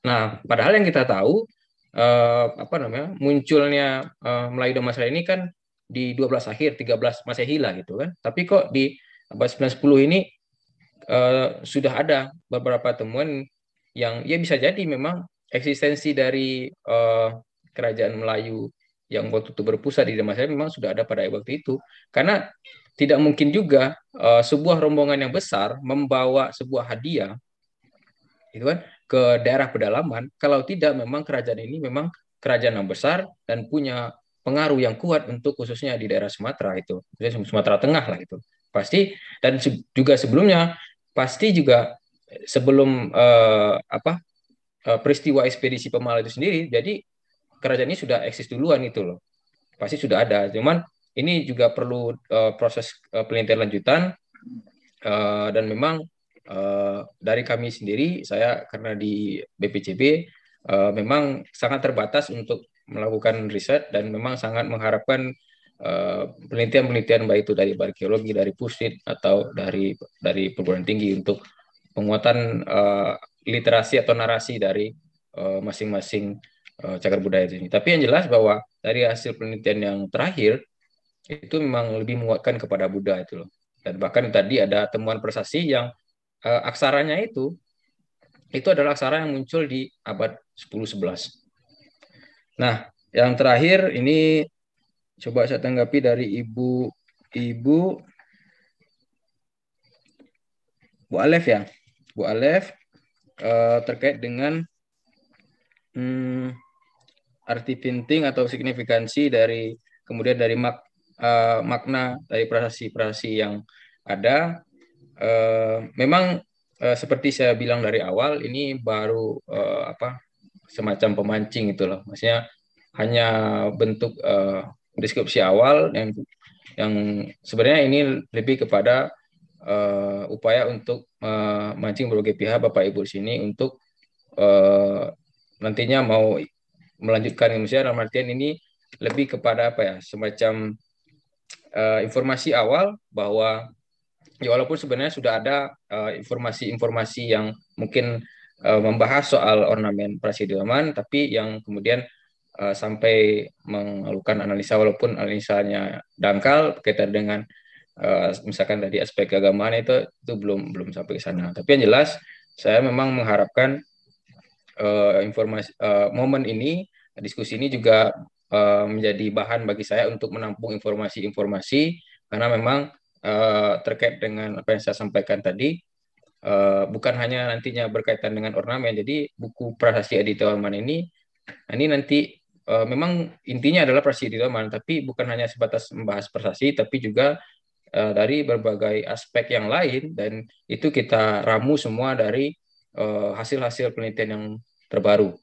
Nah, padahal yang kita tahu eh, apa namanya munculnya eh, Melayu dan Masehi ini kan di 12 akhir 13 masih hilang gitu kan. Tapi kok di abad 910 ini eh, sudah ada beberapa temuan yang ya bisa jadi memang eksistensi dari eh, kerajaan Melayu yang waktu itu berpusat di Damaskus memang sudah ada pada waktu itu karena tidak mungkin juga uh, sebuah rombongan yang besar membawa sebuah hadiah gitu kan ke daerah pedalaman. Kalau tidak, memang kerajaan ini memang kerajaan yang besar dan punya pengaruh yang kuat untuk khususnya di daerah Sumatera itu, Sumatera Tengah lah itu. Pasti dan juga sebelumnya pasti juga sebelum eh, apa eh, peristiwa ekspedisi Pemala itu sendiri, jadi kerajaan ini sudah eksis duluan itu loh. Pasti sudah ada. Cuman ini juga perlu eh, proses uh, pelintir lanjutan eh, dan memang Eh, dari kami sendiri, saya karena di BPCB uh, eh, memang sangat terbatas untuk melakukan riset dan memang sangat mengharapkan eh, penelitian-penelitian uh, baik itu dari arkeologi, dari pusit atau dari dari perguruan tinggi untuk penguatan uh, literasi atau narasi dari masing-masing uh, uh, cagar budaya ini. Tapi yang jelas bahwa dari hasil penelitian yang terakhir itu memang lebih menguatkan kepada Buddha itu loh. Dan bahkan tadi ada temuan prestasi yang uh, aksaranya itu itu adalah aksara yang muncul di abad 10-11. Nah, yang terakhir ini coba saya tanggapi dari Ibu Ibu Bu Alef ya. Bu Alef uh, terkait dengan hmm, arti penting atau signifikansi dari kemudian dari mak, uh, makna dari prasasti-prasasti yang ada Eh, memang eh, seperti saya bilang dari awal ini baru eh, apa semacam pemancing itu loh maksudnya hanya bentuk deskripsi awal yang yang sebenarnya ini lebih kepada uh, upaya untuk uh, mancing berbagai pihak Bapak Ibu sini untuk uh, nantinya mau melanjutkan misalnya dalam artian ini lebih kepada apa ya semacam uh, informasi awal bahwa Ya, walaupun sebenarnya sudah ada eh, informasi-informasi uh, yang mungkin uh, membahas soal ornamen prasidioman, tapi yang kemudian uh, sampai melakukan analisa walaupun analisanya dangkal berkaitan dengan uh, misalkan tadi aspek keagamaan itu itu belum belum sampai ke sana. Tapi yang jelas saya memang mengharapkan uh, informasi uh, momen ini diskusi ini juga uh, menjadi bahan bagi saya untuk menampung informasi-informasi karena memang uh, terkait dengan apa yang saya sampaikan tadi, uh, bukan hanya nantinya berkaitan dengan ornamen. Jadi buku prasasti Edi Tioman ini, nah, ini nanti uh, memang intinya adalah prasasti Edi Tioman, tapi bukan hanya sebatas membahas prasasti, tapi juga uh, dari berbagai aspek yang lain dan itu kita ramu semua dari hasil-hasil uh, penelitian yang terbaru.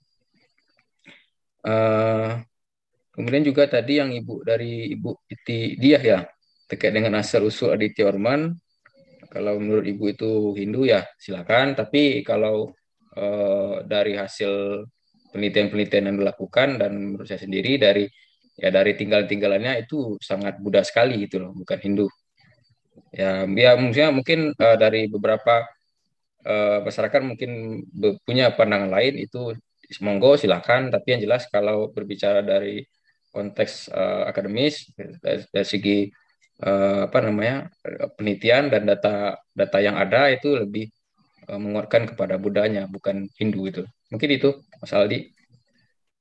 Uh, kemudian juga tadi yang ibu dari ibu Iti Diah ya terkait dengan asal usul Aditya Orman kalau menurut ibu itu Hindu ya silakan tapi kalau eh, dari hasil penelitian-penelitian yang dilakukan dan menurut saya sendiri dari ya dari tinggal-tinggalannya itu sangat Buddha sekali gitu loh bukan Hindu ya ya mungkin mungkin eh, dari beberapa eh, masyarakat mungkin punya pandangan lain itu monggo silakan tapi yang jelas kalau berbicara dari konteks uh, akademis dari segi Eh, apa namanya eh, penelitian dan data data yang ada itu lebih eh, menguatkan kepada budanya bukan Hindu itu mungkin itu Mas Aldi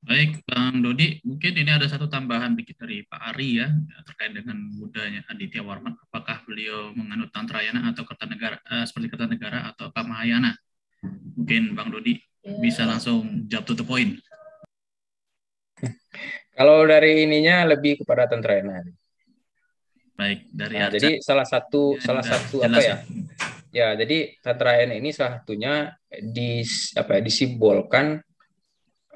baik Bang Dodi mungkin ini ada satu tambahan dikit dari Pak Ari ya terkait dengan budanya Aditya Warman apakah beliau menganut Tantrayana atau Kertanegara eh, seperti Kertanegara atau Kamahayana mungkin Bang Dodi ya. bisa langsung jawab to the point kalau dari ininya lebih kepada Tantrayana Baik, dari nah, Jadi salah satu ya, salah ya, satu apa ya? ya? Ya, jadi Satrayan ini salah satunya di apa ya, disimbolkan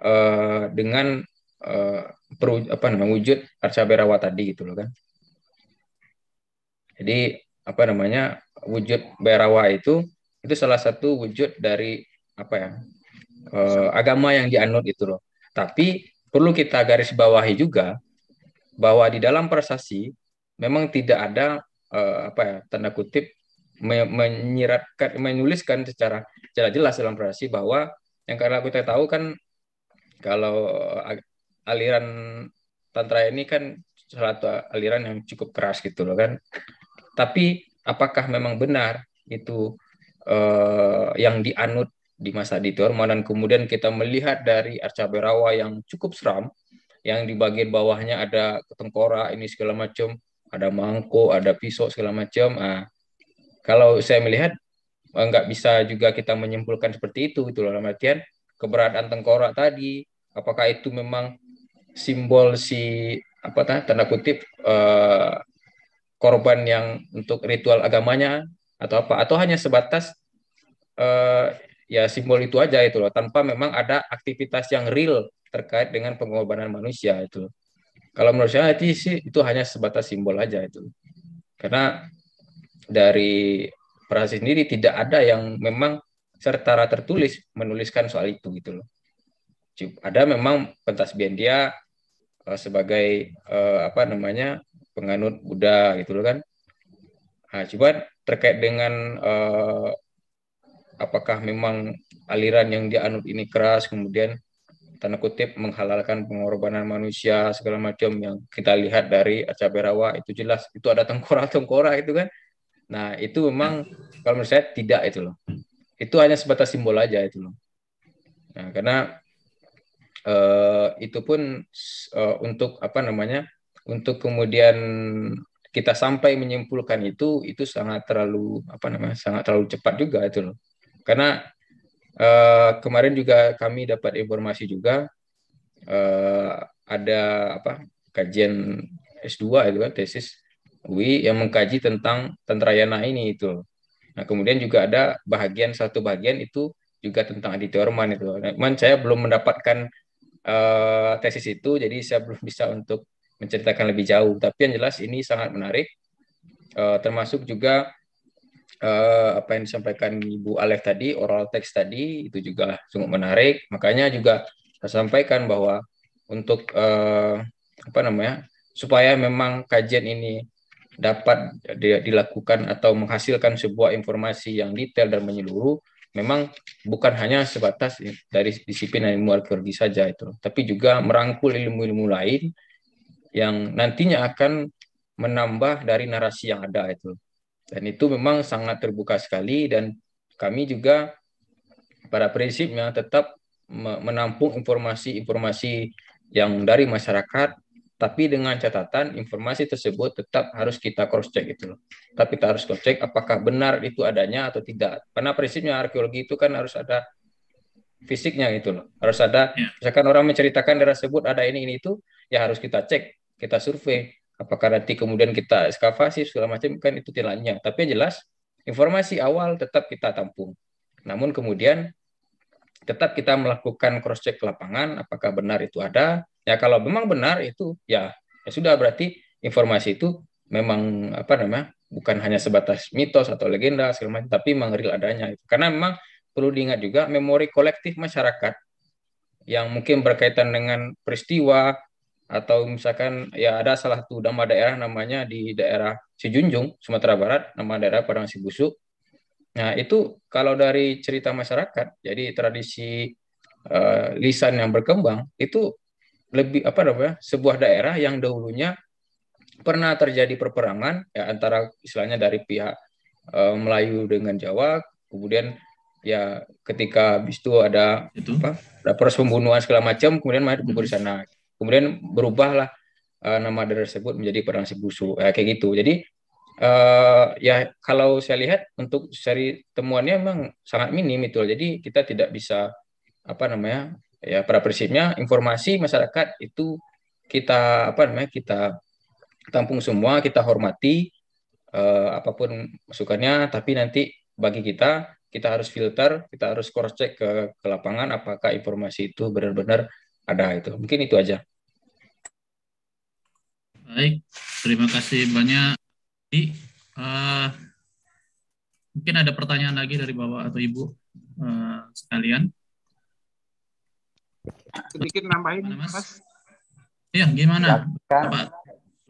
uh, dengan uh, peru, apa namanya wujud Arca Berawa tadi gitu loh kan. Jadi apa namanya wujud Berawa itu itu salah satu wujud dari apa ya? Uh, agama yang dianut itu loh. Tapi perlu kita garis bawahi juga bahwa di dalam prasasti memang tidak ada uh, apa ya tanda kutip me menyiratkan menuliskan secara secara jelas dalam prestasi bahwa yang karena kita tahu kan kalau aliran tantra ini kan salah satu aliran yang cukup keras gitu loh kan tapi apakah memang benar itu uh, yang dianut di masa Ditorma dan kemudian kita melihat dari arca berawa yang cukup seram yang di bagian bawahnya ada ketengkora ini segala macam ada mangkok, ada pisau segala macam. Nah, kalau saya melihat ah, nggak bisa juga kita menyimpulkan seperti itu gitu loh dalam artian keberadaan tengkorak tadi apakah itu memang simbol si apa tanda kutip eh, korban yang untuk ritual agamanya atau apa atau hanya sebatas eh, ya simbol itu aja itu loh tanpa memang ada aktivitas yang real terkait dengan pengorbanan manusia itu loh. Kalau menurut saya itu sih itu hanya sebatas simbol aja itu. Karena dari Prahasi sendiri tidak ada yang memang secara tertulis menuliskan soal itu gitu loh. Ada memang pentasbian dia eh, sebagai eh, apa namanya penganut Buddha gitu loh kan. Nah, coba terkait dengan eh, apakah memang aliran yang dia anut ini keras kemudian tanda kutip menghalalkan pengorbanan manusia segala macam yang kita lihat dari cabai rawa itu jelas itu ada tengkorak-tengkorak itu kan. Nah, itu memang kalau menurut saya tidak itu loh. Itu hanya sebatas simbol aja itu loh. Nah, karena eh, itu pun eh, untuk apa namanya? untuk kemudian kita sampai menyimpulkan itu itu sangat terlalu apa namanya sangat terlalu cepat juga itu loh karena Eh, kemarin juga kami dapat informasi juga uh, ada apa kajian S2 itu kan tesis UI yang mengkaji tentang tentrayana ini itu. Nah, kemudian juga ada bagian satu bagian itu juga tentang Aditya Orman itu. Nah, cuman saya belum mendapatkan uh, tesis itu jadi saya belum bisa untuk menceritakan lebih jauh, tapi yang jelas ini sangat menarik uh, termasuk juga uh, apa yang disampaikan Ibu Alef tadi, oral text tadi itu juga sungguh menarik. Makanya juga saya sampaikan bahwa untuk uh, apa namanya supaya memang kajian ini dapat dilakukan atau menghasilkan sebuah informasi yang detail dan menyeluruh memang bukan hanya sebatas dari disiplin ilmu arkeologi saja itu tapi juga merangkul ilmu-ilmu lain yang nantinya akan menambah dari narasi yang ada itu dan itu memang sangat terbuka sekali dan kami juga pada prinsipnya tetap menampung informasi-informasi yang dari masyarakat tapi dengan catatan informasi tersebut tetap harus kita cross check gitu loh. Tapi kita harus cross check apakah benar itu adanya atau tidak. Karena prinsipnya arkeologi itu kan harus ada fisiknya itu loh. Harus ada ya. misalkan orang menceritakan daerah tersebut ada ini ini itu ya harus kita cek, kita survei apakah nanti kemudian kita eskavasi segala macam kan itu tilangnya? tapi yang jelas informasi awal tetap kita tampung namun kemudian tetap kita melakukan cross check lapangan apakah benar itu ada ya kalau memang benar itu ya, ya sudah berarti informasi itu memang apa namanya bukan hanya sebatas mitos atau legenda segala macam tapi memang adanya karena memang perlu diingat juga memori kolektif masyarakat yang mungkin berkaitan dengan peristiwa atau misalkan ya ada salah satu nama daerah namanya di daerah Sijunjung, Sumatera Barat, nama daerah Padang Sibusu. Nah, itu kalau dari cerita masyarakat, jadi tradisi uh, lisan yang berkembang itu lebih apa namanya? sebuah daerah yang dahulunya pernah terjadi perperangan ya antara istilahnya dari pihak uh, Melayu dengan Jawa, kemudian ya ketika habis itu ada itu. apa? ada proses pembunuhan segala macam, kemudian mereka pukul di mm-hmm. sana kemudian berubahlah uh, nama daerah tersebut menjadi Padang Sibusu ya, kayak gitu jadi uh, ya kalau saya lihat untuk seri temuannya memang sangat minim itu jadi kita tidak bisa apa namanya ya pada prinsipnya informasi masyarakat itu kita apa namanya kita tampung semua kita hormati uh, apapun masukannya tapi nanti bagi kita kita harus filter, kita harus cross check ke, ke lapangan apakah informasi itu benar-benar ada itu. Mungkin itu aja. Baik, terima kasih banyak. Di, uh, eh, mungkin ada pertanyaan lagi dari bapak atau ibu uh, sekalian. Sedikit nambahin, Mas. Mas. Iya, gimana, ya, Pak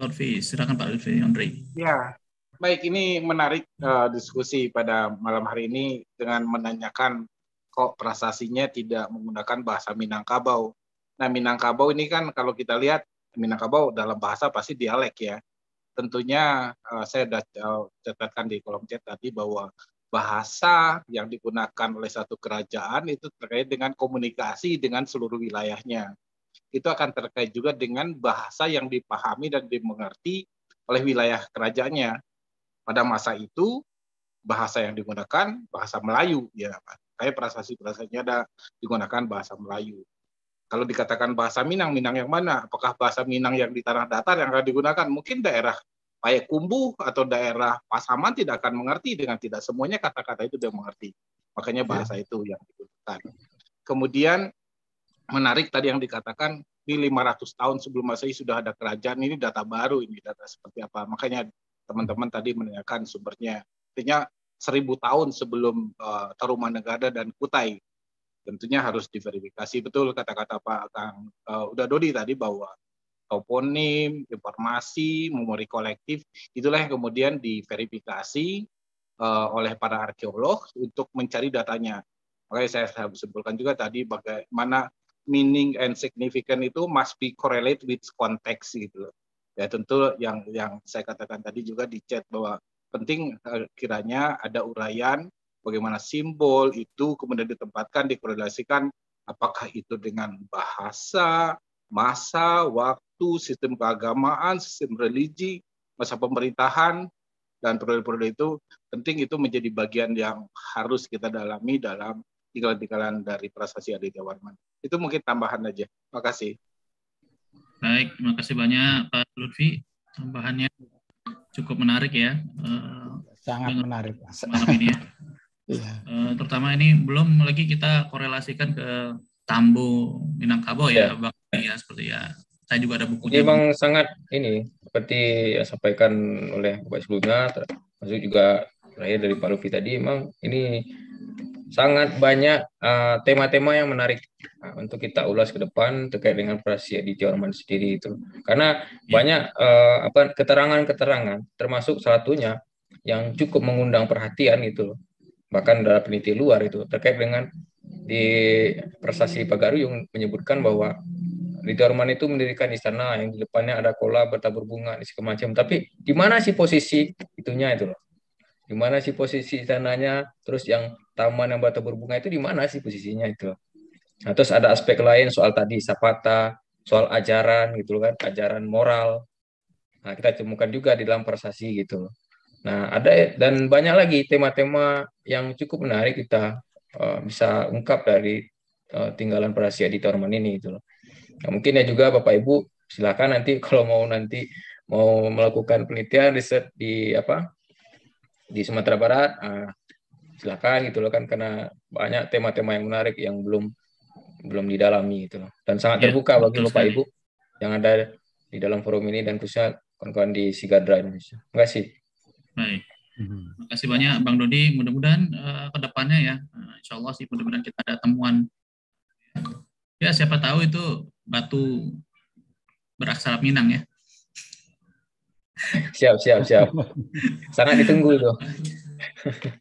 Lutfi? Silakan Pak Lutfi, Andre. Ya, baik. Ini menarik uh, diskusi pada malam hari ini dengan menanyakan kok prasasinya tidak menggunakan bahasa Minangkabau. Nah, Minangkabau ini kan kalau kita lihat Minangkabau dalam bahasa pasti dialek ya. Tentunya uh, saya sudah eh, catatkan di kolom chat tadi bahwa bahasa yang digunakan oleh satu kerajaan itu terkait dengan komunikasi dengan seluruh wilayahnya. Itu akan terkait juga dengan bahasa yang dipahami dan dimengerti oleh wilayah kerajaannya. Pada masa itu bahasa yang digunakan bahasa Melayu ya. Kayak prasasti prasastinya ada digunakan bahasa Melayu. Kalau dikatakan bahasa Minang, Minang yang mana? Apakah bahasa Minang yang di tanah datar yang akan digunakan? Mungkin daerah Payakumbuh atau daerah Pasaman tidak akan mengerti dengan tidak semuanya kata-kata itu dia mengerti. Makanya ya. bahasa ya. itu yang digunakan. Kemudian menarik tadi yang dikatakan di 500 tahun sebelum Masehi sudah ada kerajaan ini data baru ini data seperti apa. Makanya teman-teman tadi menanyakan sumbernya. Artinya 1.000 tahun sebelum uh, eh, Tarumanegara dan Kutai tentunya harus diverifikasi betul kata-kata Pak Kang uh, udah Dodi tadi bahwa toponim, informasi, memori kolektif itulah yang kemudian diverifikasi uh, oleh para arkeolog untuk mencari datanya. Oke, saya simpulkan juga tadi bagaimana meaning and significant itu must be correlate with context gitu Ya tentu yang yang saya katakan tadi juga di chat bahwa penting eh, kiranya ada uraian bagaimana simbol itu kemudian ditempatkan dikorelasikan apakah itu dengan bahasa, masa, waktu, sistem keagamaan, sistem religi, masa pemerintahan dan periode-periode itu penting itu menjadi bagian yang harus kita dalami dalam iklan-iklan dari prestasi Aditya Warman. Itu mungkin tambahan aja. terima kasih Baik, terima kasih banyak Pak Lutfi. Tambahannya cukup menarik ya. Eh, Sangat menarik. Malam ini ya. Yeah. Iya. Uh, terutama ini belum lagi kita korelasikan ke Tambu Minangkabau yeah. ya, iya. Bang. Ya seperti ya. Saya juga ada bukunya. Memang bang. sangat ini seperti yang sampaikan oleh Bapak sebelumnya, termasuk juga terakhir dari Pak Lupi tadi, memang ini sangat banyak eh, tema-tema uh, yang menarik uh, untuk kita ulas ke depan terkait dengan operasi di Jerman sendiri itu. Karena yeah. banyak uh, apa keterangan-keterangan, termasuk salah satunya yang cukup mengundang perhatian gitu loh bahkan dalam peneliti luar itu terkait dengan di prestasi Pagaru yang menyebutkan bahwa di Liderman itu mendirikan istana yang di depannya ada kolam bertabur bunga di segala macam. Tapi di mana sih posisi itunya itu loh? Di mana sih posisi istananya? Terus yang taman yang bertabur bunga itu di mana sih posisinya itu? Loh? Nah, terus ada aspek lain soal tadi sapata, soal ajaran gitu kan, ajaran moral. Nah, kita temukan juga di dalam prestasi gitu loh. Nah, ada ya, dan banyak lagi tema-tema yang cukup menarik kita uh, bisa ungkap dari uh, tinggalan prasia di Torman ini itu. Nah, mungkin ya juga Bapak Ibu silakan nanti kalau mau nanti mau melakukan penelitian riset di apa di Sumatera Barat uh, silakan gitu loh kan karena banyak tema-tema yang menarik yang belum belum didalami gitu loh dan sangat iya, terbuka ya, bagi Bapak Ibu yang ada di dalam forum ini dan khususnya kawan-kawan di Sigadra Indonesia. Terima kasih. Baik. Mm-hmm. Terima kasih banyak Bang Dodi. Mudah-mudahan uh, ke depannya ya, uh, nah, insya Allah sih mudah-mudahan kita ada temuan. Ya siapa tahu itu batu beraksara Minang ya. Siap, siap, siap. Sangat ditunggu itu.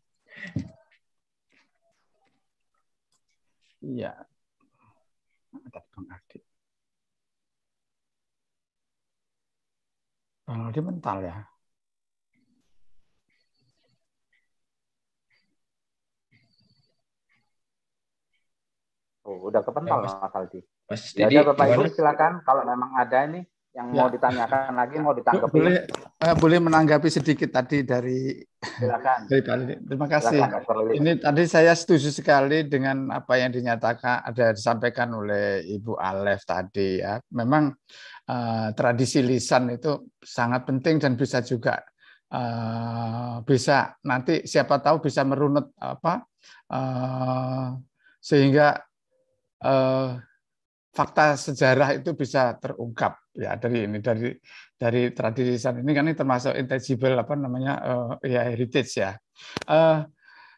Iya. Bang Aldi mental ya. Oh, udah kepental ya, mas, Aldi. Mas ya, Bapak gimana? Ibu silakan kalau memang ada ini yang ya. mau ditanyakan lagi mau ditanggapi. Boleh uh, boleh menanggapi sedikit tadi dari silakan. dari Pak Lili. Terima kasih. Silakan, ini tadi saya setuju sekali dengan apa yang dinyatakan ada disampaikan oleh Ibu Alef tadi ya. Memang uh, tradisi lisan itu sangat penting dan bisa juga uh, bisa nanti siapa tahu bisa merunut apa uh, sehingga eh, fakta sejarah itu bisa terungkap ya dari ini dari dari tradisi saat ini kan ini termasuk intangible apa namanya eh, ya heritage ya. Eh,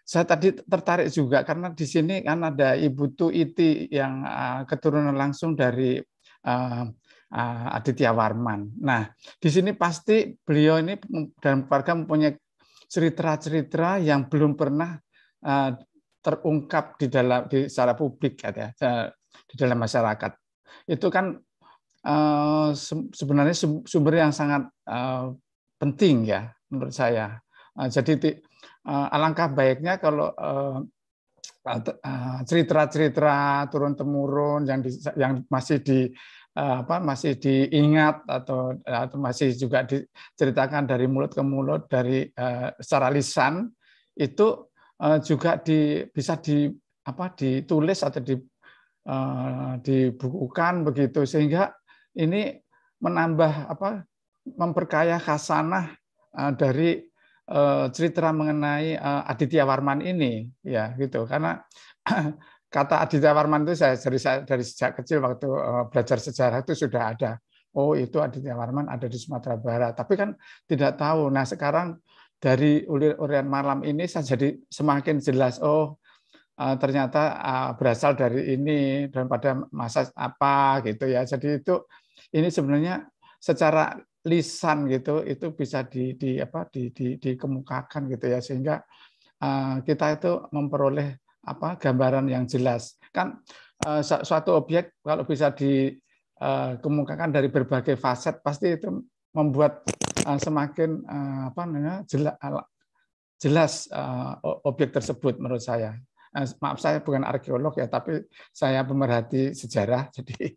saya tadi tertarik juga karena di sini kan ada Ibu Tu Iti yang eh, keturunan langsung dari eh, eh, Aditya Warman. Nah, di sini pasti beliau ini dan keluarga mempunyai cerita-cerita yang belum pernah eh, terungkap di dalam di secara publik ya, ya di dalam masyarakat itu kan eh, sebenarnya sumber yang sangat eh, penting ya menurut saya eh, jadi alangkah baiknya kalau cerita-cerita turun temurun yang di, yang masih di apa masih diingat atau, atau masih juga diceritakan dari mulut ke mulut dari secara lisan itu Eh, juga di, bisa di apa ditulis atau di, uh, dibukukan begitu sehingga ini menambah apa memperkaya khasanah uh, dari uh, cerita mengenai uh, Aditya Warman ini ya gitu karena kata Aditya Warman itu saya dari, dari sejak kecil waktu uh, belajar sejarah itu sudah ada oh itu Aditya Warman ada di Sumatera Barat tapi kan tidak tahu nah sekarang dari urian malam ini saya jadi semakin jelas oh eh, ternyata eh, berasal dari ini dan pada masa apa gitu ya. Jadi itu ini sebenarnya secara lisan gitu itu bisa di, di apa di, di, dikemukakan gitu ya sehingga eh, kita itu memperoleh apa gambaran yang jelas kan suatu objek kalau bisa dikemukakan dari berbagai faset pasti itu membuat uh, semakin uh, apa namanya jelas, jelas uh, objek tersebut menurut saya. Uh, maaf saya bukan arkeolog ya, tapi saya pemerhati sejarah, jadi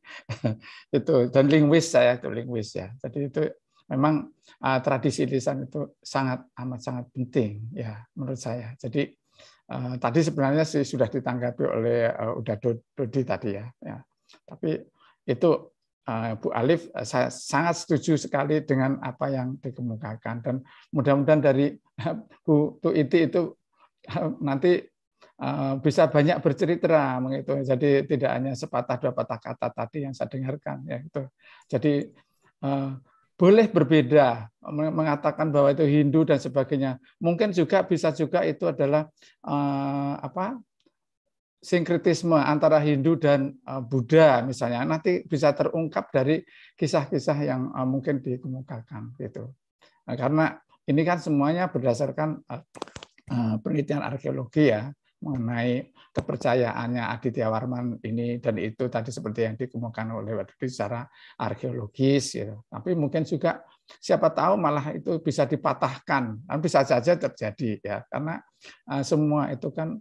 itu dan linguis saya itu linguis ya. Jadi itu memang uh, tradisi lisan itu sangat amat sangat penting ya menurut saya. Jadi uh, tadi sebenarnya sih sudah ditanggapi oleh uh, Uda Dodi tadi ya, ya. Tapi itu Eh, Bu Alif, eh, saya sangat setuju sekali dengan apa yang dikemukakan dan mudah-mudahan dari eh, Bu Tuiti itu nanti bisa banyak bercerita begitu. Jadi tidak hanya sepatah dua patah kata tadi yang saya dengarkan ya itu. Jadi boleh berbeda mengatakan bahwa itu Hindu dan sebagainya. Mungkin juga bisa juga itu adalah apa Sinkretisme antara Hindu dan eh, Buddha misalnya nanti bisa terungkap dari kisah-kisah yang eh, mungkin dikemukakan gitu nah, karena ini kan semuanya berdasarkan eh, penelitian arkeologi ya mengenai kepercayaannya Aditya Warman ini dan itu tadi seperti yang dikemukakan oleh Wadudi secara arkeologis gitu. tapi mungkin juga siapa tahu malah itu bisa dipatahkan kan bisa saja terjadi ya karena semua itu kan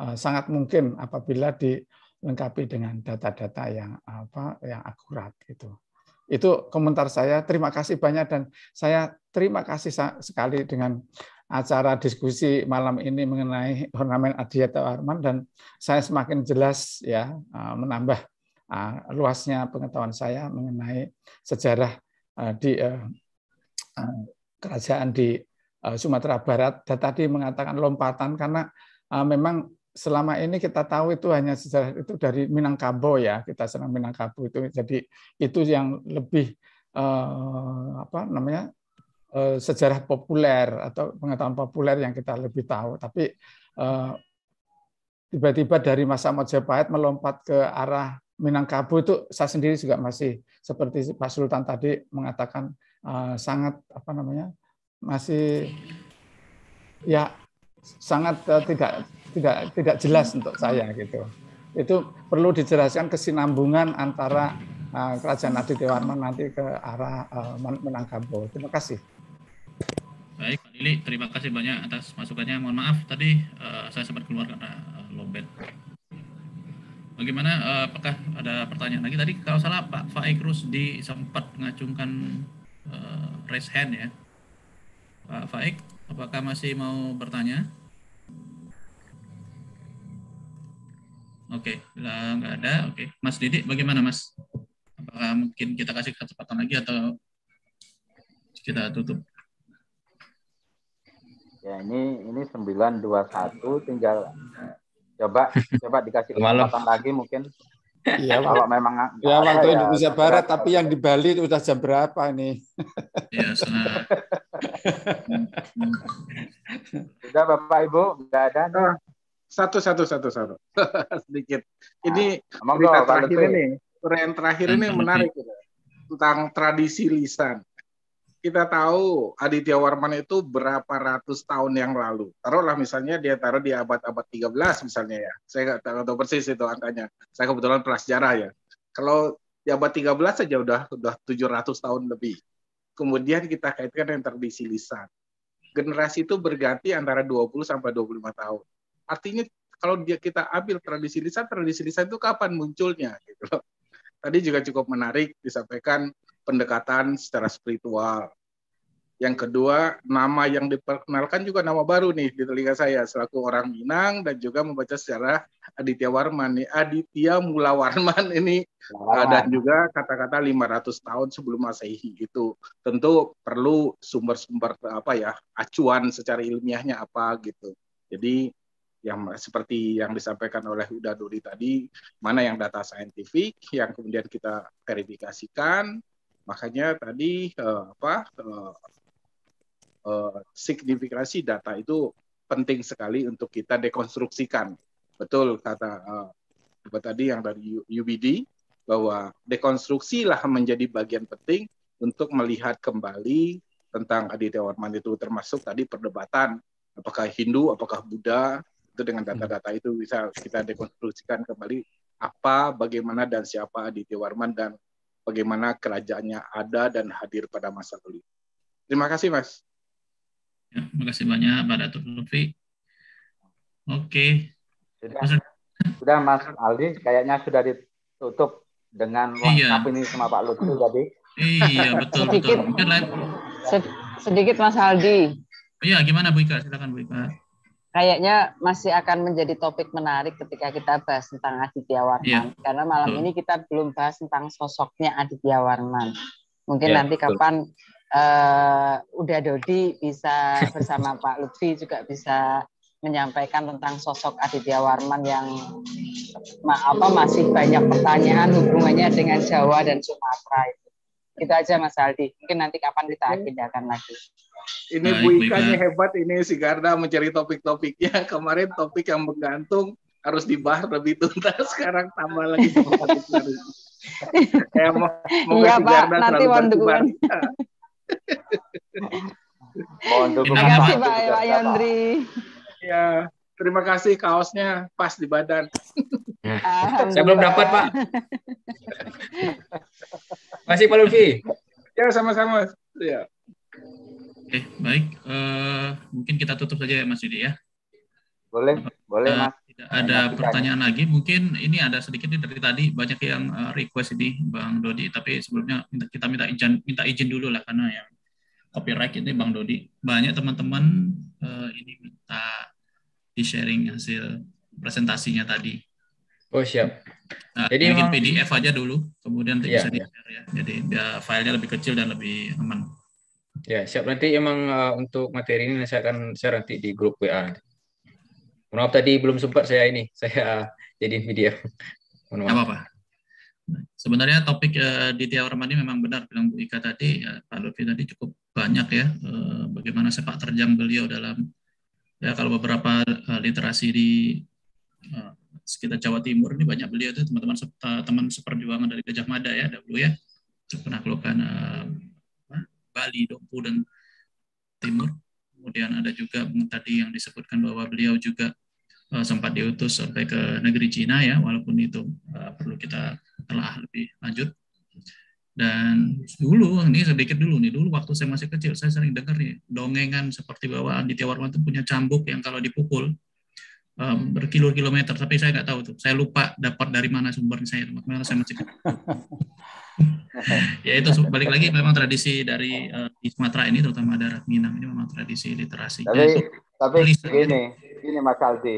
Eh, sangat mungkin apabila dilengkapi dengan data-data yang apa yang akurat itu. Itu komentar saya. Terima kasih banyak dan saya terima kasih sekali dengan acara diskusi malam ini mengenai ornamen Adiata Warman dan saya semakin jelas ya eh, menambah eh, luasnya pengetahuan saya mengenai sejarah di kerajaan di Sumatera Barat. Dan tadi mengatakan lompatan karena memang selama ini kita tahu itu hanya sejarah itu dari Minangkabau ya kita senang Minangkabau itu jadi itu yang lebih eh, apa namanya eh, sejarah populer atau pengetahuan populer yang kita lebih tahu tapi tiba eh, tiba-tiba dari masa Majapahit melompat ke arah Minangkabau itu saya sendiri juga masih seperti Pak Sultan tadi mengatakan eh, sangat apa namanya masih ya sangat eh, tidak tidak tidak jelas untuk saya gitu. Itu perlu dijelaskan kesinambungan antara uh, kerajaan Adi Dewarman nanti ke arah uh, eh, Menangkabo. Terima kasih. Baik, Pak Lili, terima kasih banyak atas masukannya. Mohon maaf tadi uh, saya sempat keluar karena uh, lobet. Bagaimana uh, apakah ada pertanyaan lagi tadi kalau salah Pak Faik Rusdi sempat mengacungkan uh, raise hand ya. Pak Faik, apakah masih mau bertanya? Oke, okay. nggak ada. Oke, okay. Mas Didi, bagaimana Mas? Apakah mungkin kita kasih kesempatan lagi atau kita tutup? Ya ini ini sembilan dua satu tinggal eh, coba coba dikasih kesempatan lagi mungkin. Iya, kalau memang ya waktu ya, Indonesia ya, Barat, ya. tapi yang di Bali itu udah jam berapa nih? Ya, Sudah Bapak Ibu, nggak ada. Nih. Ah. Satu, satu, satu, satu. Sedikit. Ah, ini nah, cerita terakhir ini. Tren terakhir ini menarik. ya. Tentang tradisi lisan. Kita tahu Aditya Warman itu berapa ratus tahun yang lalu. Taruhlah misalnya dia taruh di abad-abad 13 misalnya ya. Saya nggak tahu persis itu angkanya. Saya kebetulan prasejarah ya. Kalau di abad 13 saja udah udah 700 tahun lebih. Kemudian kita kaitkan dengan tradisi lisan. Generasi itu berganti antara 20 sampai 25 tahun. Artinya kalau dia kita ambil tradisi lisan, tradisi lisan itu kapan munculnya gitu loh. Tadi juga cukup menarik disampaikan pendekatan secara spiritual. Yang kedua, nama yang diperkenalkan juga nama baru nih di telinga saya selaku orang Minang dan juga membaca sejarah Aditya Warman nih. Aditya Mula Warman ini wow. Eh, dan juga kata-kata 500 tahun sebelum Masehi itu. Tentu perlu sumber-sumber apa ya, acuan secara ilmiahnya apa gitu. Jadi yang seperti yang disampaikan oleh Uda Duri tadi, mana yang data saintifik yang kemudian kita verifikasikan. Makanya tadi eh, apa eh, eh, signifikansi data itu penting sekali untuk kita dekonstruksikan. Betul kata eh, tadi yang dari UBD bahwa dekonstruksilah menjadi bagian penting untuk melihat kembali tentang Aditya Warman itu termasuk tadi perdebatan apakah Hindu, apakah Buddha, itu dengan hmm. data-data itu bisa kita dekonstruksikan kembali apa, bagaimana dan siapa Aditya Warman dan bagaimana kerajaannya ada dan hadir pada masa lalu. Terima kasih, Mas. Ya, terima kasih banyak, Pak Datuk Lutfi. Oke. Sudah, Mas, sudah Mas Aldi, kayaknya sudah ditutup dengan lengkap iya. ini sama Pak Lutfi hmm. tadi. Iya, betul, sedikit, betul. Sedikit Mas Aldi. Iya, gimana Bu Ika? Silakan Bu Ika kayaknya masih akan menjadi topik menarik ketika kita bahas tentang Aditya Warman. Yeah. Karena malam hmm. ini kita belum bahas tentang sosoknya Aditya Warman. Mungkin yeah, nanti kapan uh, Uda Dodi bisa bersama Pak Lutfi juga bisa menyampaikan tentang sosok Aditya Warman yang apa masih banyak pertanyaan hubungannya dengan Jawa dan Sumatera itu. Itu aja Mas Aldi. Mungkin nanti kapan kita iya. agendakan lagi. Ini baik, Bu Ika hebat ini si Garda mencari topik-topiknya. Kemarin topik yang menggantung harus dibahas lebih tuntas. Sekarang tambah lagi topik baru. Saya eh, mau, mau Garda Pak, nanti mohon dukungan. mohon dukungan. Terima kasih Pak Yandri. Ya, terima kasih kaosnya pas di badan. Ya. Saya belum dapat Pak. Masih Pak Lutfi. Ya sama-sama. Ya. Oke, baik. Uh, mungkin kita tutup saja ya Mas Yudi ya. Boleh, boleh eh, Mas. Tidak ada Mas, pertanyaan lagi. Mungkin ini ada sedikit nih dari tadi banyak yang eh, request ini Bang Dodi, tapi sebelumnya kita minta izin minta izin dulu lah karena yang copyright ini Bang Dodi. Banyak teman-teman uh, ini minta di-sharing hasil presentasinya tadi. Oh, siap. Nah, Jadi bikin emang... PDF aja dulu, kemudian iya, bisa iya. di-share yeah. ya. Jadi ya, filenya lebih kecil dan lebih aman. Ya, siap nanti emang uh, untuk materi ini saya akan share nanti di grup WA. Maaf tadi belum sempat saya ini, saya jadi video. Tidak apa-apa. Sebenarnya topik uh, di Tia Ramadi memang benar bilang Bu Ika tadi, ya, Pak Lutfi tadi cukup banyak ya uh, bagaimana sepak terjang beliau dalam ya kalau beberapa uh, literasi di uh, sekitar Jawa Timur ini banyak beliau itu teman-teman teman seperjuangan dari Gajah Mada ya dahulu ya penaklukan uh, Bali, Dompu, dan Timur. Kemudian ada juga tadi yang disebutkan bahwa beliau juga uh, sempat diutus sampai ke negeri Cina ya, walaupun itu uh, perlu kita telah lebih lanjut. Dan dulu, ini sedikit dulu nih, dulu waktu saya masih kecil, saya sering dengar nih, dongengan seperti bahwa Aditya Warman itu punya cambuk yang kalau dipukul, um, berkilo-kilometer, tapi saya nggak tahu tuh. Saya lupa dapat dari mana sumbernya saya, karena saya masih kecil. ya itu balik lagi memang tradisi dari uh, di Sumatera ini terutama darat Minang ini memang tradisi literasi. Tapi ya, tapi ini ini Mas Aldi.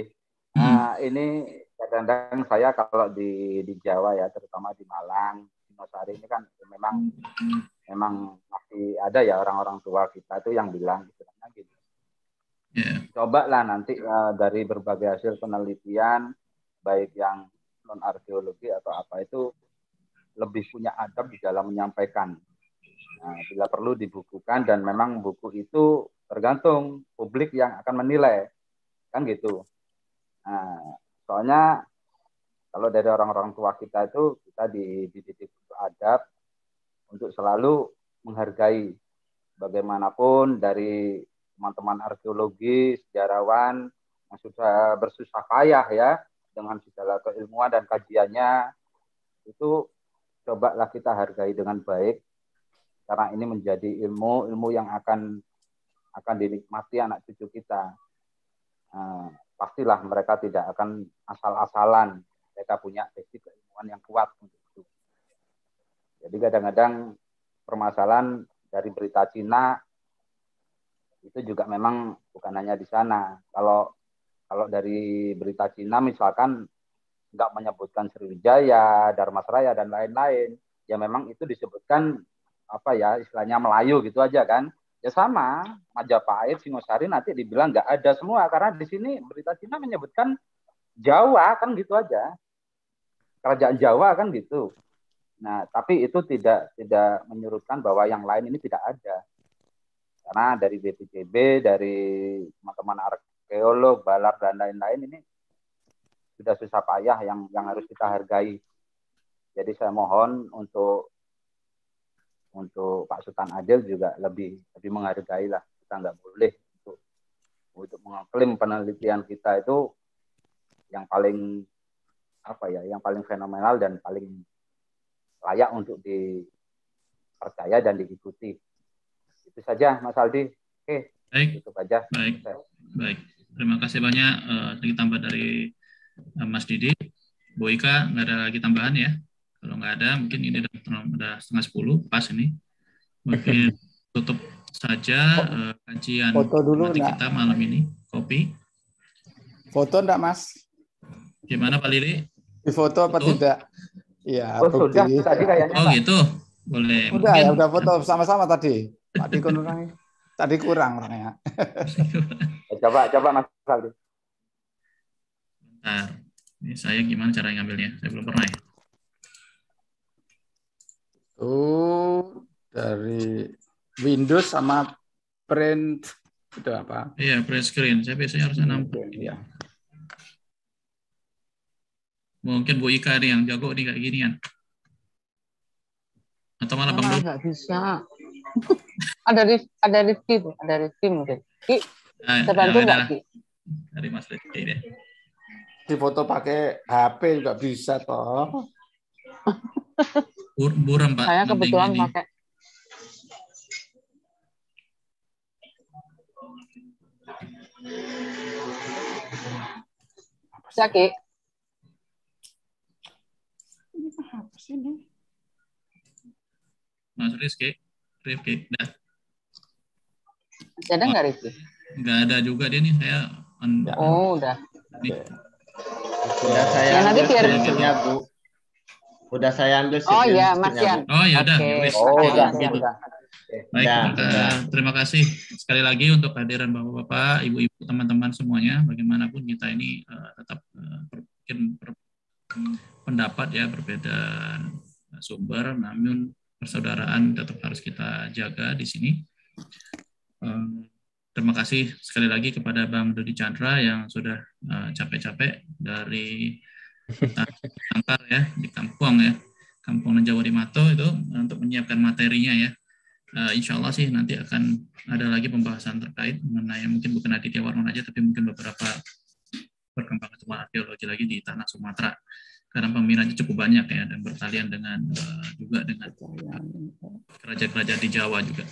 Hmm. Nah, ini kadang-kadang saya kalau di di Jawa ya terutama di Malang, Singosari ini kan memang hmm. memang masih ada ya orang-orang tua kita itu yang bilang istilahnya gitu. Yeah. lah nanti uh, dari berbagai hasil penelitian baik yang non arkeologi atau apa itu lebih punya adab di dalam menyampaikan. Nah, bila perlu dibukukan dan memang buku itu tergantung publik yang akan menilai, kan gitu. Nah, soalnya kalau dari orang-orang tua kita itu kita dididik untuk adab, untuk selalu menghargai bagaimanapun dari teman-teman arkeologi, sejarawan yang sudah bersusah payah ya dengan segala keilmuan dan kajiannya itu cobalah kita hargai dengan baik karena ini menjadi ilmu ilmu yang akan akan dinikmati anak cucu kita nah, pastilah mereka tidak akan asal-asalan mereka punya basic keilmuan yang kuat untuk itu jadi kadang-kadang permasalahan dari berita Cina itu juga memang bukan hanya di sana kalau kalau dari berita Cina misalkan nggak menyebutkan Sriwijaya, Darmasraya dan lain-lain. Ya memang itu disebutkan apa ya istilahnya Melayu gitu aja kan. Ya sama Majapahit, Singosari nanti dibilang nggak ada semua karena di sini berita Cina menyebutkan Jawa kan gitu aja. Kerajaan Jawa kan gitu. Nah, tapi itu tidak tidak menyurutkan bahwa yang lain ini tidak ada. Karena dari BPJB, dari teman-teman arkeolog, balar dan lain-lain ini sudah susah payah yang yang harus kita hargai. Jadi saya mohon untuk untuk Pak Sultan Adil juga lebih lebih menghargai lah. Kita nggak boleh untuk untuk mengklaim penelitian kita itu yang paling apa ya, yang paling fenomenal dan paling layak untuk dipercaya dan diikuti. Itu saja Mas Aldi. Oke. Baik. itu saja Baik. Baik. Terima kasih banyak uh, tambah dari Eh, Mas Didi. Bu Ika, nggak ada lagi tambahan ya? Kalau nggak ada, mungkin ini udah, udah setengah sepuluh, pas ini. Mungkin tutup saja uh, kajian foto dulu nanti kita malam ini. Kopi. Foto enggak, Mas? Gimana Pak Lili? Di foto apa foto? tidak? Iya, oh, sudah, gitu. tadi kayaknya. Oh, gitu. Boleh. Udah ya, udah foto sama-sama tadi. Tadi kurang. Ya. tadi kurang orangnya. coba coba Mas Aldi. Bentar. Ini saya gimana cara ngambilnya? Saya belum pernah ya. Oh, dari Windows sama print itu apa? Iya, print screen. Saya biasanya harus nampung. Iya. Mungkin Bu Ika nih yang jago nih kayak ginian. Atau malah Bang ah, Dul? bisa. ada di ada di tim ada tim mungkin. Ki, nah, saya bantu enggak, ya Ki? Dari Mas Rifki deh. Foto pakai HP juga bisa toh. Bur buram Pak. Saya kebetulan ini. pakai Sakit. ini? Mas Rizky, Rizky. dah. ada nggak Rizky? Nggak ada juga dia nih, saya. Ya. Oh, udah. Nih udah saya ya, nanti biar Bu. Udah saya ambil sih. Oh iya, Mas Yan. Oh iya, udah, okay. Oh, udah, ya, udah. Baik, ya, maka ya. terima kasih sekali lagi untuk kehadiran Bapak-bapak, Ibu-ibu, teman-teman semuanya. Bagaimanapun kita ini uh, tetap uh, pendapat ya berbeda sumber, namun persaudaraan tetap harus kita jaga di sini. Um, terima kasih sekali lagi kepada Bang Dodi Chandra yang sudah eh, capek-capek uh, dari eh, Angkar ya di Kampung ya Kampung Jawa di Mato itu eh, untuk menyiapkan materinya ya. Uh, insya Allah sih nanti akan ada lagi pembahasan terkait mengenai mungkin bukan Aditya Warman aja tapi mungkin beberapa perkembangan temuan arkeologi lagi di tanah Sumatera karena peminatnya cukup banyak ya dan bertalian dengan uh, juga dengan ya. kerajaan-kerajaan di Jawa juga.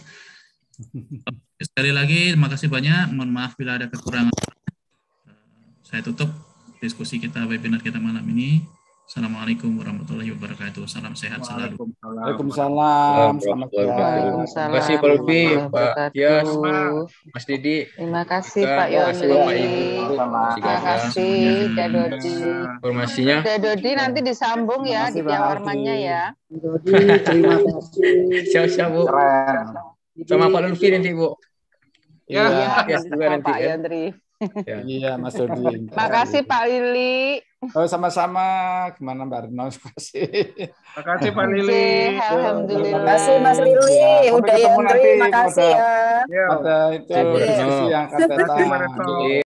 Sekali lagi, terima kasih banyak. Mohon maaf bila ada kekurangan. Eh, saya tutup diskusi kita, webinar kita malam ini. Assalamualaikum warahmatullahi wabarakatuh. Salam sehat selalu. Waalaikumsalam. Terima kasih Pak Lutfi, Pak Yos, Mas Didi. Terima kasih Pak Yoni. Terima kasih Kak Dodi. Informasinya. Kak Dodi nanti disambung ya di Piawarmannya ya. Dodi, terima kasih. Siap-siap Bu. Sama Pak Lutfi nanti, Bu. Iya, iya, iya. iya ya, ya, ya Pak Yandri. Ya. Iya, Mas Dodi. Makasih Pak Lili. Oh, sama-sama. Gimana Mbak Rino? Makasih. Makasih Pak Lili. Alhamdulillah. Makasih Mas Lili. Ya, Udah Yandri. terima kasih ya. ya. Pada itu kasih yang kata